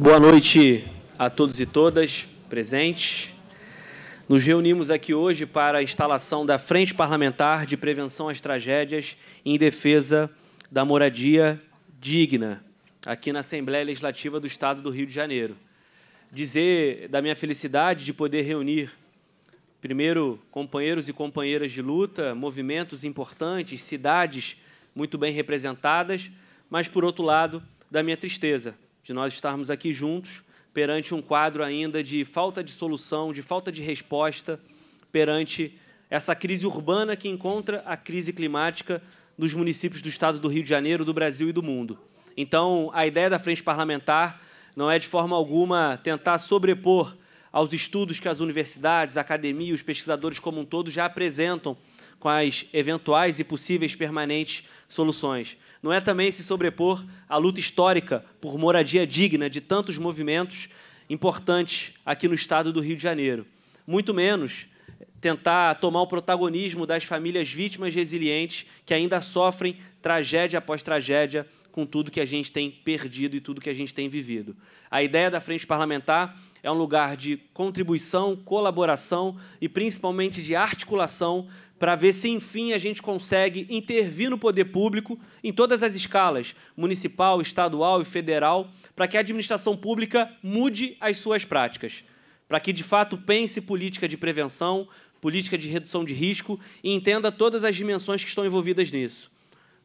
Boa noite a todos e todas presentes. Nos reunimos aqui hoje para a instalação da Frente Parlamentar de Prevenção às Tragédias em Defesa da Moradia Digna, aqui na Assembleia Legislativa do Estado do Rio de Janeiro. Dizer da minha felicidade de poder reunir, primeiro, companheiros e companheiras de luta, movimentos importantes, cidades muito bem representadas, mas, por outro lado, da minha tristeza de nós estarmos aqui juntos perante um quadro ainda de falta de solução, de falta de resposta perante essa crise urbana que encontra a crise climática nos municípios do estado do Rio de Janeiro, do Brasil e do mundo. Então, a ideia da frente parlamentar não é de forma alguma tentar sobrepor aos estudos que as universidades, a academia, os pesquisadores como um todo já apresentam com as eventuais e possíveis permanentes soluções. Não é também se sobrepor à luta histórica por moradia digna de tantos movimentos importantes aqui no estado do Rio de Janeiro. Muito menos tentar tomar o protagonismo das famílias vítimas resilientes que ainda sofrem tragédia após tragédia com tudo que a gente tem perdido e tudo que a gente tem vivido. A ideia da Frente Parlamentar é um lugar de contribuição, colaboração e principalmente de articulação para ver se, enfim, a gente consegue intervir no poder público em todas as escalas, municipal, estadual e federal, para que a administração pública mude as suas práticas, para que, de fato, pense política de prevenção, política de redução de risco e entenda todas as dimensões que estão envolvidas nisso.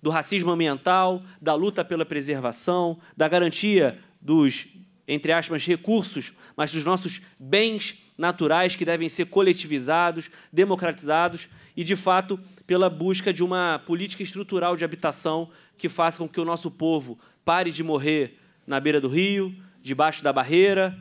Do racismo ambiental, da luta pela preservação, da garantia dos, entre aspas, recursos, mas dos nossos bens naturais que devem ser coletivizados, democratizados e, de fato, pela busca de uma política estrutural de habitação que faça com que o nosso povo pare de morrer na beira do rio, debaixo da barreira,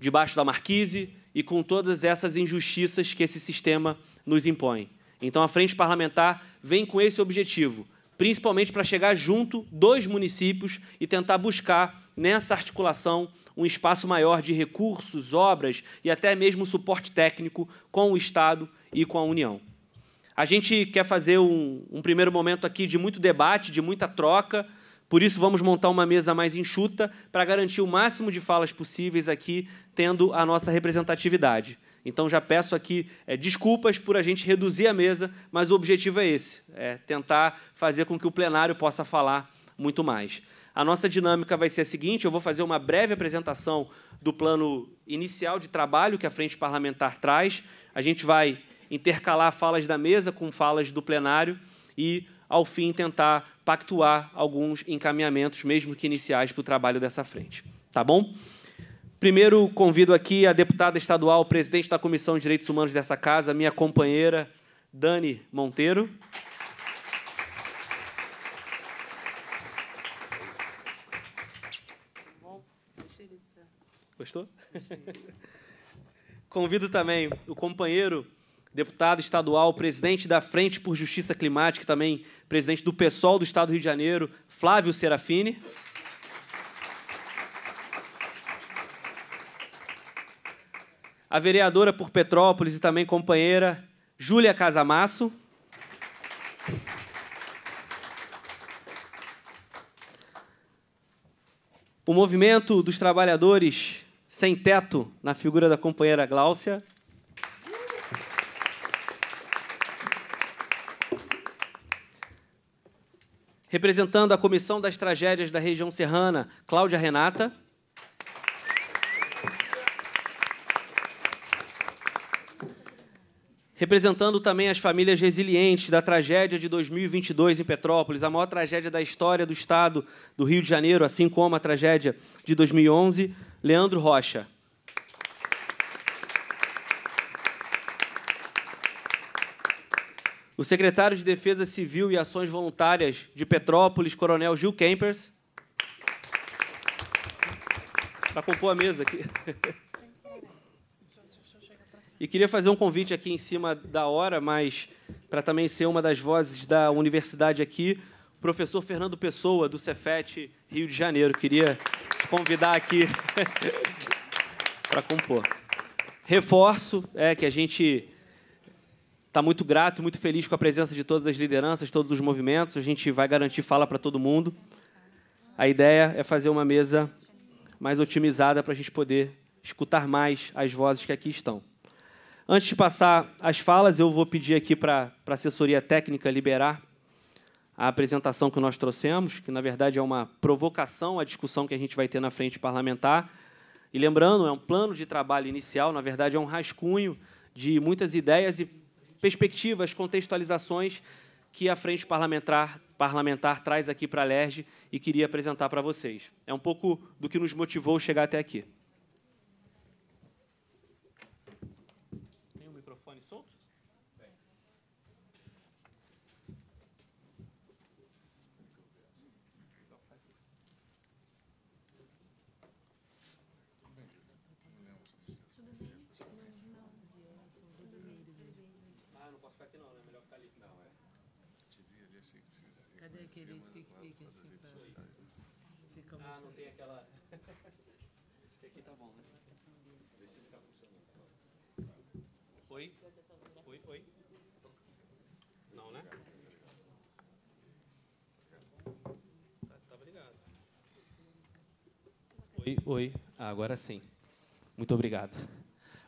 debaixo da marquise e com todas essas injustiças que esse sistema nos impõe. Então, a Frente Parlamentar vem com esse objetivo, principalmente para chegar junto dos municípios e tentar buscar nessa articulação um espaço maior de recursos, obras e até mesmo suporte técnico com o Estado e com a União. A gente quer fazer um, um primeiro momento aqui de muito debate, de muita troca, por isso, vamos montar uma mesa mais enxuta para garantir o máximo de falas possíveis aqui, tendo a nossa representatividade. Então, já peço aqui é, desculpas por a gente reduzir a mesa, mas o objetivo é esse: é tentar fazer com que o plenário possa falar muito mais. A nossa dinâmica vai ser a seguinte: eu vou fazer uma breve apresentação do plano inicial de trabalho que a frente parlamentar traz. A gente vai intercalar falas da mesa com falas do plenário e, ao fim, tentar pactuar alguns encaminhamentos, mesmo que iniciais, para o trabalho dessa frente. Tá bom? Primeiro, convido aqui a deputada estadual, presidente da Comissão de Direitos Humanos dessa casa, minha companheira Dani Monteiro. Gostou? Convido também o companheiro, deputado estadual, presidente da Frente por Justiça Climática, também presidente do PSOL do Estado do Rio de Janeiro, Flávio Serafini. A vereadora por Petrópolis e também companheira, Júlia Casamasso. O movimento dos trabalhadores sem teto, na figura da companheira Gláucia. Representando a Comissão das Tragédias da Região Serrana, Cláudia Renata. representando também as famílias resilientes da tragédia de 2022 em Petrópolis, a maior tragédia da história do estado do Rio de Janeiro, assim como a tragédia de 2011, Leandro Rocha. O secretário de Defesa Civil e Ações Voluntárias de Petrópolis, Coronel Gil Kempers. Para compor a mesa aqui. E queria fazer um convite aqui em cima da hora, mas para também ser uma das vozes da universidade aqui, o professor Fernando Pessoa, do Cefet Rio de Janeiro. Queria convidar aqui para compor. Reforço é que a gente está muito grato, muito feliz com a presença de todas as lideranças, todos os movimentos. A gente vai garantir fala para todo mundo. A ideia é fazer uma mesa mais otimizada para a gente poder escutar mais as vozes que aqui estão. Antes de passar as falas, eu vou pedir aqui para a assessoria técnica liberar a apresentação que nós trouxemos, que na verdade é uma provocação à discussão que a gente vai ter na frente parlamentar. E lembrando, é um plano de trabalho inicial, na verdade é um rascunho de muitas ideias e perspectivas, contextualizações que a frente parlamentar, parlamentar traz aqui para a LERJ e queria apresentar para vocês. É um pouco do que nos motivou chegar até aqui. Oi, oi. Ah, agora sim. Muito obrigado.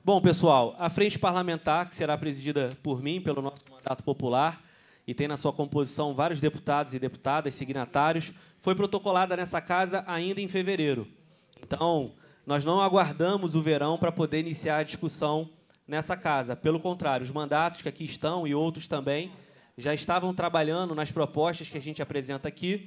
Bom, pessoal, a Frente Parlamentar, que será presidida por mim, pelo nosso mandato popular, e tem na sua composição vários deputados e deputadas signatários, foi protocolada nessa casa ainda em fevereiro. Então, nós não aguardamos o verão para poder iniciar a discussão nessa casa. Pelo contrário, os mandatos que aqui estão e outros também já estavam trabalhando nas propostas que a gente apresenta aqui,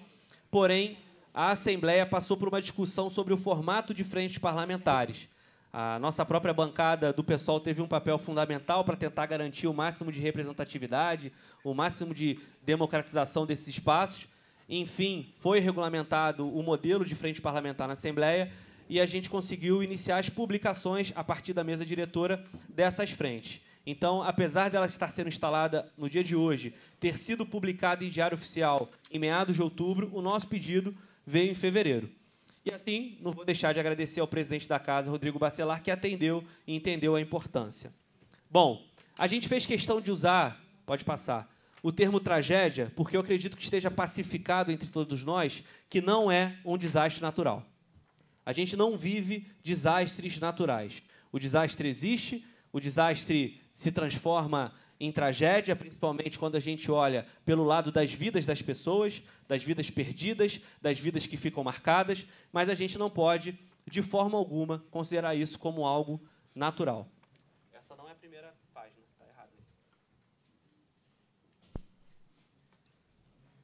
porém, a Assembleia passou por uma discussão sobre o formato de frentes parlamentares. A nossa própria bancada do pessoal teve um papel fundamental para tentar garantir o máximo de representatividade, o máximo de democratização desses espaços. Enfim, foi regulamentado o modelo de frente parlamentar na Assembleia e a gente conseguiu iniciar as publicações a partir da mesa diretora dessas frentes. Então, apesar dela estar sendo instalada no dia de hoje, ter sido publicada em Diário Oficial em meados de outubro, o nosso pedido veio em fevereiro. E assim, não vou deixar de agradecer ao presidente da casa, Rodrigo Bacelar, que atendeu e entendeu a importância. Bom, a gente fez questão de usar, pode passar, o termo tragédia, porque eu acredito que esteja pacificado entre todos nós que não é um desastre natural. A gente não vive desastres naturais. O desastre existe, o desastre se transforma em tragédia, principalmente quando a gente olha pelo lado das vidas das pessoas, das vidas perdidas, das vidas que ficam marcadas, mas a gente não pode, de forma alguma, considerar isso como algo natural. Essa não é a primeira página, está errado.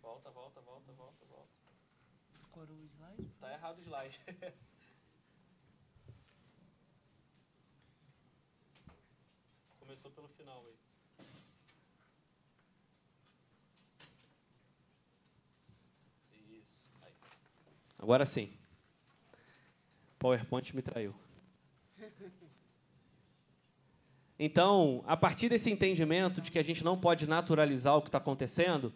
Volta, volta, volta, volta, volta. Está errado o slide. Agora sim. PowerPoint me traiu. Então, a partir desse entendimento de que a gente não pode naturalizar o que está acontecendo,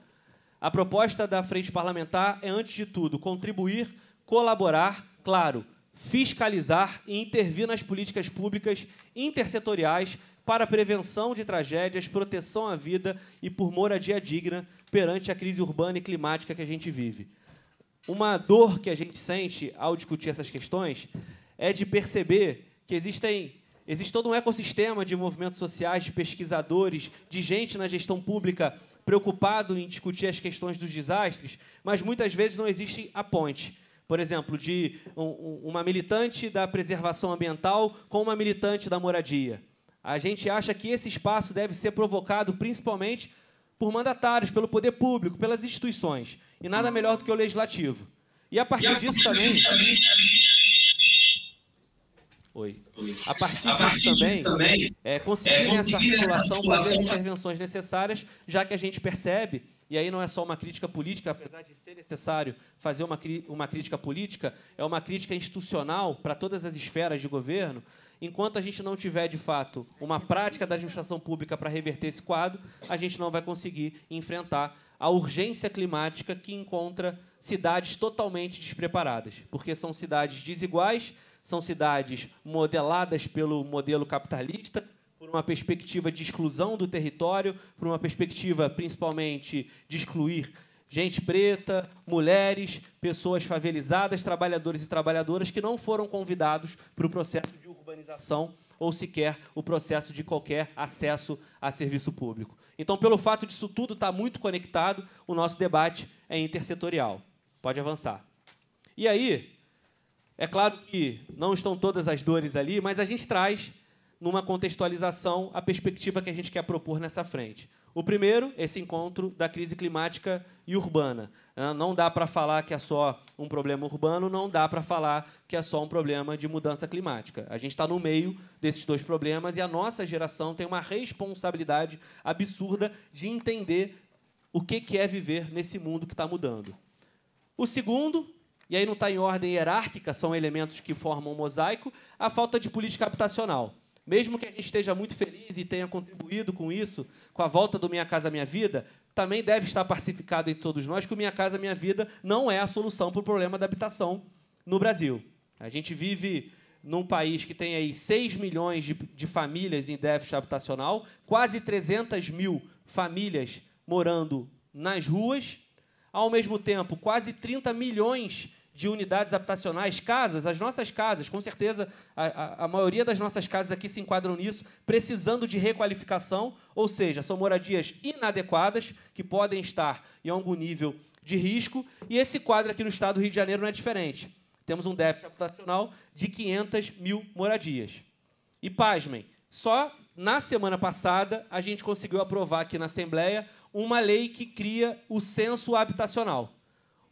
a proposta da frente parlamentar é, antes de tudo, contribuir, colaborar, claro, fiscalizar e intervir nas políticas públicas intersetoriais para prevenção de tragédias, proteção à vida e por moradia digna perante a crise urbana e climática que a gente vive. Uma dor que a gente sente ao discutir essas questões é de perceber que existem existe todo um ecossistema de movimentos sociais, de pesquisadores, de gente na gestão pública preocupado em discutir as questões dos desastres, mas muitas vezes não existe a ponte. Por exemplo, de uma militante da preservação ambiental com uma militante da moradia. A gente acha que esse espaço deve ser provocado principalmente por mandatários, pelo poder público, pelas instituições. E nada melhor do que o legislativo. E a partir disso também. Oi. A partir, a partir disso também, também é, conseguir, é, essa articulação, fazer as intervenções necessárias, já que a gente percebe, e aí não é só uma crítica política, apesar de ser necessário fazer uma, uma crítica política, é uma crítica institucional para todas as esferas de governo, enquanto a gente não tiver, de fato, uma prática da administração pública para reverter esse quadro, a gente não vai conseguir enfrentar a urgência climática que encontra cidades totalmente despreparadas, porque são cidades desiguais, são cidades modeladas pelo modelo capitalista, por uma perspectiva de exclusão do território, por uma perspectiva principalmente de excluir gente preta, mulheres, pessoas favelizadas, trabalhadores e trabalhadoras que não foram convidados para o processo de urbanização ou sequer o processo de qualquer acesso a serviço público. Então, pelo fato disso tudo estar tá muito conectado, o nosso debate é intersetorial. Pode avançar. E aí, é claro que não estão todas as dores ali, mas a gente traz, numa contextualização, a perspectiva que a gente quer propor nessa frente. O primeiro, esse encontro da crise climática e urbana. Ah, não dá para falar que é só um problema urbano, não dá para falar que é só um problema de mudança climática. A gente está no meio desses dois problemas e a nossa geração tem uma responsabilidade absurda de entender o que é viver nesse mundo que está mudando. O segundo, e aí não está em ordem hierárquica, são elementos que formam um mosaico, a falta de política habitacional. Mesmo que a gente esteja muito feliz e tenha contribuído com isso, com a volta do Minha Casa Minha Vida, também deve estar pacificado em todos nós que o Minha Casa Minha Vida não é a solução para o problema da habitação no Brasil. A gente vive num país que tem aí 6 milhões de, de famílias em déficit habitacional, quase 300 mil famílias morando nas ruas, ao mesmo tempo, quase 30 milhões de de unidades habitacionais, casas, as nossas casas, com certeza a, a, a, maioria das nossas casas aqui se enquadram nisso, precisando de requalificação, ou seja, são moradias inadequadas que podem estar em algum nível de risco, e esse quadro aqui no estado do Rio de Janeiro não é diferente. Temos um déficit habitacional de 500 mil moradias. E pasmem, só na semana passada a gente conseguiu aprovar aqui na Assembleia uma lei que cria o censo habitacional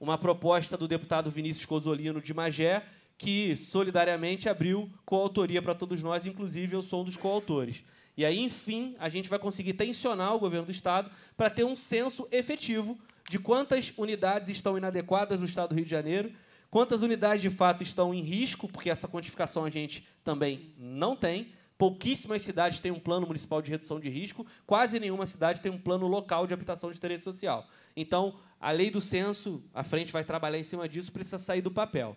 uma proposta do deputado Vinícius Cosolino de Magé, que solidariamente abriu coautoria para todos nós, inclusive eu sou um dos coautores. E aí, enfim, a gente vai conseguir tensionar o governo do Estado para ter um censo efetivo de quantas unidades estão inadequadas no Estado do Rio de Janeiro, quantas unidades de fato estão em risco, porque essa quantificação a gente também não tem. Pouquíssimas cidades têm um plano municipal de redução de risco, quase nenhuma cidade tem um plano local de habitação de interesse social. Então, a lei do censo, a frente vai trabalhar em cima disso, precisa sair do papel.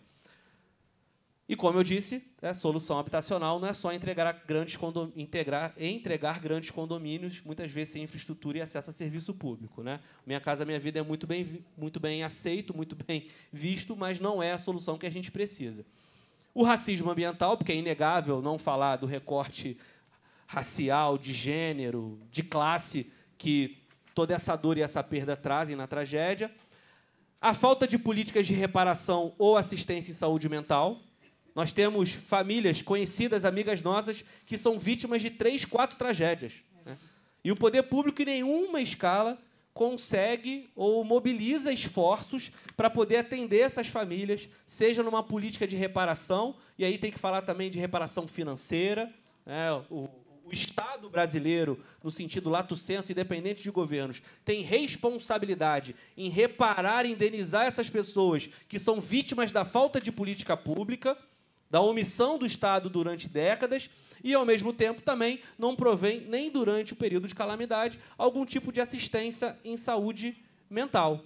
E como eu disse, a é solução habitacional não é só entregar grandes, integrar, entregar grandes condomínios, muitas vezes sem infraestrutura e acesso a serviço público. Né? Minha Casa Minha Vida é muito bem, muito bem aceito, muito bem visto, mas não é a solução que a gente precisa. O racismo ambiental, porque é inegável não falar do recorte racial, de gênero, de classe que toda essa dor e essa perda trazem na tragédia. A falta de políticas de reparação ou assistência em saúde mental. Nós temos famílias conhecidas, amigas nossas, que são vítimas de três, quatro tragédias. Né? E o poder público, em nenhuma escala, consegue ou mobiliza esforços para poder atender essas famílias, seja numa política de reparação, e aí tem que falar também de reparação financeira. Né? O, o Estado brasileiro, no sentido lato senso, independente de governos, tem responsabilidade em reparar indenizar essas pessoas que são vítimas da falta de política pública, da omissão do Estado durante décadas, e, ao mesmo tempo, também não provém, nem durante o período de calamidade, algum tipo de assistência em saúde mental.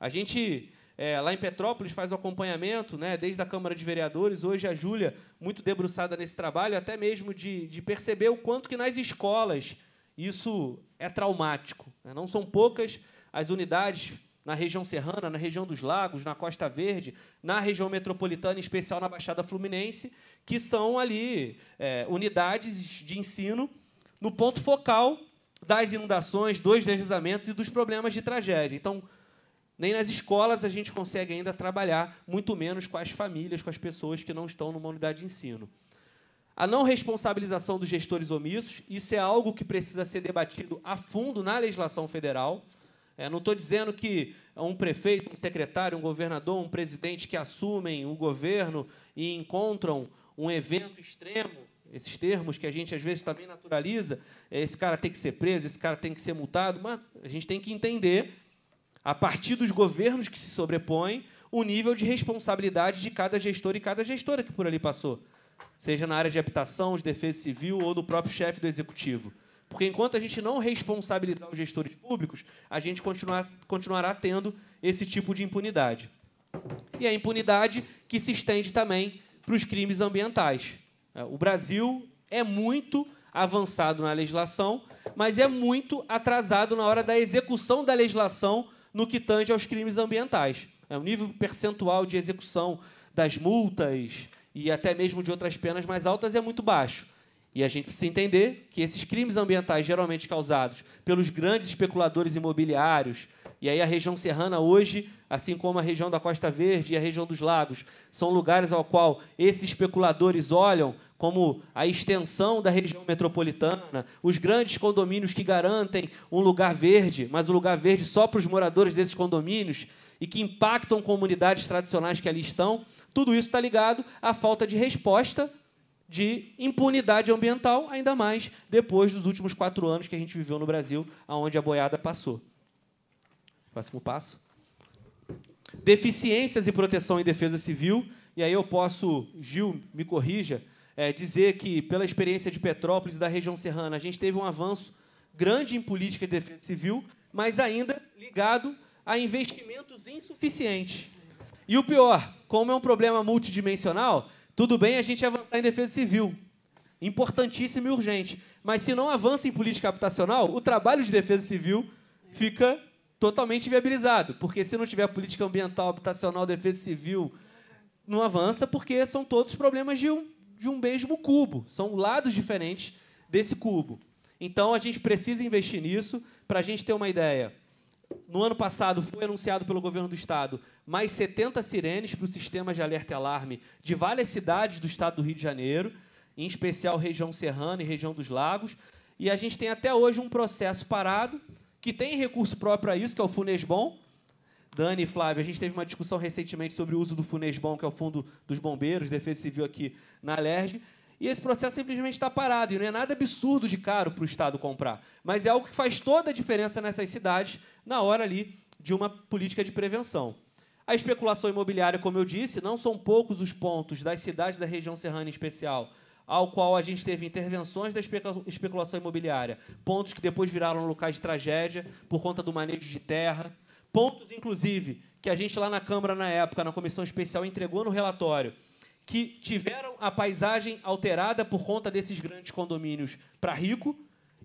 A gente é, lá em Petrópolis, faz o acompanhamento, né, desde a Câmara de Vereadores. Hoje a Júlia, muito debruçada nesse trabalho, até mesmo de, de perceber o quanto que nas escolas isso é traumático. Né? Não são poucas as unidades na região serrana, na região dos lagos, na Costa Verde, na região metropolitana, em especial na Baixada Fluminense, que são ali é, unidades de ensino no ponto focal das inundações, dos deslizamentos e dos problemas de tragédia. Então, nem nas escolas a gente consegue ainda trabalhar, muito menos com as famílias, com as pessoas que não estão numa unidade de ensino. A não responsabilização dos gestores omissos, isso é algo que precisa ser debatido a fundo na legislação federal. É, não estou dizendo que um prefeito, um secretário, um governador, um presidente que assumem o governo e encontram um evento extremo, esses termos que a gente às vezes também naturaliza, é, esse cara tem que ser preso, esse cara tem que ser multado, mas a gente tem que entender a partir dos governos que se sobrepõem, o nível de responsabilidade de cada gestor e cada gestora que por ali passou, seja na área de habitação, de defesa civil ou do próprio chefe do executivo. Porque enquanto a gente não responsabilizar os gestores públicos, a gente continuar, continuará tendo esse tipo de impunidade. E a impunidade que se estende também para os crimes ambientais. O Brasil é muito avançado na legislação, mas é muito atrasado na hora da execução da legislação no que tange aos crimes ambientais. É um nível percentual de execução das multas e até mesmo de outras penas mais altas é muito baixo. E a gente precisa entender que esses crimes ambientais, geralmente causados pelos grandes especuladores imobiliários, e aí a região serrana hoje, assim como a região da Costa Verde e a região dos lagos, são lugares ao qual esses especuladores olham como a extensão da região metropolitana, os grandes condomínios que garantem um lugar verde, mas um lugar verde só para os moradores desses condomínios e que impactam comunidades tradicionais que ali estão, tudo isso está ligado à falta de resposta de impunidade ambiental, ainda mais depois dos últimos quatro anos que a gente viveu no Brasil, aonde a boiada passou. Próximo passo. Deficiências e proteção em defesa civil. E aí eu posso, Gil, me corrija, é, dizer que, pela experiência de Petrópolis e da região serrana, a gente teve um avanço grande em política de defesa civil, mas ainda ligado a investimentos insuficientes. E o pior, como é um problema multidimensional, tudo bem a gente avançar em defesa civil, importantíssimo e urgente, mas se não avança em política habitacional, o trabalho de defesa civil fica totalmente viabilizado, porque se não tiver política ambiental, habitacional, defesa civil, não avança, porque são todos problemas de um de um mesmo cubo, são lados diferentes desse cubo. Então a gente precisa investir nisso para a gente ter uma ideia. No ano passado foi anunciado pelo governo do estado mais 70 sirenes para o sistema de alerta e alarme de várias cidades do estado do Rio de Janeiro, em especial região serrana e região dos lagos. E a gente tem até hoje um processo parado que tem recurso próprio a isso, que é o Funesbom, Dani e Flávio, a gente teve uma discussão recentemente sobre o uso do Funesbom, que é o Fundo dos Bombeiros, Defesa Civil aqui na LERJ, e esse processo simplesmente está parado, e não é nada absurdo de caro para o Estado comprar, mas é algo que faz toda a diferença nessas cidades na hora ali de uma política de prevenção. A especulação imobiliária, como eu disse, não são poucos os pontos das cidades da região serrana em especial, ao qual a gente teve intervenções da especulação imobiliária, pontos que depois viraram locais de tragédia por conta do manejo de terra, Pontos, inclusive, que a gente lá na Câmara, na época, na comissão especial, entregou no relatório, que tiveram a paisagem alterada por conta desses grandes condomínios para rico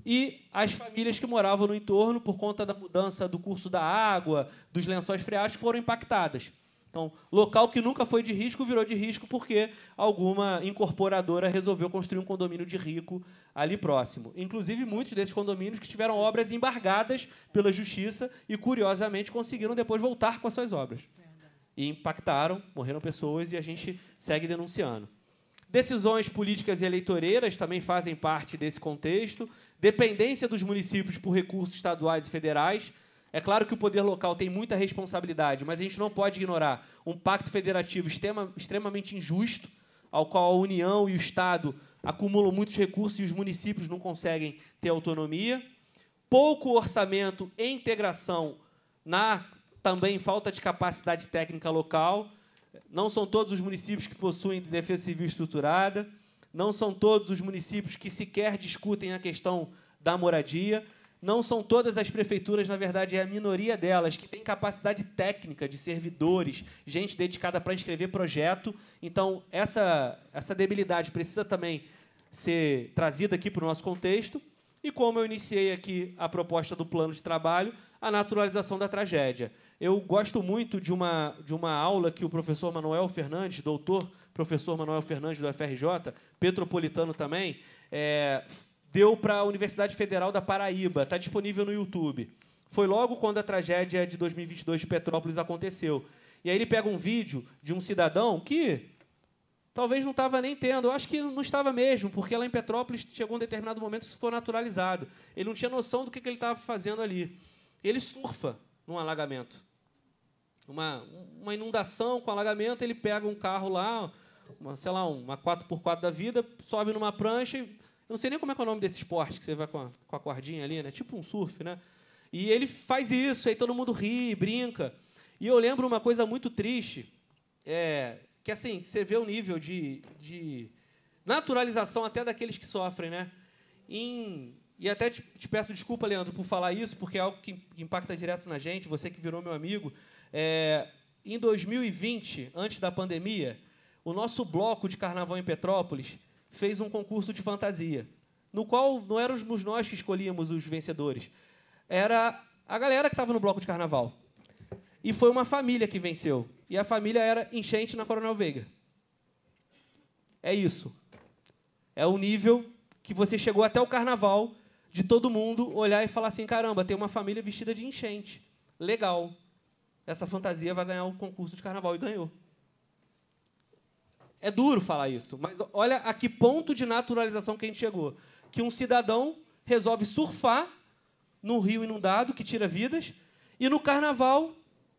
e as famílias que moravam no entorno, por conta da mudança do curso da água, dos lençóis freáticos, foram impactadas. Então, local que nunca foi de risco virou de risco porque alguma incorporadora resolveu construir um condomínio de rico ali próximo. Inclusive, muitos desses condomínios que tiveram obras embargadas pela justiça e, curiosamente, conseguiram depois voltar com as suas obras. E impactaram, morreram pessoas e a gente segue denunciando. Decisões políticas e eleitoreiras também fazem parte desse contexto. Dependência dos municípios por recursos estaduais e federais é claro que o poder local tem muita responsabilidade, mas a gente não pode ignorar um pacto federativo extrema, extremamente injusto, ao qual a União e o Estado acumulam muitos recursos e os municípios não conseguem ter autonomia. Pouco orçamento e integração na também falta de capacidade técnica local. Não são todos os municípios que possuem defesa civil estruturada, não são todos os municípios que sequer discutem a questão da moradia. Não são todas as prefeituras, na verdade, é a minoria delas que tem capacidade técnica de servidores, gente dedicada para escrever projeto. Então, essa, essa debilidade precisa também ser trazida aqui para o nosso contexto. E como eu iniciei aqui a proposta do plano de trabalho, a naturalização da tragédia. Eu gosto muito de uma, de uma aula que o professor Manuel Fernandes, doutor professor Manuel Fernandes do FRJ, petropolitano também, é, deu para a Universidade Federal da Paraíba. Está disponível no YouTube. Foi logo quando a tragédia de 2022 de Petrópolis aconteceu. E aí ele pega um vídeo de um cidadão que talvez não estava nem tendo. Eu acho que não estava mesmo, porque lá em Petrópolis chegou um determinado momento que isso ficou naturalizado. Ele não tinha noção do que, que ele estava fazendo ali. Ele surfa num alagamento. Uma, uma inundação com alagamento, ele pega um carro lá, uma, sei lá, uma 4x4 da vida, sobe numa prancha e não sei nem como é, é o nome desse esporte que você vai com a, com a cordinha ali, né? Tipo um surf, né? E ele faz isso, aí todo mundo ri, brinca. E eu lembro uma coisa muito triste, é, que assim, você vê o nível de, de naturalização até daqueles que sofrem, né? Em, e até te, te, peço desculpa, Leandro, por falar isso, porque é algo que impacta direto na gente, você que virou meu amigo. É, em 2020, antes da pandemia, o nosso bloco de carnaval em Petrópolis fez um concurso de fantasia, no qual não éramos nós que escolhíamos os vencedores, era a galera que estava no bloco de carnaval. E foi uma família que venceu. E a família era enchente na Coronel Veiga. É isso. É o nível que você chegou até o carnaval de todo mundo olhar e falar assim: caramba, tem uma família vestida de enchente. Legal. Essa fantasia vai ganhar o concurso de carnaval. E ganhou. É duro falar isso, mas olha a que ponto de naturalização que a gente chegou. Que um cidadão resolve surfar num rio inundado que tira vidas, e no carnaval,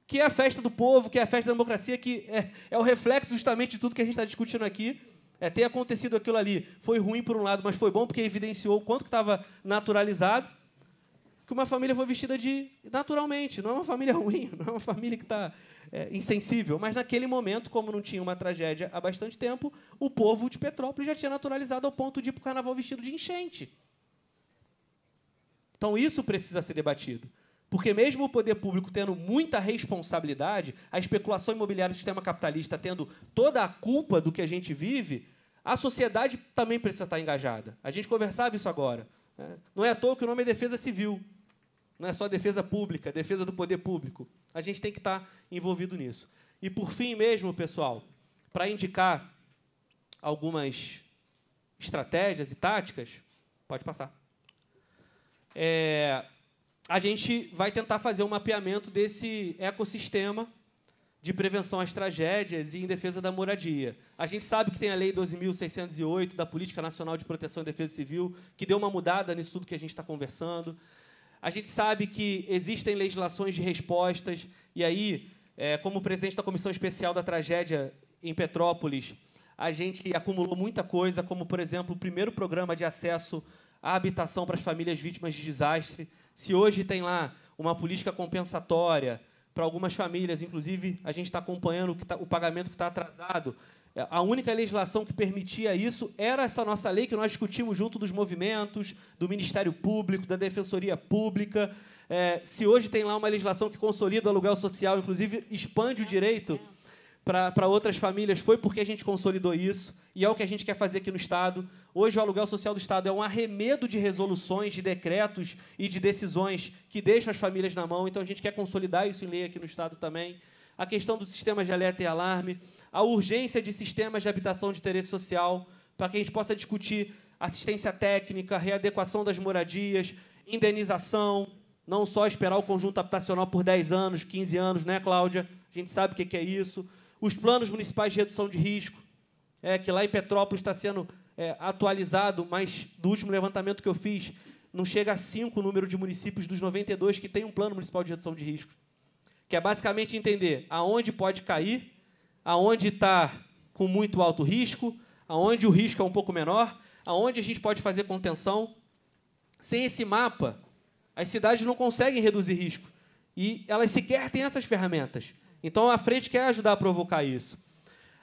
que é a festa do povo, que é a festa da democracia, que é, é o reflexo justamente de tudo que a gente está discutindo aqui. É, ter acontecido aquilo ali foi ruim por um lado, mas foi bom porque evidenciou o quanto que estava naturalizado uma família foi vestida de naturalmente. Não é uma família ruim, não é uma família que está é, insensível. Mas naquele momento, como não tinha uma tragédia há bastante tempo, o povo de Petrópolis já tinha naturalizado ao ponto de ir para o carnaval vestido de enchente. Então isso precisa ser debatido. Porque mesmo o poder público tendo muita responsabilidade, a especulação imobiliária do sistema capitalista tendo toda a culpa do que a gente vive, a sociedade também precisa estar engajada. A gente conversava isso agora. Né? Não é à toa que o nome é defesa civil. Não é só defesa pública, defesa do poder público. A gente tem que estar envolvido nisso. E por fim mesmo, pessoal, para indicar algumas estratégias e táticas, pode passar. É, a gente vai tentar fazer um mapeamento desse ecossistema de prevenção às tragédias e em defesa da moradia. A gente sabe que tem a Lei 12.608 da Política Nacional de Proteção e Defesa Civil, que deu uma mudada nisso tudo que a gente está conversando. A gente sabe que existem legislações de respostas, e aí, é, como presidente da Comissão Especial da Tragédia em Petrópolis, a gente acumulou muita coisa, como, por exemplo, o primeiro programa de acesso à habitação para as famílias vítimas de desastre. Se hoje tem lá uma política compensatória para algumas famílias, inclusive a gente está acompanhando o, tá, o pagamento que está atrasado, é, a única legislação que permitia isso era essa nossa lei que nós discutimos junto dos movimentos, do Ministério Público, da Defensoria Pública. É, se hoje tem lá uma legislação que consolida o aluguel social, inclusive expande o direito para outras famílias, foi porque a gente consolidou isso e é o que a gente quer fazer aqui no Estado. Hoje, o aluguel social do Estado é um arremedo de resoluções, de decretos e de decisões que deixam as famílias na mão, então a gente quer consolidar isso em lei aqui no Estado também. A questão do sistema de alerta e alarme a urgência de sistemas de habitação de interesse social, para que a gente possa discutir assistência técnica, readequação das moradias, indenização, não só esperar o conjunto habitacional por 10 anos, 15 anos, né, Cláudia? A gente sabe o que é isso. Os planos municipais de redução de risco, é, que lá em Petrópolis está sendo é, atualizado, mas do último levantamento que eu fiz, não chega a 5 o número de municípios dos 92 que tem um plano municipal de redução de risco. Que é basicamente entender aonde pode cair aonde está com muito alto risco, aonde o risco é um pouco menor, aonde a gente pode fazer contenção. Sem esse mapa, as cidades não conseguem reduzir risco e elas sequer têm essas ferramentas. Então a frente quer ajudar a provocar isso.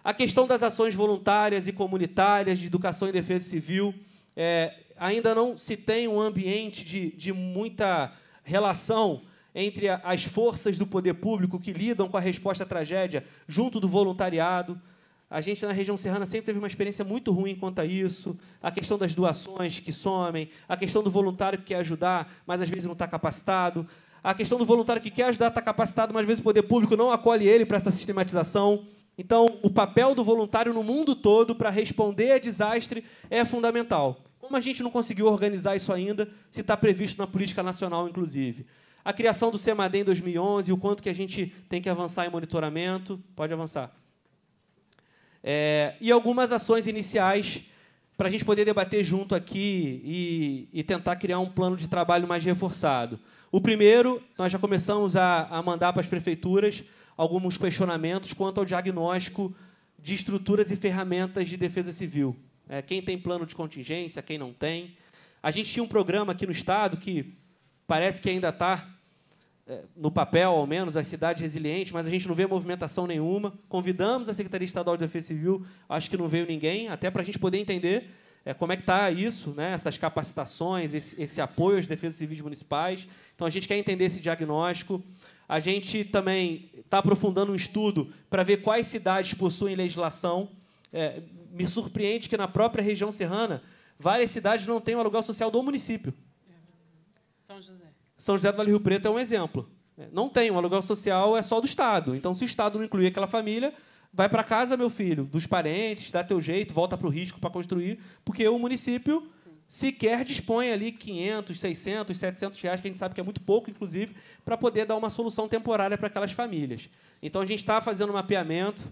A questão das ações voluntárias e comunitárias de educação e defesa civil é, ainda não se tem um ambiente de, de muita relação entre as forças do poder público que lidam com a resposta à tragédia, junto do voluntariado. A gente na região serrana sempre teve uma experiência muito ruim quanto a isso. A questão das doações que somem, a questão do voluntário que quer ajudar, mas às vezes não está capacitado. A questão do voluntário que quer ajudar está capacitado, mas às vezes o poder público não acolhe ele para essa sistematização. Então, o papel do voluntário no mundo todo para responder a desastre é fundamental. Como a gente não conseguiu organizar isso ainda, se está previsto na política nacional, inclusive. A criação do Semadem em 2011, o quanto que a gente tem que avançar em monitoramento. Pode avançar. É, e algumas ações iniciais para a gente poder debater junto aqui e, e, tentar criar um plano de trabalho mais reforçado. O primeiro, nós já começamos a, a mandar para as prefeituras alguns questionamentos quanto ao diagnóstico de estruturas e ferramentas de defesa civil. É, quem tem plano de contingência, quem não tem. A gente tinha um programa aqui no Estado que parece que ainda está eh, no papel ao menos, as cidades resilientes, mas a gente não vê movimentação nenhuma. Convidamos a Secretaria Estadual de Defesa Civil, acho que não veio ninguém, até para a gente poder entender é, como é que está isso, né, essas capacitações, esse, esse apoio às defesas civis municipais. Então, a gente quer entender esse diagnóstico. A gente também está aprofundando um estudo para ver quais cidades possuem legislação. É, me surpreende que, na própria região serrana, várias cidades não têm o aluguel social do município. São José. São José do Vale Rio Preto é um exemplo. É, não tem, o um aluguel social é só do Estado. Então, se o Estado não incluir aquela família, vai para casa, meu filho, dos parentes, dá teu jeito, volta para o risco para construir, porque o município Sim. sequer dispõe ali 500, 600, 700 reais, que a gente sabe que é muito pouco, inclusive, para poder dar uma solução temporária para aquelas famílias. Então, a gente está fazendo um mapeamento.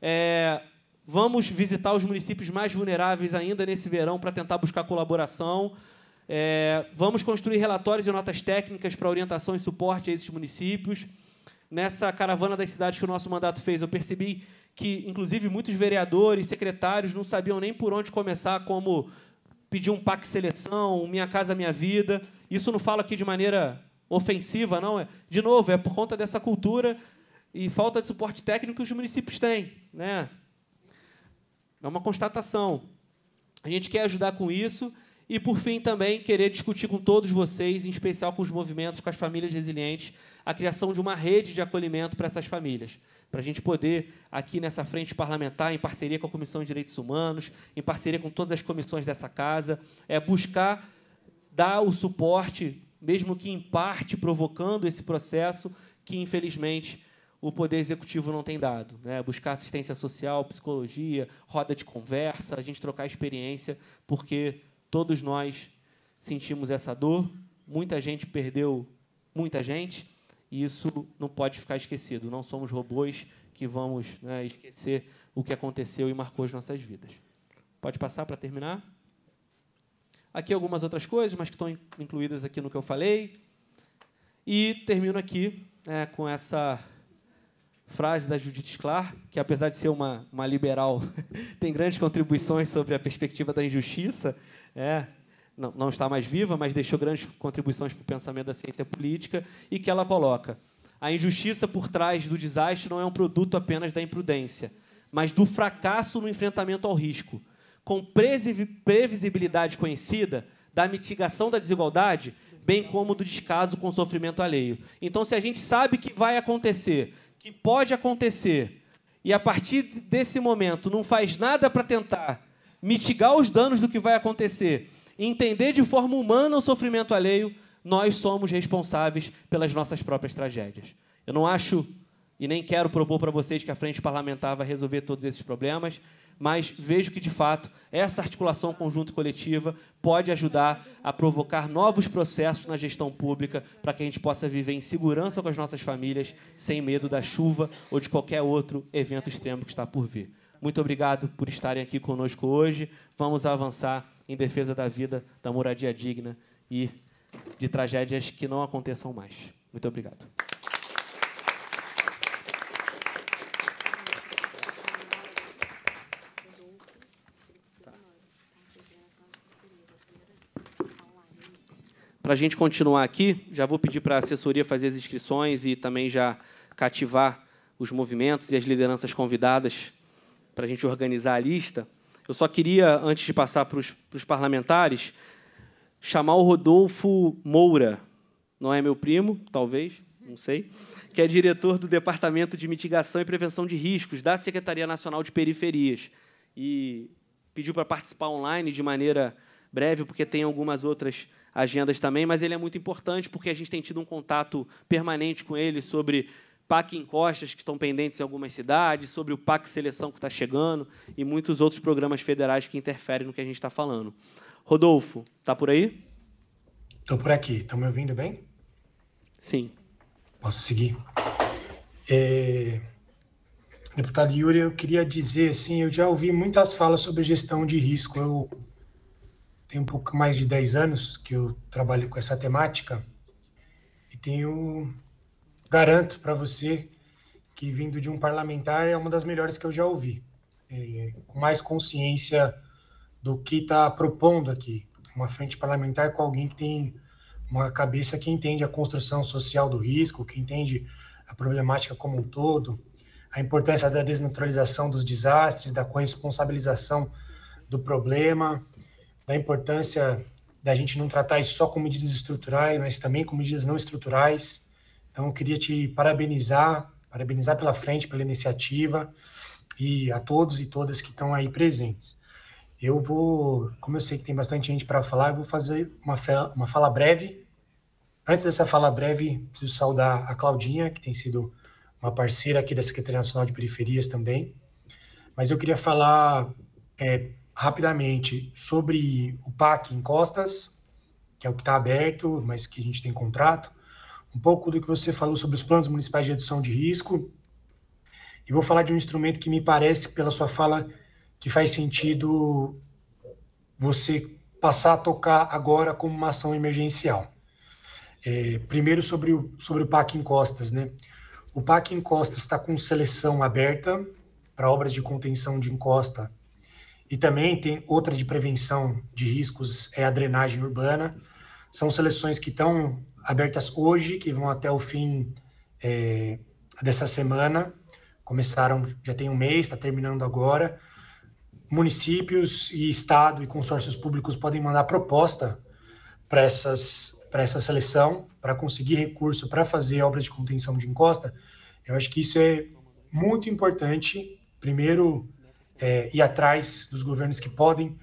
É, vamos visitar os municípios mais vulneráveis ainda nesse verão para tentar buscar colaboração. É, vamos construir relatórios e notas técnicas para orientação e suporte a esses municípios. Nessa caravana das cidades que o nosso mandato fez, eu percebi que, inclusive, muitos vereadores, secretários não sabiam nem por onde começar, como pedir um PAC seleção, Minha Casa Minha Vida. Isso não falo aqui de maneira ofensiva, não. É? De novo, é por conta dessa cultura e falta de suporte técnico que os municípios têm. Né? É uma constatação. A gente quer ajudar com isso e, por fim, também querer discutir com todos vocês, em especial com os movimentos, com as famílias resilientes, a criação de uma rede de acolhimento para essas famílias. Para a gente poder, aqui nessa frente parlamentar, em parceria com a Comissão de Direitos Humanos, em parceria com todas as comissões dessa casa, é buscar dar o suporte, mesmo que em parte provocando esse processo, que infelizmente o Poder Executivo não tem dado. Né? Buscar assistência social, psicologia, roda de conversa, a gente trocar experiência, porque Todos nós sentimos essa dor, muita gente perdeu muita gente, e isso não pode ficar esquecido. Não somos robôs que vamos né, esquecer o que aconteceu e marcou as nossas vidas. Pode passar para terminar? Aqui algumas outras coisas, mas que estão incluídas aqui no que eu falei. E termino aqui né, com essa frase da Judith Sklar, que apesar de ser uma, uma liberal, tem grandes contribuições sobre a perspectiva da injustiça, é, não, não está mais viva, mas deixou grandes contribuições para o pensamento da ciência política, e que ela coloca: a injustiça por trás do desastre não é um produto apenas da imprudência, mas do fracasso no enfrentamento ao risco. Com previsibilidade conhecida, da mitigação da desigualdade, bem como do descaso com o sofrimento alheio. Então, se a gente sabe que vai acontecer, que pode acontecer, e a partir desse momento não faz nada para tentar mitigar os danos do que vai acontecer, entender de forma humana o sofrimento alheio, nós somos responsáveis pelas nossas próprias tragédias. Eu não acho e nem quero propor para vocês que a frente parlamentar vai resolver todos esses problemas, mas vejo que, de fato, essa articulação conjunto coletiva pode ajudar a provocar novos processos na gestão pública para que a gente possa viver em segurança com as nossas famílias, sem medo da chuva ou de qualquer outro evento extremo que está por vir. Muito obrigado por estarem aqui conosco hoje. Vamos avançar em defesa da vida, da moradia digna e de tragédias que não aconteçam mais. Muito obrigado. Para a gente continuar aqui, já vou pedir para a assessoria fazer as inscrições e também já cativar os movimentos e as lideranças convidadas para a gente organizar a lista, eu só queria, antes de passar para os parlamentares, chamar o Rodolfo Moura. Não é meu primo, talvez, não sei, que é diretor do Departamento de Mitigação e Prevenção de Riscos da Secretaria Nacional de Periferias. E pediu para participar online de maneira breve, porque tem algumas outras agendas também, mas ele é muito importante porque a gente tem tido um contato permanente com ele sobre PAC Encostas, que estão pendentes em algumas cidades, sobre o PAC Seleção que está chegando e muitos outros programas federais que interferem no que a gente está falando. Rodolfo, está por aí? Estou por aqui. Estão tá me ouvindo bem? Sim. Posso seguir? É... Deputado Yuri, eu queria dizer, assim, eu já ouvi muitas falas sobre gestão de risco. Eu tenho um pouco mais de 10 anos que eu trabalho com essa temática e tenho garanto para você que, vindo de um parlamentar, é uma das melhores que eu já ouvi, é, com mais consciência do que está propondo aqui. Uma frente parlamentar com alguém que tem uma cabeça que entende a construção social do risco, que entende a problemática como um todo, a importância da desnaturalização dos desastres, da corresponsabilização do problema, da importância da gente não tratar isso só com medidas estruturais, mas também com medidas não estruturais, então, eu queria te parabenizar, parabenizar pela frente, pela iniciativa e a todos e todas que estão aí presentes. Eu vou, como eu sei que tem bastante gente para falar, eu vou fazer uma, fala, uma fala breve. Antes dessa fala breve, preciso saudar a Claudinha, que tem sido uma parceira aqui da Secretaria Nacional de Periferias também. Mas eu queria falar é, rapidamente sobre o PAC em Costas, que é o que está aberto, mas que a gente tem contrato, um pouco do que você falou sobre os planos municipais de redução de risco. E vou falar de um instrumento que me parece, pela sua fala, que faz sentido você passar a tocar agora como uma ação emergencial. É, primeiro sobre o, sobre o PAC Encostas, né? O PAC Encostas está com seleção aberta para obras de contenção de encosta e também tem outra de prevenção de riscos, é a drenagem urbana. São seleções que estão abertas hoje, que vão até o fim é, dessa semana. Começaram, já tem um mês, está terminando agora. Municípios e Estado e consórcios públicos podem mandar proposta para essas para essa seleção, para conseguir recurso para fazer obras de contenção de encosta, eu acho que isso é muito importante. Primeiro, é, ir atrás dos governos que podem,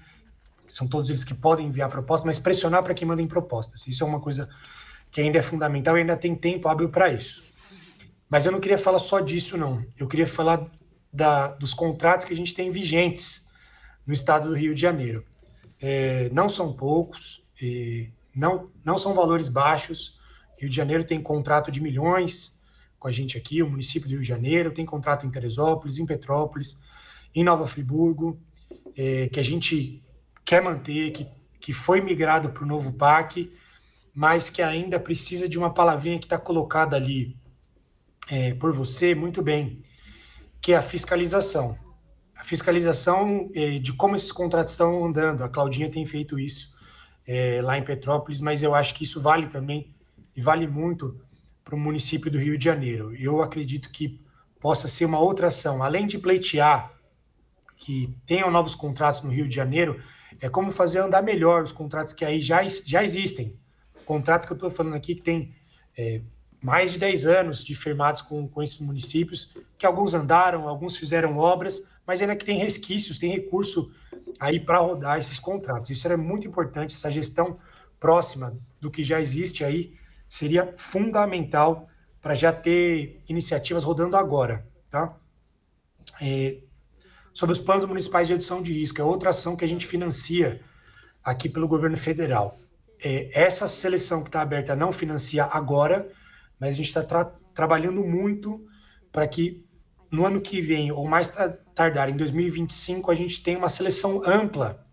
são todos eles que podem enviar propostas, mas pressionar para que mandem propostas. Isso é uma coisa que ainda é fundamental e ainda tem tempo hábil para isso. Mas eu não queria falar só disso, não. Eu queria falar da, dos contratos que a gente tem vigentes no estado do Rio de Janeiro. É, não são poucos, não, não são valores baixos. Rio de Janeiro tem contrato de milhões com a gente aqui, o município do Rio de Janeiro, tem contrato em Teresópolis, em Petrópolis, em Nova Friburgo, é, que a gente quer manter, que, que foi migrado para o novo PAC mas que ainda precisa de uma palavrinha que está colocada ali é, por você muito bem, que é a fiscalização. A fiscalização é, de como esses contratos estão andando. A Claudinha tem feito isso é, lá em Petrópolis, mas eu acho que isso vale também e vale muito para o município do Rio de Janeiro. Eu acredito que possa ser uma outra ação, além de pleitear que tenham novos contratos no Rio de Janeiro, é como fazer andar melhor os contratos que aí já, já existem contratos que eu estou falando aqui que tem é, mais de 10 anos de firmados com, com esses municípios, que alguns andaram, alguns fizeram obras, mas ainda que tem resquícios, tem recurso aí para rodar esses contratos. Isso era muito importante, essa gestão próxima do que já existe aí seria fundamental para já ter iniciativas rodando agora, tá? É, sobre os planos municipais de redução de risco, é outra ação que a gente financia aqui pelo governo federal é, essa seleção que está aberta não financia agora, mas a gente está tra trabalhando muito para que no ano que vem, ou mais tardar, em 2025, a gente tenha uma seleção ampla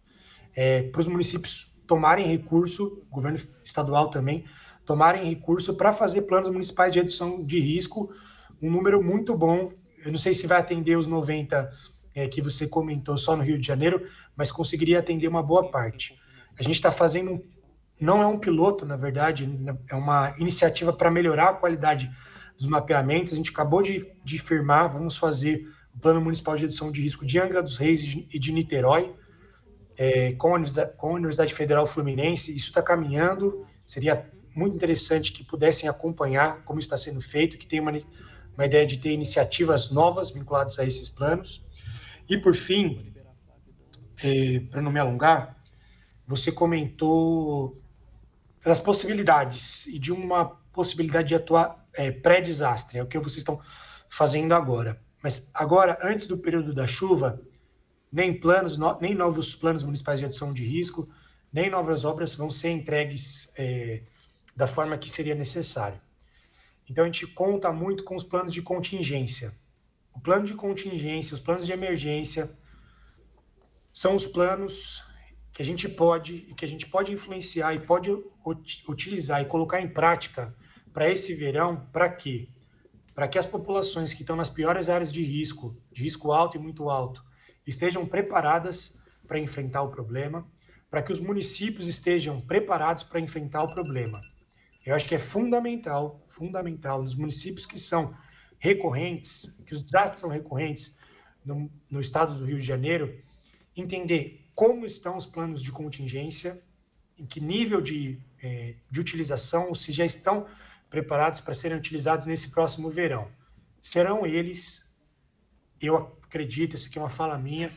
é, para os municípios tomarem recurso, governo estadual também, tomarem recurso para fazer planos municipais de redução de risco, um número muito bom. Eu não sei se vai atender os 90 é, que você comentou só no Rio de Janeiro, mas conseguiria atender uma boa parte. A gente está fazendo um não é um piloto, na verdade, é uma iniciativa para melhorar a qualidade dos mapeamentos. A gente acabou de, de firmar, vamos fazer o Plano Municipal de Redução de Risco de Angra dos Reis e de Niterói, é, com, a Universidade, com a Universidade Federal Fluminense. Isso está caminhando, seria muito interessante que pudessem acompanhar como está sendo feito, que tem uma, uma ideia de ter iniciativas novas vinculadas a esses planos. E, por fim, é, para não me alongar, você comentou das possibilidades e de uma possibilidade de atuar é, pré-desastre, é o que vocês estão fazendo agora. Mas agora, antes do período da chuva, nem planos, no, nem novos planos municipais de redução de risco, nem novas obras vão ser entregues é, da forma que seria necessário. Então, a gente conta muito com os planos de contingência. O plano de contingência, os planos de emergência, são os planos que a gente pode, que a gente pode influenciar e pode utilizar e colocar em prática para esse verão, para quê? Para que as populações que estão nas piores áreas de risco, de risco alto e muito alto, estejam preparadas para enfrentar o problema, para que os municípios estejam preparados para enfrentar o problema. Eu acho que é fundamental, fundamental, nos municípios que são recorrentes, que os desastres são recorrentes no, no estado do Rio de Janeiro, entender como estão os planos de contingência, em que nível de, é, de utilização, se já estão preparados para serem utilizados nesse próximo verão. Serão eles, eu acredito, isso aqui é uma fala minha,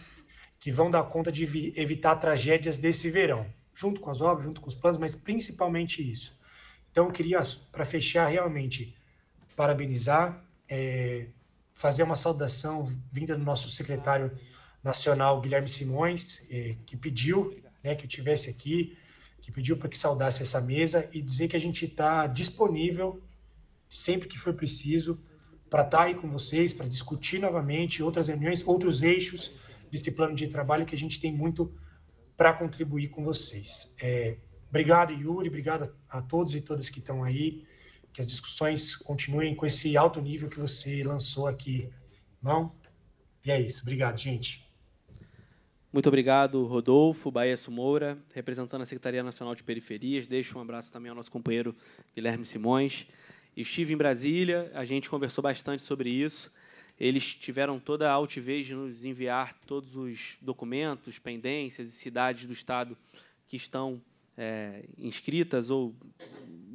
que vão dar conta de evitar tragédias desse verão, junto com as obras, junto com os planos, mas principalmente isso. Então, eu queria, para fechar, realmente parabenizar, é, fazer uma saudação vinda do nosso secretário nacional Guilherme Simões, eh, que pediu né, que eu tivesse aqui, que pediu para que saudasse essa mesa e dizer que a gente está disponível sempre que for preciso para estar tá aí com vocês, para discutir novamente outras reuniões, outros eixos desse plano de trabalho que a gente tem muito para contribuir com vocês. É, obrigado, Yuri, obrigado a todos e todas que estão aí, que as discussões continuem com esse alto nível que você lançou aqui, não? E é isso. Obrigado, gente. Muito obrigado, Rodolfo Baesso Moura, representando a Secretaria Nacional de Periferias. Deixo um abraço também ao nosso companheiro Guilherme Simões. Estive em Brasília, a gente conversou bastante sobre isso. Eles tiveram toda a altivez de nos enviar todos os documentos, pendências e cidades do Estado que estão é, inscritas ou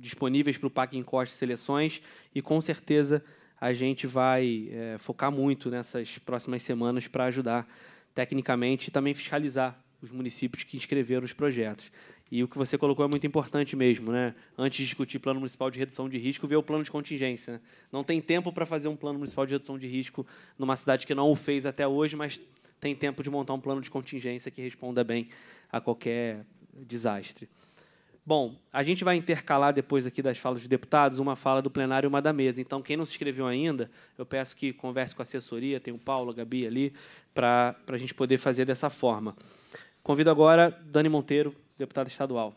disponíveis para o PAC Encoste Seleções, e com certeza a gente vai é, focar muito nessas próximas semanas para ajudar tecnicamente, e também fiscalizar os municípios que inscreveram os projetos. E o que você colocou é muito importante mesmo, né? Antes de discutir plano municipal de redução de risco, ver o plano de contingência. Né? Não tem tempo para fazer um plano municipal de redução de risco numa cidade que não o fez até hoje, mas tem tempo de montar um plano de contingência que responda bem a qualquer desastre. Bom, a gente vai intercalar depois aqui das falas dos deputados uma fala do plenário e uma da mesa. Então, quem não se inscreveu ainda, eu peço que converse com a assessoria, tem o Paulo, a Gabi ali, para a gente poder fazer dessa forma. Convido agora Dani Monteiro, deputado estadual.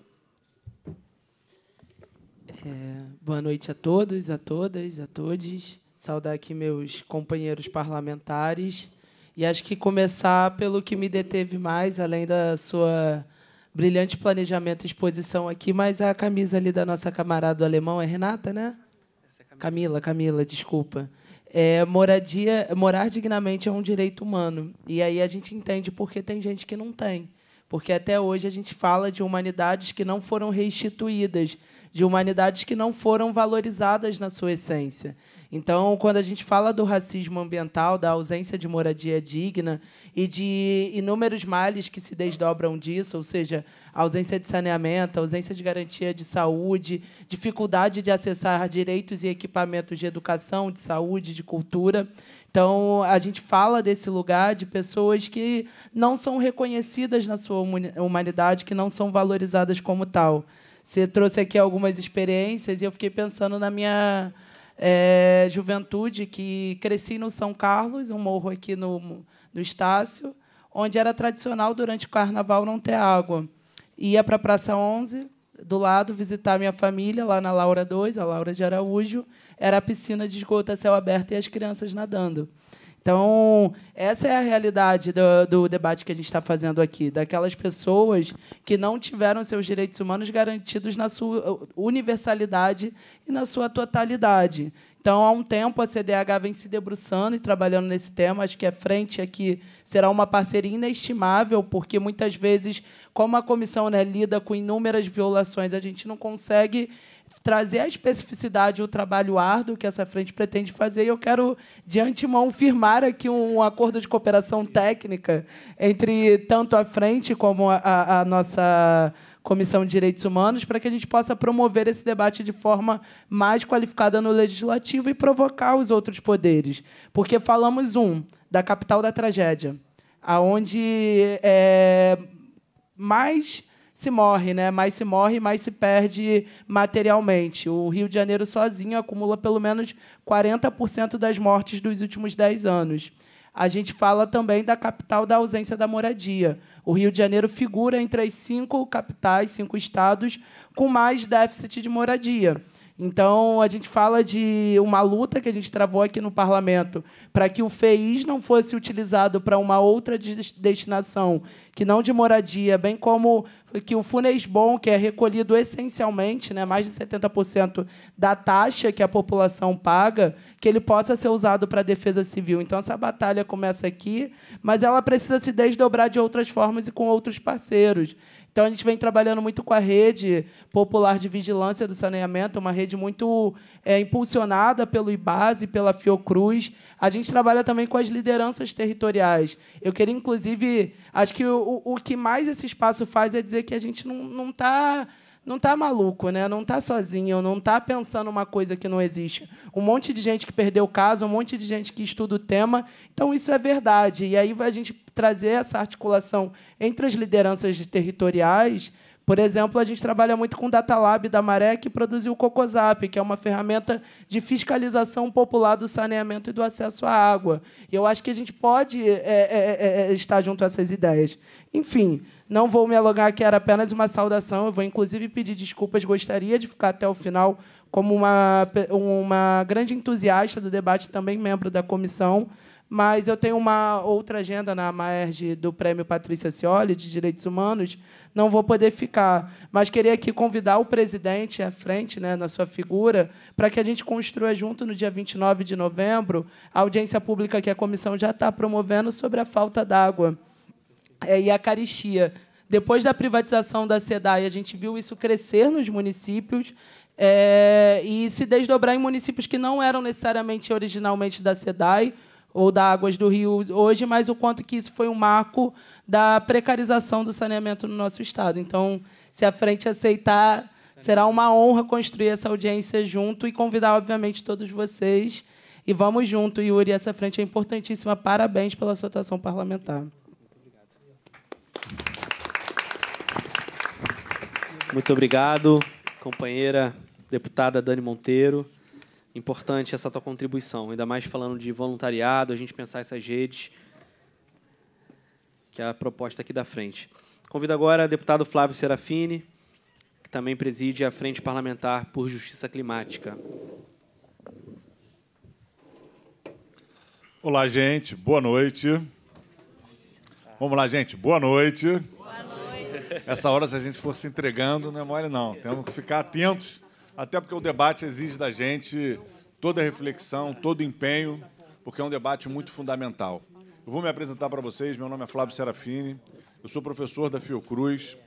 É, boa noite a todos, a todas, a todos. Saudar aqui meus companheiros parlamentares. E acho que começar pelo que me deteve mais, além da sua brilhante planejamento e exposição aqui, mas a camisa ali da nossa camarada do alemão é Renata, né? É Camila. Camila, Camila, desculpa. É, moradia, morar dignamente é um direito humano. E aí a gente entende porque tem gente que não tem. Porque até hoje a gente fala de humanidades que não foram restituídas, de humanidades que não foram valorizadas na sua essência. Então, quando a gente fala do racismo ambiental, da ausência de moradia digna e de inúmeros males que se desdobram disso, ou seja, ausência de saneamento, ausência de garantia de saúde, dificuldade de acessar direitos e equipamentos de educação, de saúde, de cultura, então, a gente fala desse lugar de pessoas que não são reconhecidas na sua humanidade, que não são valorizadas como tal. Você trouxe aqui algumas experiências e eu fiquei pensando na minha é, juventude que cresci no São Carlos, um morro aqui no, no Estácio, onde era tradicional durante o carnaval não ter água. Ia para a Praça 11, do lado, visitar minha família, lá na Laura 2, a Laura de Araújo. Era a piscina de esgoto a céu aberto e as crianças nadando. Então, essa é a realidade do, do debate que a gente está fazendo aqui, daquelas pessoas que não tiveram seus direitos humanos garantidos na sua universalidade e na sua totalidade. Então, há um tempo, a CDH vem se debruçando e trabalhando nesse tema. Acho que a frente aqui será uma parceria inestimável, porque muitas vezes, como a comissão né, lida com inúmeras violações, a gente não consegue trazer a especificidade e o trabalho árduo que essa frente pretende fazer. E eu quero, de antemão, firmar aqui um acordo de cooperação técnica entre tanto a frente como a, a, a nossa Comissão de Direitos Humanos, para que a gente possa promover esse debate de forma mais qualificada no legislativo e provocar os outros poderes. Porque falamos, um, da capital da tragédia, aonde é, mais se morre, né? Mais se morre, mais se perde materialmente. O Rio de Janeiro sozinho acumula pelo menos 40% das mortes dos últimos 10 anos. A gente fala também da capital da ausência da moradia. O Rio de Janeiro figura entre as cinco capitais, cinco estados, com mais déficit de moradia. Então, a gente fala de uma luta que a gente travou aqui no parlamento para que o FEIS não fosse utilizado para uma outra destinação que não de moradia, bem como que o Funesbon, que é recolhido essencialmente, né, mais de 70% da taxa que a população paga, que ele possa ser usado para a defesa civil. Então, essa batalha começa aqui, mas ela precisa se desdobrar de outras formas e com outros parceiros. Então a gente vem trabalhando muito com a rede popular de vigilância do saneamento, uma rede muito é, impulsionada pelo IBASE, pela Fiocruz. A gente trabalha também com as lideranças territoriais. Eu queria, inclusive, acho que o, o que mais esse espaço faz é dizer que a gente não está não está tá maluco, né? não está sozinho, não está pensando uma coisa que não existe. Um monte de gente que perdeu o caso, um monte de gente que estuda o tema. Então, isso é verdade. E aí a gente trazer essa articulação entre as lideranças territoriais. Por exemplo, a gente trabalha muito com o Data Lab da Maré, que produziu o Cocosap, que é uma ferramenta de fiscalização popular do saneamento e do acesso à água. E eu acho que a gente pode é é, é, é, é, estar junto a essas ideias. Enfim, não vou me alongar aqui, era apenas uma saudação. Eu vou, inclusive, pedir desculpas. Gostaria de ficar até o final como uma, uma grande entusiasta do debate, também membro da comissão mas eu tenho uma outra agenda na Maerj do Prêmio Patrícia Cioli de Direitos Humanos, não vou poder ficar, mas queria aqui convidar o presidente à frente, né, na sua figura, para que a gente construa junto no dia 29 de novembro a audiência pública que a comissão já está promovendo sobre a falta d'água eh, e a caristia. Depois da privatização da SEDAI, a gente viu isso crescer nos municípios, é, e se desdobrar em municípios que não eram necessariamente originalmente da SEDAI, ou da Águas do Rio hoje, mas o quanto que isso foi um marco da precarização do saneamento no nosso estado. Então, se a frente aceitar, será uma honra construir essa audiência junto e convidar, obviamente, todos vocês. E vamos junto, Yuri, essa frente é importantíssima. Parabéns pela sua atuação parlamentar. Muito obrigado, companheira deputada Dani Monteiro. Importante essa tua contribuição, ainda mais falando de voluntariado, a gente pensar essas redes, que é a proposta aqui da frente. Convido agora o deputado Flávio Serafini, que também preside a Frente Parlamentar por Justiça Climática. Olá, gente. Boa noite. Vamos lá, gente. Boa noite. Boa noite. Essa hora, se a gente for se entregando, não é mole, não. Temos que ficar atentos até porque o debate exige da gente toda reflexão, todo empenho, porque é um debate muito fundamental. Eu vou me apresentar para vocês, meu nome é Flávio Serafini, eu sou professor da Fiocruz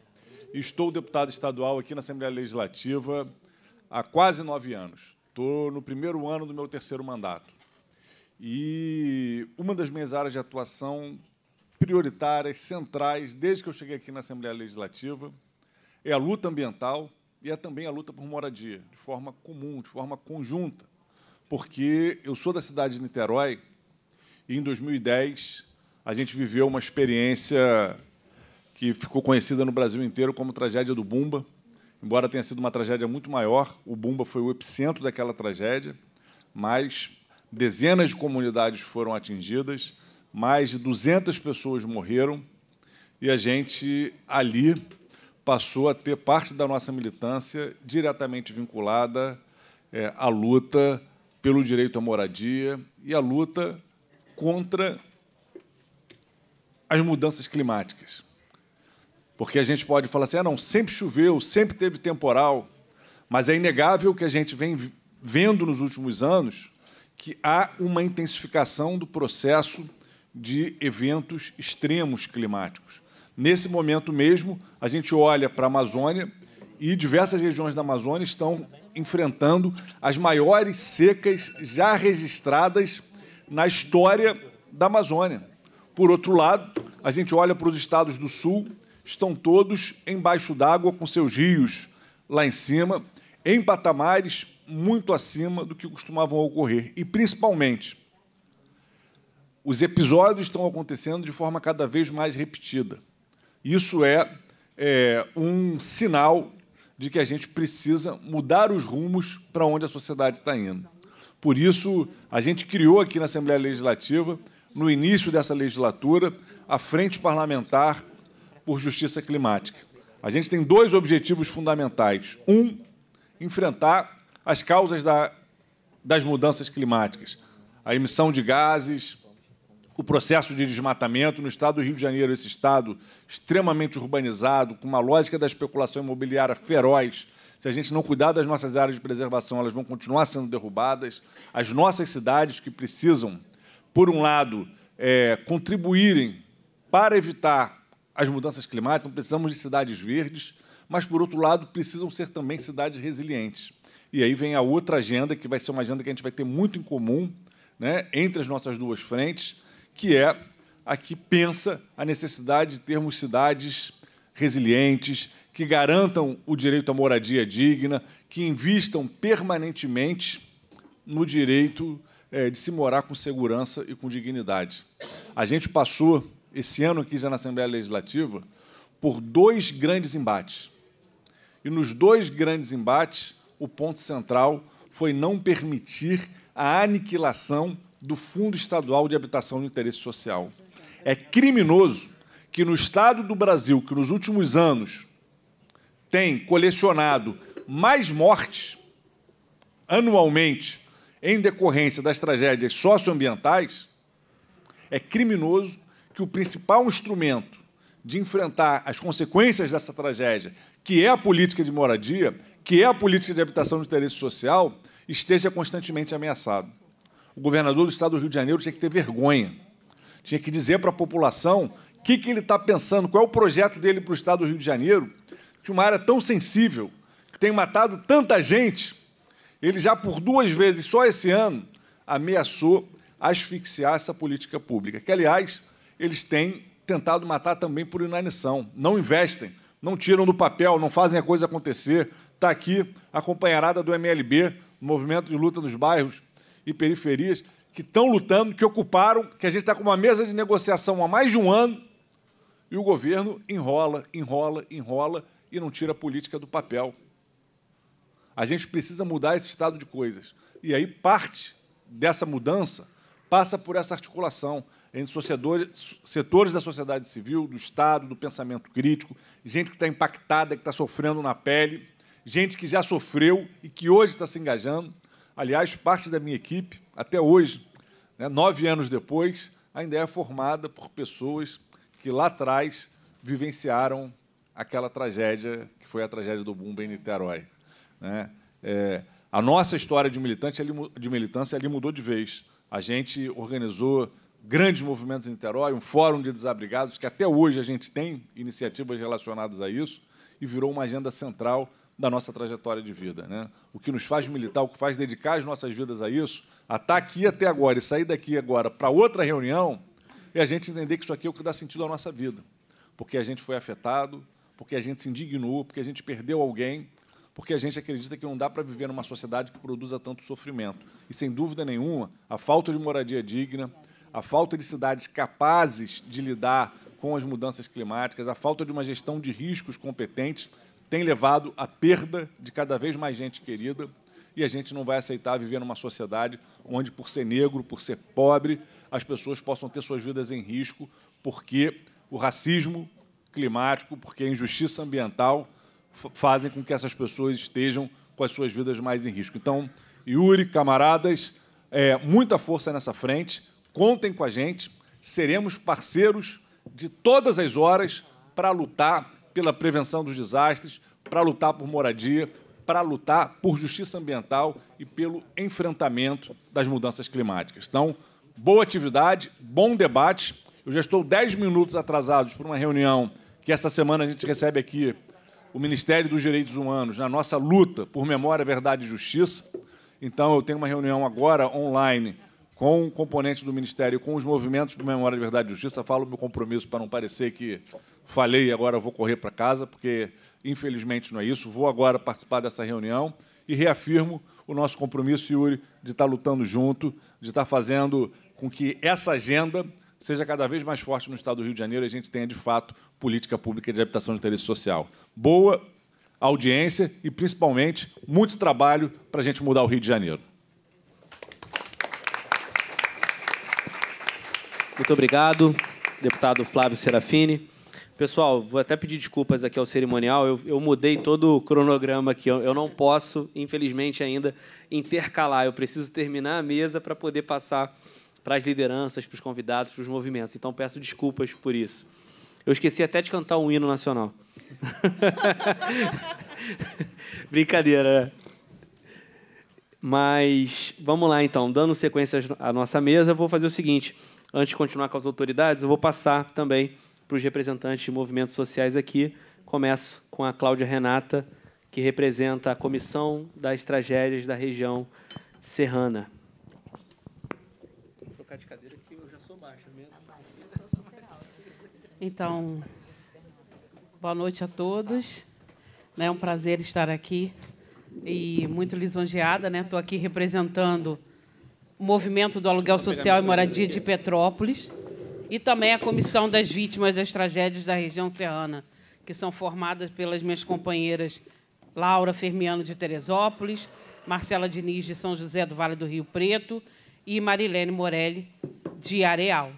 e estou deputado estadual aqui na Assembleia Legislativa há quase nove anos. Estou no primeiro ano do meu terceiro mandato. E uma das minhas áreas de atuação prioritárias, centrais, desde que eu cheguei aqui na Assembleia Legislativa, é a luta ambiental e é também a luta por moradia, de forma comum, de forma conjunta. Porque eu sou da cidade de Niterói e, em 2010, a gente viveu uma experiência que ficou conhecida no Brasil inteiro como tragédia do Bumba. Embora tenha sido uma tragédia muito maior, o Bumba foi o epicentro daquela tragédia, mas dezenas de comunidades foram atingidas, mais de 200 pessoas morreram, e a gente ali passou a ter parte da nossa militância diretamente vinculada é, à luta pelo direito à moradia e à luta contra as mudanças climáticas. Porque a gente pode falar assim: ah, não, sempre choveu, sempre teve temporal, mas é inegável que a gente vem vendo nos últimos anos que há uma intensificação do processo de eventos extremos climáticos. Nesse momento mesmo, a gente olha para a Amazônia e diversas regiões da Amazônia estão enfrentando as maiores secas já registradas na história da Amazônia. Por outro lado, a gente olha para os estados do sul, estão todos embaixo d'água com seus rios lá em cima, em patamares muito acima do que costumavam ocorrer. E principalmente, os episódios estão acontecendo de forma cada vez mais repetida. Isso é, é um sinal de que a gente precisa mudar os rumos para onde a sociedade está indo. Por isso, a gente criou aqui na Assembleia Legislativa, no início dessa legislatura, a Frente Parlamentar por Justiça Climática. A gente tem dois objetivos fundamentais. Um, enfrentar as causas da, das mudanças climáticas, a emissão de gases, o processo de desmatamento no estado do Rio de Janeiro, esse estado extremamente urbanizado, com uma lógica da especulação imobiliária feroz. Se a gente não cuidar das nossas áreas de preservação, elas vão continuar sendo derrubadas. As nossas cidades que precisam, por um lado, é, contribuírem para evitar as mudanças climáticas, então precisamos de cidades verdes, mas, por outro lado, precisam ser também cidades resilientes. E aí vem a outra agenda, que vai ser uma agenda que a gente vai ter muito em comum né, entre as nossas duas frentes, que é a que pensa a necessidade de termos cidades resilientes, que garantam o direito à moradia digna, que invistam permanentemente no direito eh, de se morar com segurança e com dignidade. A gente passou, esse ano aqui já na Assembleia Legislativa, por dois grandes embates. E nos dois grandes embates, o ponto central foi não permitir a aniquilação do Fundo Estadual de Habitação de Interesse Social. É criminoso que no estado do Brasil, que nos últimos anos tem colecionado mais mortes anualmente em decorrência das tragédias socioambientais, é criminoso que o principal instrumento de enfrentar as consequências dessa tragédia, que é a política de moradia, que é a política de habitação de interesse social, esteja constantemente ameaçado o governador do estado do Rio de Janeiro tinha que ter vergonha, tinha que dizer para a população o que, que ele está pensando, qual é o projeto dele para o estado do Rio de Janeiro, que uma área tão sensível, que tem matado tanta gente. Ele já por duas vezes, só esse ano, ameaçou asfixiar essa política pública, que, aliás, eles têm tentado matar também por inanição. Não investem, não tiram do papel, não fazem a coisa acontecer. Está aqui a companheirada do MLB, Movimento de Luta nos Bairros, e periferias que estão lutando, que ocuparam, que a gente está com uma mesa de negociação há mais de um ano e o governo enrola, enrola, enrola e não tira a política do papel. A gente precisa mudar esse estado de coisas. E aí parte dessa mudança passa por essa articulação entre setores da sociedade civil, do Estado, do pensamento crítico, gente que está impactada, que está sofrendo na pele, gente que já sofreu e que hoje está se engajando, Aliás, parte da minha equipe, até hoje, né, nove anos depois, ainda é formada por pessoas que lá atrás vivenciaram aquela tragédia que foi a tragédia do Bumba em Niterói. Né? É, a nossa história de, militante, de militância ali mudou de vez. A gente organizou grandes movimentos em Niterói, um fórum de desabrigados, que até hoje a gente tem iniciativas relacionadas a isso, e virou uma agenda central da nossa trajetória de vida. Né? O que nos faz militar, o que faz dedicar as nossas vidas a isso, a estar tá aqui até agora e sair daqui agora para outra reunião, é a gente entender que isso aqui é o que dá sentido à nossa vida. Porque a gente foi afetado, porque a gente se indignou, porque a gente perdeu alguém, porque a gente acredita que não dá para viver numa sociedade que produza tanto sofrimento. E, sem dúvida nenhuma, a falta de moradia digna, a falta de cidades capazes de lidar com as mudanças climáticas, a falta de uma gestão de riscos competentes tem levado à perda de cada vez mais gente querida e a gente não vai aceitar viver numa sociedade onde, por ser negro, por ser pobre, as pessoas possam ter suas vidas em risco porque o racismo climático, porque a injustiça ambiental fazem com que essas pessoas estejam com as suas vidas mais em risco. Então, Yuri, camaradas, é, muita força nessa frente, contem com a gente, seremos parceiros de todas as horas para lutar pela prevenção dos desastres, para lutar por moradia, para lutar por justiça ambiental e pelo enfrentamento das mudanças climáticas. Então, boa atividade, bom debate. Eu já estou dez minutos atrasados para uma reunião que essa semana a gente recebe aqui o Ministério dos Direitos Humanos na nossa luta por memória, verdade e justiça. Então, eu tenho uma reunião agora online com o componente do Ministério, com os movimentos do Memória, Verdade e Justiça. Falo meu compromisso para não parecer que falei, agora vou correr para casa, porque infelizmente não é isso. Vou agora participar dessa reunião e reafirmo o nosso compromisso, Yuri, de estar tá lutando junto, de estar tá fazendo com que essa agenda seja cada vez mais forte no Estado do Rio de Janeiro e a gente tenha, de fato, política pública de habitação de interesse social. Boa audiência e, principalmente, muito trabalho para a gente mudar o Rio de Janeiro. Muito obrigado, deputado Flávio Serafini. Pessoal, vou até pedir desculpas aqui ao cerimonial. Eu, eu mudei todo o cronograma aqui. Eu, eu, não posso, infelizmente, ainda intercalar. Eu preciso terminar a mesa para poder passar para as lideranças, para os convidados, para os movimentos. Então, peço desculpas por isso. Eu esqueci até de cantar um hino nacional. Brincadeira, né? Mas vamos lá, então. Dando sequência à nossa mesa, eu vou fazer o seguinte. Antes de continuar com as autoridades, eu vou passar também para os representantes de movimentos sociais aqui. Começo com a Cláudia Renata, que representa a Comissão das Tragédias da Região Serrana. Vou trocar de cadeira que eu já sou baixa Então, boa noite a todos. Né, é um prazer estar aqui e muito lisonjeada, né? Estou aqui representando o movimento do aluguel social e moradia de Petrópolis e também a Comissão das Vítimas das Tragédias da Região Serrana, que são formadas pelas minhas companheiras Laura Fermiano de Teresópolis, Marcela Diniz de São José do Vale do Rio Preto e Marilene Morelli de Areal.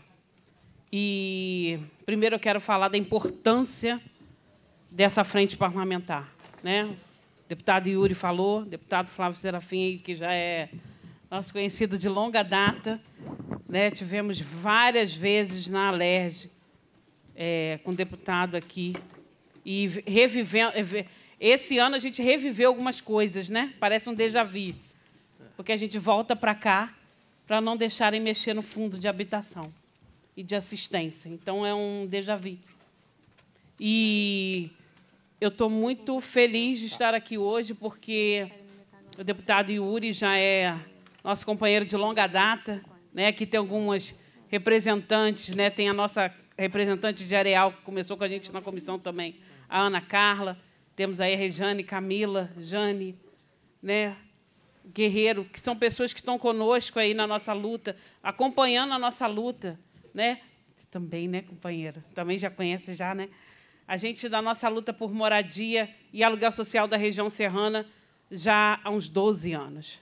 E primeiro eu quero falar da importância dessa frente parlamentar, né? O deputado Yuri falou, o deputado Flávio Serafim, que já é nosso conhecido de longa data, né? Tivemos várias vezes na Alerj é, com o deputado aqui. E revivendo. É, esse ano a gente reviveu algumas coisas, né? Parece um déjà vu. Porque a gente volta para cá para não deixarem mexer no fundo de habitação e de assistência. Então é um déjà vu. E eu estou muito feliz de estar aqui hoje, porque o deputado Yuri já é nosso companheiro de longa data. Né? Aqui tem algumas representantes, né? tem a nossa representante de Areal, que começou com a gente na comissão também, a Ana Carla, temos aí a Rejane, Camila, Jane, né? Guerreiro, que são pessoas que estão conosco aí na nossa luta, acompanhando a nossa luta, né? Você também, né, companheira? Também já conhece já, né? A gente da nossa luta por moradia e aluguel social da região serrana já há uns 12 anos.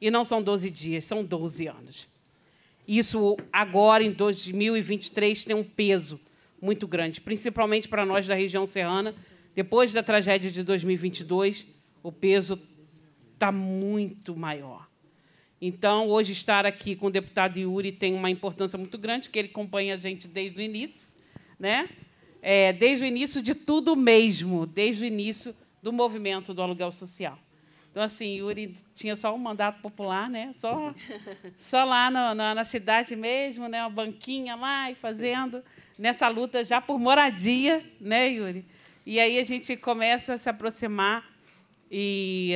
E não são 12 dias, são 12 anos. Isso agora, em 2023, tem um peso muito grande, principalmente para nós da região serrana. Depois da tragédia de 2022, o peso está muito maior. Então, hoje, estar aqui com o deputado Yuri tem uma importância muito grande, que ele acompanha a gente desde o início, né? É, desde o início de tudo mesmo, desde o início do movimento do aluguel social. Então, assim, Yuri tinha só um mandato popular, né? Só, só lá no, no, na cidade mesmo, né? Uma banquinha lá e fazendo nessa luta já por moradia, né, Yuri? E aí a gente começa a se aproximar e,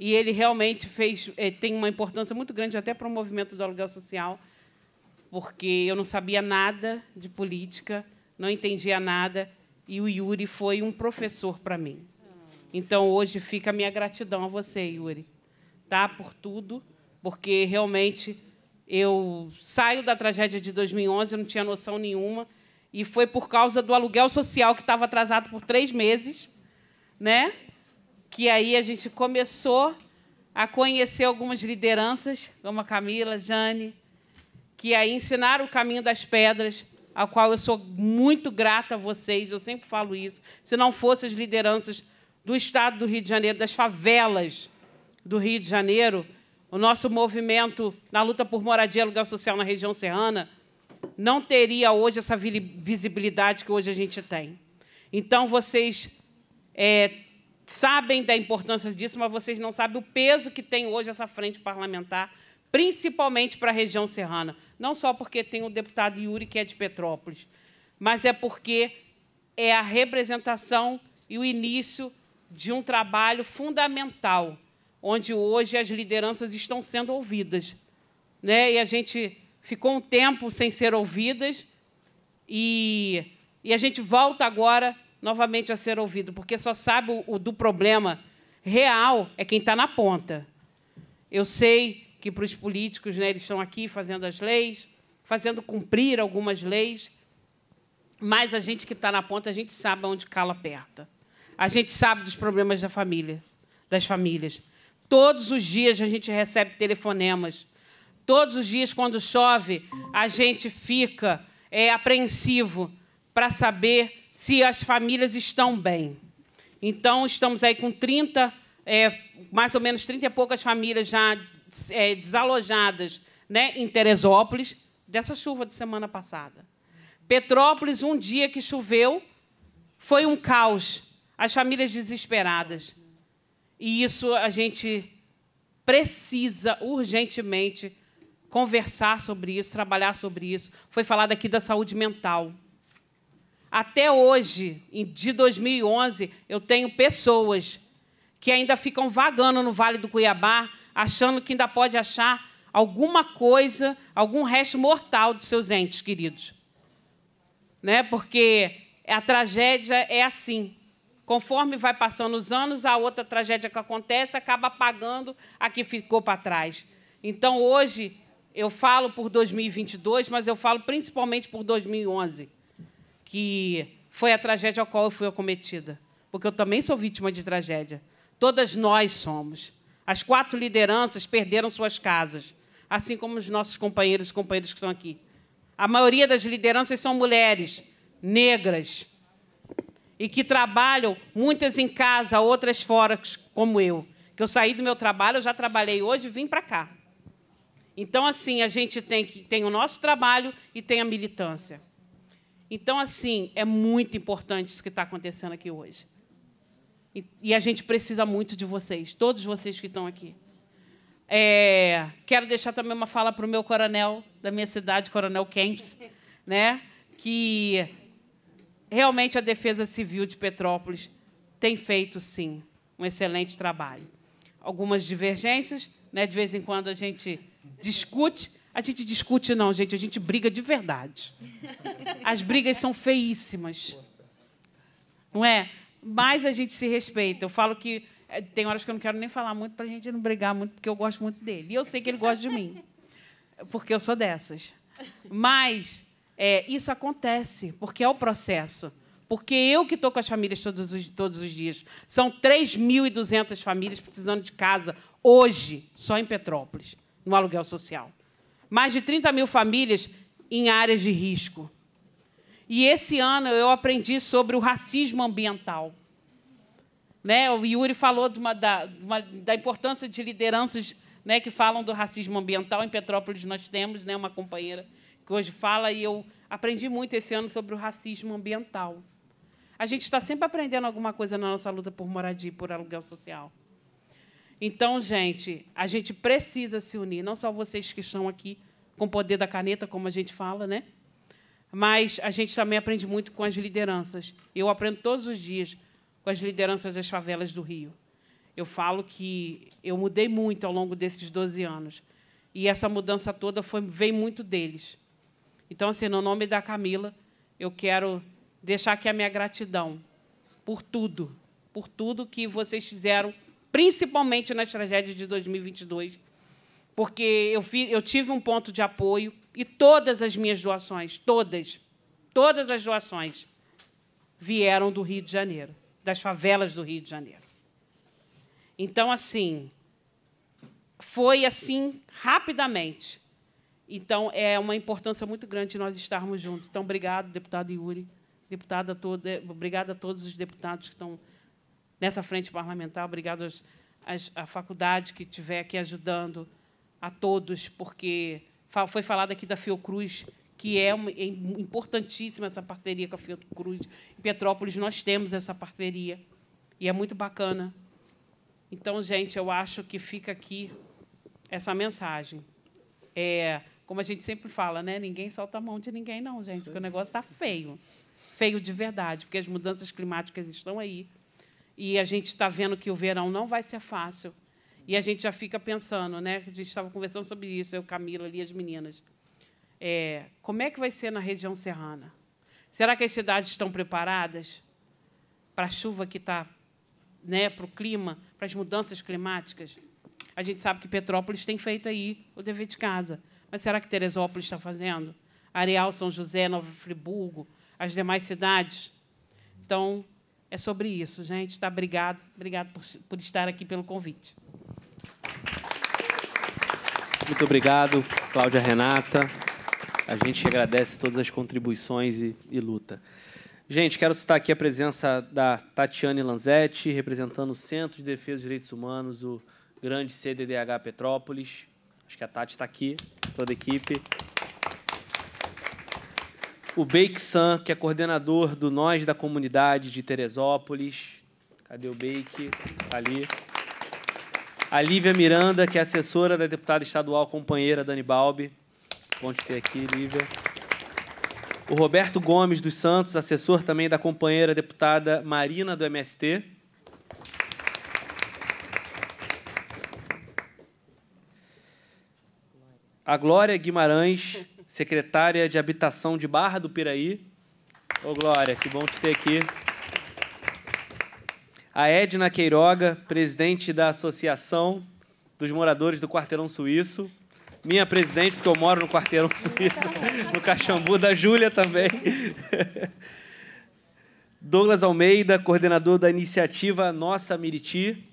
e ele realmente fez, eh, tem uma importância muito grande até para o movimento do aluguel social, porque eu não sabia nada de política, não entendia nada, e o Yuri foi um professor para mim então, hoje fica a minha gratidão a você, Yuri, tá? por tudo, porque realmente eu saio da tragédia de 2011, eu não tinha noção nenhuma, e foi por causa do aluguel social que estava atrasado por três meses, né? que aí a gente começou a conhecer algumas lideranças, como a Camila, Jane, que aí ensinaram o caminho das pedras, ao qual eu sou muito grata a vocês, eu sempre falo isso. Se não fossem as lideranças do estado do Rio de Janeiro, das favelas do Rio de Janeiro, o nosso movimento na luta por moradia e aluguel social na região serrana não teria hoje essa visibilidade que hoje a gente tem. Então, vocês é, sabem da importância disso, mas vocês não sabem o peso que tem hoje essa frente parlamentar, principalmente para a região serrana. Não só porque tem o deputado Yuri, que é de Petrópolis, mas é porque é a representação e o início de um trabalho fundamental, onde hoje as lideranças estão sendo ouvidas. Né? E a gente ficou um tempo sem ser ouvidas e, e a gente volta agora novamente a ser ouvido, porque só sabe o, o do problema real é quem está na ponta. Eu sei que para os políticos, né, eles estão aqui fazendo as leis, fazendo cumprir algumas leis, mas a gente que está na ponta, a gente sabe onde cala aperta. A gente sabe dos problemas da família, das famílias. Todos os dias a gente recebe telefonemas. Todos os dias, quando chove, a gente fica é, apreensivo para saber se as famílias estão bem. Então, estamos aí com 30, é, mais ou menos 30 e poucas famílias já é, desalojadas né, em Teresópolis, dessa chuva de semana passada. Petrópolis, um dia que choveu, foi um caos as famílias desesperadas. E isso a gente precisa urgentemente conversar sobre isso, trabalhar sobre isso. Foi falado aqui da saúde mental. Até hoje, de 2011, eu tenho pessoas que ainda ficam vagando no Vale do Cuiabá, achando que ainda pode achar alguma coisa, algum resto mortal dos seus entes queridos. Né? Porque a tragédia é assim. Conforme vai passando os anos, a outra tragédia que acontece acaba apagando a que ficou para trás. Então, hoje, eu falo por 2022, mas eu falo principalmente por 2011, que foi a tragédia a qual eu fui acometida, porque eu também sou vítima de tragédia. Todas nós somos. As quatro lideranças perderam suas casas, assim como os nossos companheiros e companheiras que estão aqui. A maioria das lideranças são mulheres negras e que trabalham, muitas em casa, outras fora, como eu. Que eu saí do meu trabalho, eu já trabalhei hoje e vim para cá. Então, assim, a gente tem, que, tem o nosso trabalho e tem a militância. Então, assim, é muito importante isso que está acontecendo aqui hoje. E, e, a gente precisa muito de vocês, todos vocês que estão aqui. É, quero deixar também uma fala para o meu coronel da minha cidade, Coronel Kempis, né? que realmente a Defesa Civil de Petrópolis tem feito, sim, um excelente trabalho. Algumas divergências, né? de vez em quando a gente discute. A gente discute, não, gente, a gente briga de verdade. As brigas são feíssimas. Não é? Mas a gente se respeita. Eu falo que eh, tem horas que eu não quero nem falar muito para a gente não brigar muito, porque eu gosto muito dele. E eu sei que ele gosta de mim, porque eu sou dessas. Mas é, isso acontece, porque é o processo. Porque eu que estou com as famílias todos os, todos os dias. São 3.200 famílias precisando de casa hoje, só em Petrópolis, no aluguel social. Mais de 30 mil famílias em áreas de risco. E esse ano eu aprendi sobre o racismo ambiental. Né? O Yuri falou uma, da, uma, da importância de lideranças né, que falam do racismo ambiental. Em Petrópolis nós temos né, uma companheira que hoje fala, e eu aprendi muito esse ano sobre o racismo ambiental. A gente está sempre aprendendo alguma coisa na nossa luta por moradia e por aluguel social. Então, gente, a gente precisa se unir, não só vocês que estão aqui com o poder da caneta, como a gente fala, né? Mas a gente também aprende muito com as lideranças. Eu aprendo todos os dias com as lideranças das favelas do Rio. Eu falo que eu mudei muito ao longo desses 12 anos. E essa mudança toda foi, veio muito deles. Então, assim, no nome da Camila, eu quero deixar aqui a minha gratidão por tudo, por tudo que vocês fizeram, principalmente nas tragédias de 2022, porque eu, eu tive um ponto de apoio e todas as minhas doações, todas, todas as doações vieram do Rio de Janeiro, das favelas do Rio de Janeiro. Então, assim, foi assim rapidamente então, é uma importância muito grande nós estarmos juntos. Então, obrigado, deputado Yuri, deputada toda, obrigado a todos os deputados que estão nessa frente parlamentar, obrigado às, às, à faculdade que estiver aqui ajudando, a todos, porque foi falado aqui da Fiocruz, que é, é importantíssima essa parceria com a Fiocruz. Em Petrópolis, nós temos essa parceria, e é muito bacana. Então, gente, eu acho que fica aqui essa mensagem. É, como a gente sempre fala, né? Ninguém solta a mão de ninguém, não, gente, porque o negócio está feio. Feio de verdade, porque as mudanças climáticas estão aí. E a gente está vendo que o verão não vai ser fácil. E a gente já fica pensando, né? A gente estava conversando sobre isso, eu, Camila ali, as meninas. É, como é que vai ser na região serrana? Será que as cidades estão preparadas para a chuva que está, né, para o clima, para as mudanças climáticas? A gente sabe que Petrópolis tem feito aí o dever de casa. Mas será que Teresópolis está fazendo? Areal, São José, Nova Friburgo, as demais cidades? Então, é sobre isso, gente. Tá, obrigado. Obrigado por, por estar aqui pelo convite. Muito obrigado, Cláudia Renata. A gente agradece todas as contribuições e, e, luta. Gente, quero citar aqui a presença da Tatiane Lanzetti, representando o Centro de Defesa dos Direitos Humanos, o grande CDDH Petrópolis. Acho que a Tati está aqui, toda a equipe. O Bake San, que é coordenador do Nós da Comunidade de Teresópolis. Cadê o Bake? Está ali. A Lívia Miranda, que é assessora da deputada estadual companheira Dani Balbi. Bom te ter aqui, Lívia. O Roberto Gomes dos Santos, assessor também da companheira deputada Marina do MST. a Glória Guimarães, secretária de Habitação de Barra do Piraí. Ô, Glória, que bom te ter aqui. A Edna Queiroga, presidente da Associação dos Moradores do Quarteirão Suíço. Minha presidente, porque eu moro no Quarteirão Suíço, no Caxambu, da Júlia também. Douglas Almeida, coordenador da iniciativa Nossa Miriti.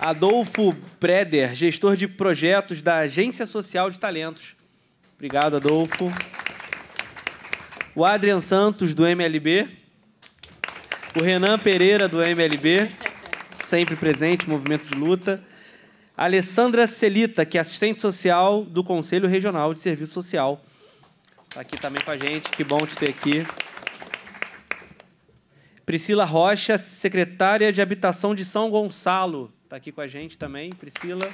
Adolfo Preder, gestor de projetos da Agência Social de Talentos. Obrigado, Adolfo. O Adrian Santos, do MLB. O Renan Pereira, do MLB, sempre presente, movimento de luta. A Alessandra Celita, que é assistente social do Conselho Regional de Serviço Social. Está aqui também com a gente, que bom te ter aqui. Priscila Rocha, secretária de Habitação de São Gonçalo está aqui com a gente também, Priscila.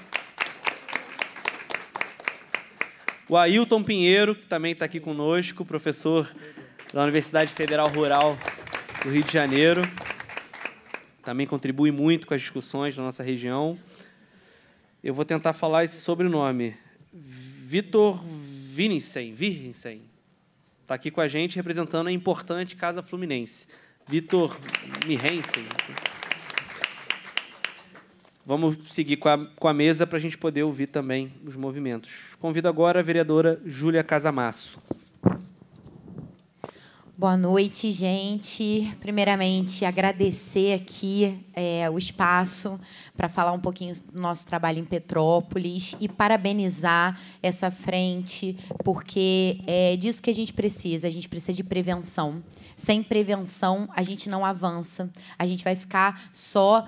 O Ailton Pinheiro, que também está aqui conosco, professor da Universidade Federal Rural do Rio de Janeiro. Também contribui muito com as discussões da nossa região. Eu vou tentar falar esse sobrenome. Vitor Vinicen, Virgensen, está aqui com a gente representando a importante Casa Fluminense. Vitor Mirensen. Vamos seguir com a, com a mesa para a gente poder ouvir também os movimentos. Convido agora a vereadora Júlia Casamasso. Boa noite, gente. Primeiramente, agradecer aqui é, o espaço para falar um pouquinho do nosso trabalho em Petrópolis e parabenizar essa frente, porque é disso que a gente precisa. A gente precisa de prevenção. Sem prevenção, a gente não avança. A gente vai ficar só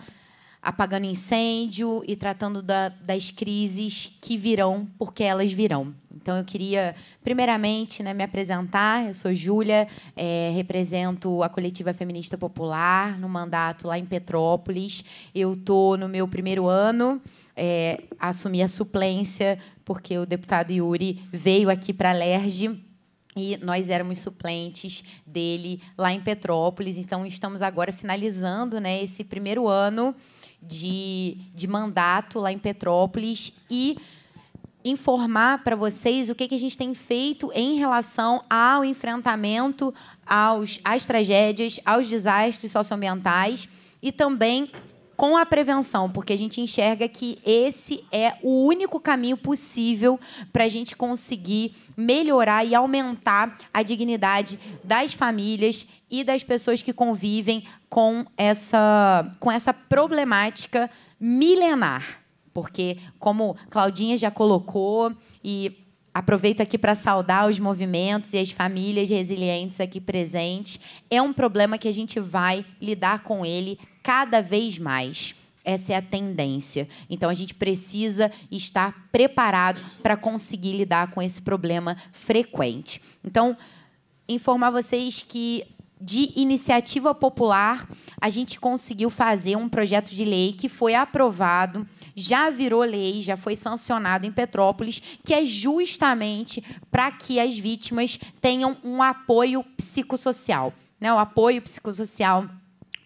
apagando incêndio e tratando da, das crises que virão, porque elas virão. Então, eu queria, primeiramente, né, me apresentar. Eu sou Júlia, é, represento a Coletiva Feminista Popular no mandato lá em Petrópolis. Eu estou no meu primeiro ano, é, assumi a suplência, porque o deputado Yuri veio aqui para a Lerge e nós éramos suplentes dele lá em Petrópolis. Então, estamos agora finalizando né, esse primeiro ano de, de mandato lá em Petrópolis e informar para vocês o que, que a gente tem feito em relação ao enfrentamento aos, às tragédias, aos desastres socioambientais e também com a prevenção, porque a gente enxerga que esse é o único caminho possível para a gente conseguir melhorar e aumentar a dignidade das famílias e das pessoas que convivem com essa, com essa problemática milenar. Porque, como Claudinha já colocou, e aproveito aqui para saudar os movimentos e as famílias resilientes aqui presentes. É um problema que a gente vai lidar com ele cada vez mais. Essa é a tendência. Então a gente precisa estar preparado para conseguir lidar com esse problema frequente. Então, informar vocês que de iniciativa popular, a gente conseguiu fazer um projeto de lei que foi aprovado, já virou lei, já foi sancionado em Petrópolis, que é justamente para que as vítimas tenham um apoio psicossocial, né? O apoio psicossocial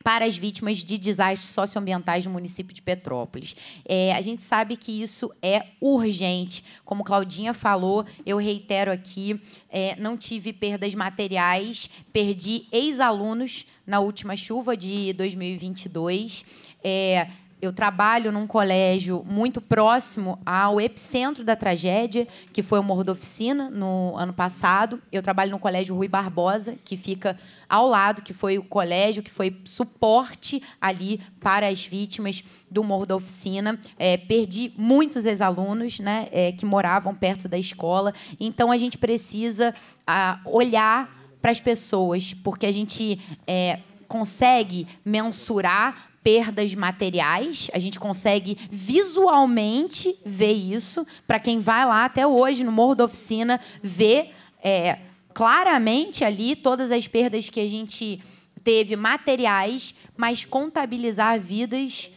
para as vítimas de desastres socioambientais no município de Petrópolis. É, a gente sabe que isso é urgente. Como Claudinha falou, eu reitero aqui, é, não tive perdas materiais, perdi ex-alunos na última chuva de 2022. É, eu trabalho num colégio muito próximo ao epicentro da tragédia, que foi o Morro da Oficina, no ano passado. Eu trabalho no colégio Rui Barbosa, que fica ao lado, que foi o colégio que foi suporte ali para as vítimas do Morro da Oficina. É, perdi muitos ex-alunos né, é, que moravam perto da escola. Então, a gente precisa a, olhar para as pessoas, porque a gente... É, consegue mensurar perdas materiais. A gente consegue visualmente ver isso. Para quem vai lá até hoje no Morro da Oficina, vê é, claramente ali todas as perdas que a gente teve materiais, mas contabilizar vidas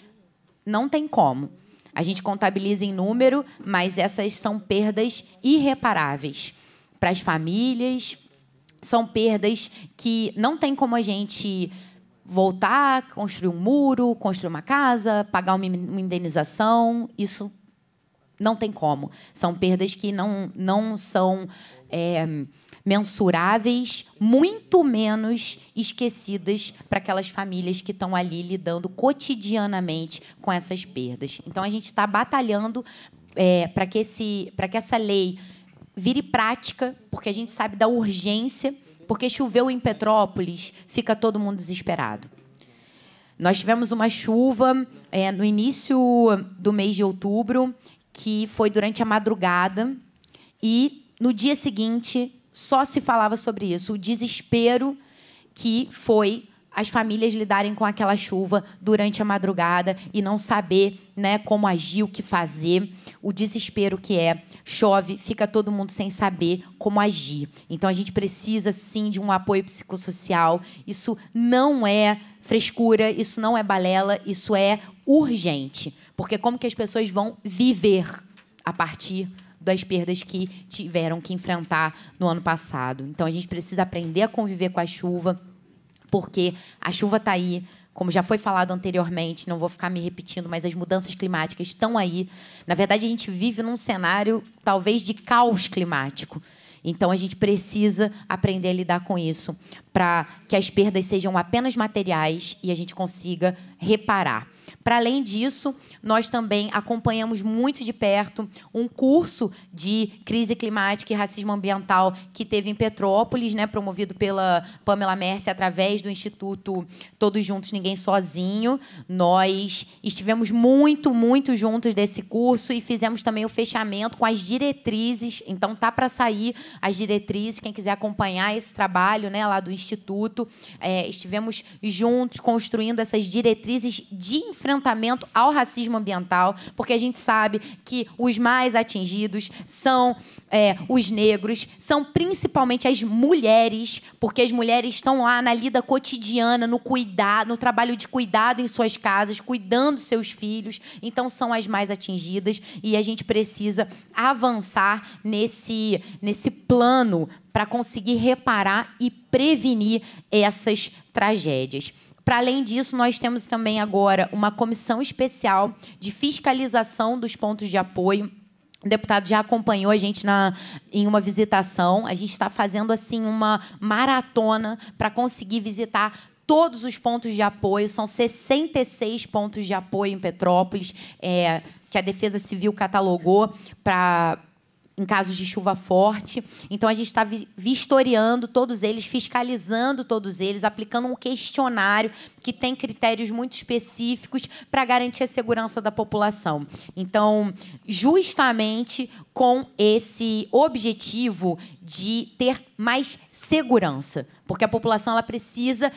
não tem como. A gente contabiliza em número, mas essas são perdas irreparáveis para as famílias, são perdas que não tem como a gente voltar, construir um muro, construir uma casa, pagar uma indenização, isso não tem como. São perdas que não, não são é, mensuráveis, muito menos esquecidas para aquelas famílias que estão ali lidando cotidianamente com essas perdas. Então, a gente está batalhando é, para que, esse, que essa lei vire prática, porque a gente sabe da urgência porque choveu em Petrópolis, fica todo mundo desesperado. Nós tivemos uma chuva é, no início do mês de outubro, que foi durante a madrugada, e no dia seguinte só se falava sobre isso, o desespero que foi as famílias lidarem com aquela chuva durante a madrugada e não saber né, como agir, o que fazer, o desespero que é. Chove, fica todo mundo sem saber como agir. Então a gente precisa sim de um apoio psicossocial. Isso não é frescura, isso não é balela, isso é urgente. Porque como que as pessoas vão viver a partir das perdas que tiveram que enfrentar no ano passado? Então a gente precisa aprender a conviver com a chuva porque a chuva está aí, como já foi falado anteriormente, não vou ficar me repetindo, mas as mudanças climáticas estão aí. Na verdade, a gente vive num cenário talvez de caos climático. Então, a gente precisa aprender a lidar com isso para que as perdas sejam apenas materiais e a gente consiga reparar. Para além disso, nós também acompanhamos muito de perto um curso de crise climática e racismo ambiental que teve em Petrópolis, né, promovido pela Pamela Mercy através do Instituto Todos Juntos, Ninguém Sozinho. Nós estivemos muito, muito juntos desse curso e fizemos também o fechamento com as diretrizes. Então tá para sair as diretrizes. Quem quiser acompanhar esse trabalho, né, lá do Instituto, é, estivemos juntos construindo essas diretrizes de enfrentamento ao racismo ambiental, porque a gente sabe que os mais atingidos são é, os negros, são principalmente as mulheres, porque as mulheres estão lá na lida cotidiana, no cuidado, no trabalho de cuidado em suas casas, cuidando seus filhos, então são as mais atingidas e a gente precisa avançar nesse, nesse plano para conseguir reparar e prevenir essas tragédias. Para além disso, nós temos também agora uma comissão especial de fiscalização dos pontos de apoio. O deputado já acompanhou a gente na, em uma visitação. A gente está fazendo assim uma maratona para conseguir visitar todos os pontos de apoio. São 66 pontos de apoio em Petrópolis é, que a Defesa Civil catalogou para em casos de chuva forte. Então, a gente está vistoriando todos eles, fiscalizando todos eles, aplicando um questionário que tem critérios muito específicos para garantir a segurança da população. Então, justamente com esse objetivo de ter mais segurança, porque a população ela precisa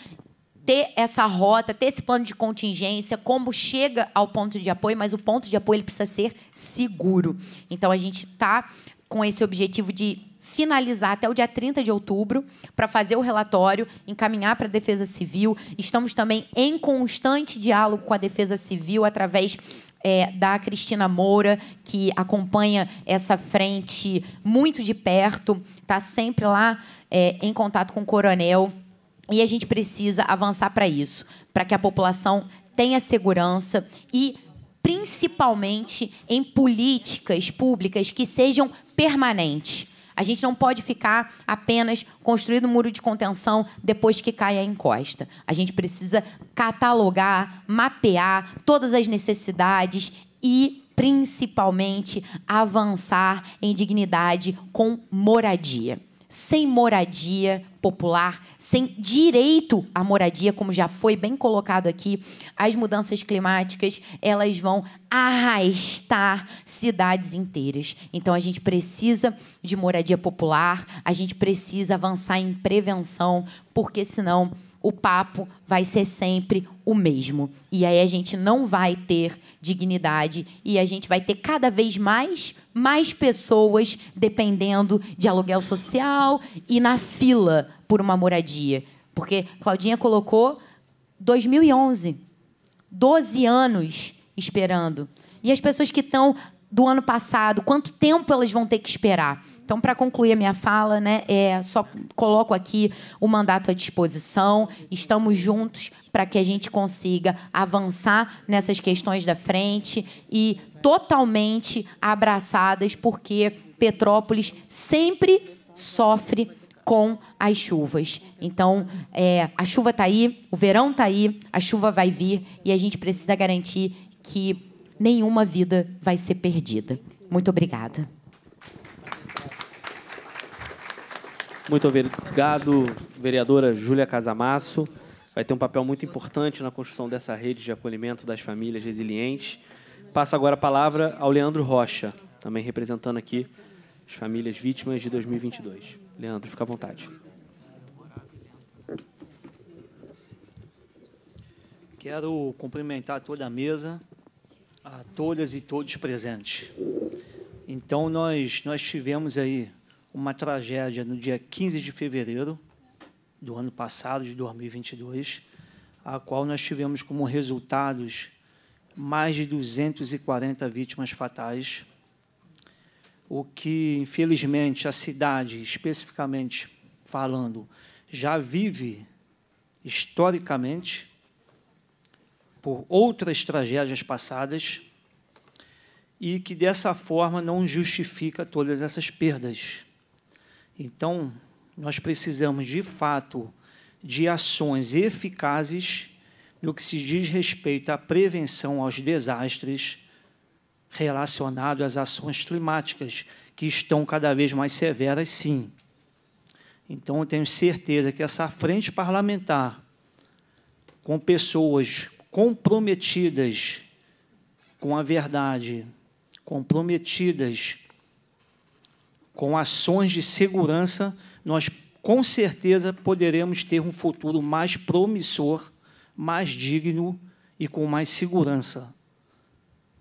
ter essa rota, ter esse plano de contingência, como chega ao ponto de apoio, mas o ponto de apoio ele precisa ser seguro. Então a gente está com esse objetivo de finalizar até o dia 30 de outubro para fazer o relatório, encaminhar para a Defesa Civil. Estamos também em constante diálogo com a Defesa Civil através é, da Cristina Moura, que acompanha essa frente muito de perto, está sempre lá é, em contato com o coronel. E a gente precisa avançar para isso, para que a população tenha segurança e principalmente em políticas públicas que sejam permanentes. A gente não pode ficar apenas construindo um muro de contenção depois que cai a encosta. A gente precisa catalogar, mapear todas as necessidades e, principalmente, avançar em dignidade com moradia. Sem moradia, popular, sem direito à moradia, como já foi bem colocado aqui, as mudanças climáticas elas vão arrastar cidades inteiras. Então a gente precisa de moradia popular, a gente precisa avançar em prevenção, porque senão o papo vai ser sempre o mesmo. E aí a gente não vai ter dignidade e a gente vai ter cada vez mais mais pessoas dependendo de aluguel social e na fila por uma moradia. Porque Claudinha colocou 2011, 12 anos esperando. E as pessoas que estão do ano passado, quanto tempo elas vão ter que esperar? Então, para concluir a minha fala, né, é, só coloco aqui o mandato à disposição. Estamos juntos para que a gente consiga avançar nessas questões da frente e totalmente abraçadas, porque Petrópolis sempre sofre com as chuvas. Então, é, a chuva está aí, o verão está aí, a chuva vai vir e a gente precisa garantir que nenhuma vida vai ser perdida. Muito obrigada. Muito obrigado, vereadora Júlia Casamasso. Vai ter um papel muito importante na construção dessa rede de acolhimento das famílias resilientes. Passo agora a palavra ao Leandro Rocha, também representando aqui as famílias vítimas de 2022. Leandro, fica à vontade. Quero cumprimentar toda a mesa, a todas e todos presentes. Então, nós, nós tivemos aí uma tragédia no dia 15 de fevereiro do ano passado, de 2022, a qual nós tivemos como resultados mais de 240 vítimas fatais, o que, infelizmente, a cidade, especificamente falando, já vive historicamente por outras tragédias passadas e que dessa forma não justifica todas essas perdas. Então, nós precisamos de fato de ações eficazes no que se diz respeito à prevenção aos desastres relacionados às ações climáticas, que estão cada vez mais severas, sim. Então, eu tenho certeza que essa frente parlamentar, com pessoas comprometidas com a verdade, comprometidas com ações de segurança, nós com certeza poderemos ter um futuro mais promissor, mais digno e com mais segurança.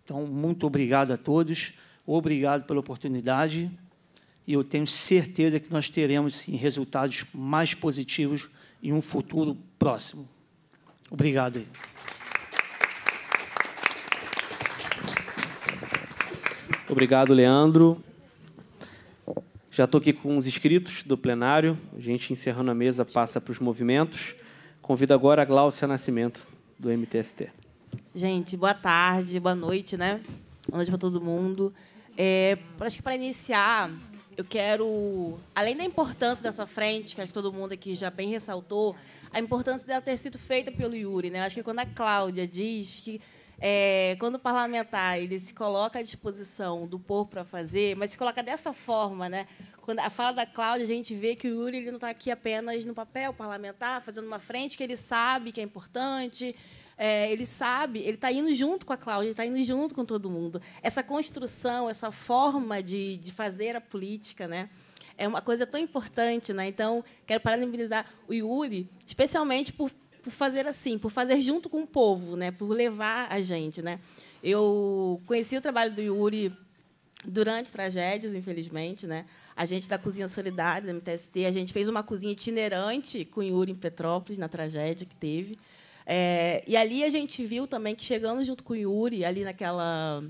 Então, muito obrigado a todos, obrigado pela oportunidade e eu tenho certeza que nós teremos sim, resultados mais positivos em um futuro próximo. Obrigado. Obrigado, Leandro. Já estou aqui com os inscritos do plenário. A gente, encerrando a mesa, passa para os movimentos. Convido agora a Gláucia Nascimento, do MTST. Gente, boa tarde, boa noite, né? Boa noite para todo mundo. É, acho que para iniciar, eu quero, além da importância dessa frente, que acho que todo mundo aqui já bem ressaltou, a importância dela ter sido feita pelo Yuri, né? Acho que quando a Cláudia diz que é, quando o parlamentar ele se coloca à disposição do povo para fazer, mas se coloca dessa forma, né? Quando a fala da Cláudia, a gente vê que o Yuri ele não está aqui apenas no papel parlamentar, fazendo uma frente que ele sabe que é importante, é, ele sabe, ele está indo junto com a Cláudia, está indo junto com todo mundo. Essa construção, essa forma de, de fazer a política, né? É uma coisa tão importante, né? Então, quero parabenizar o Yuri, especialmente por por fazer assim, por fazer junto com o povo, né? Por levar a gente, né? Eu conheci o trabalho do Yuri durante tragédias, infelizmente, né? A gente da Cozinha Solidária, do MTST, a gente fez uma cozinha itinerante com o Yuri em Petrópolis, na tragédia que teve. É, e ali a gente viu também que, chegando junto com o Yuri, ali naquela,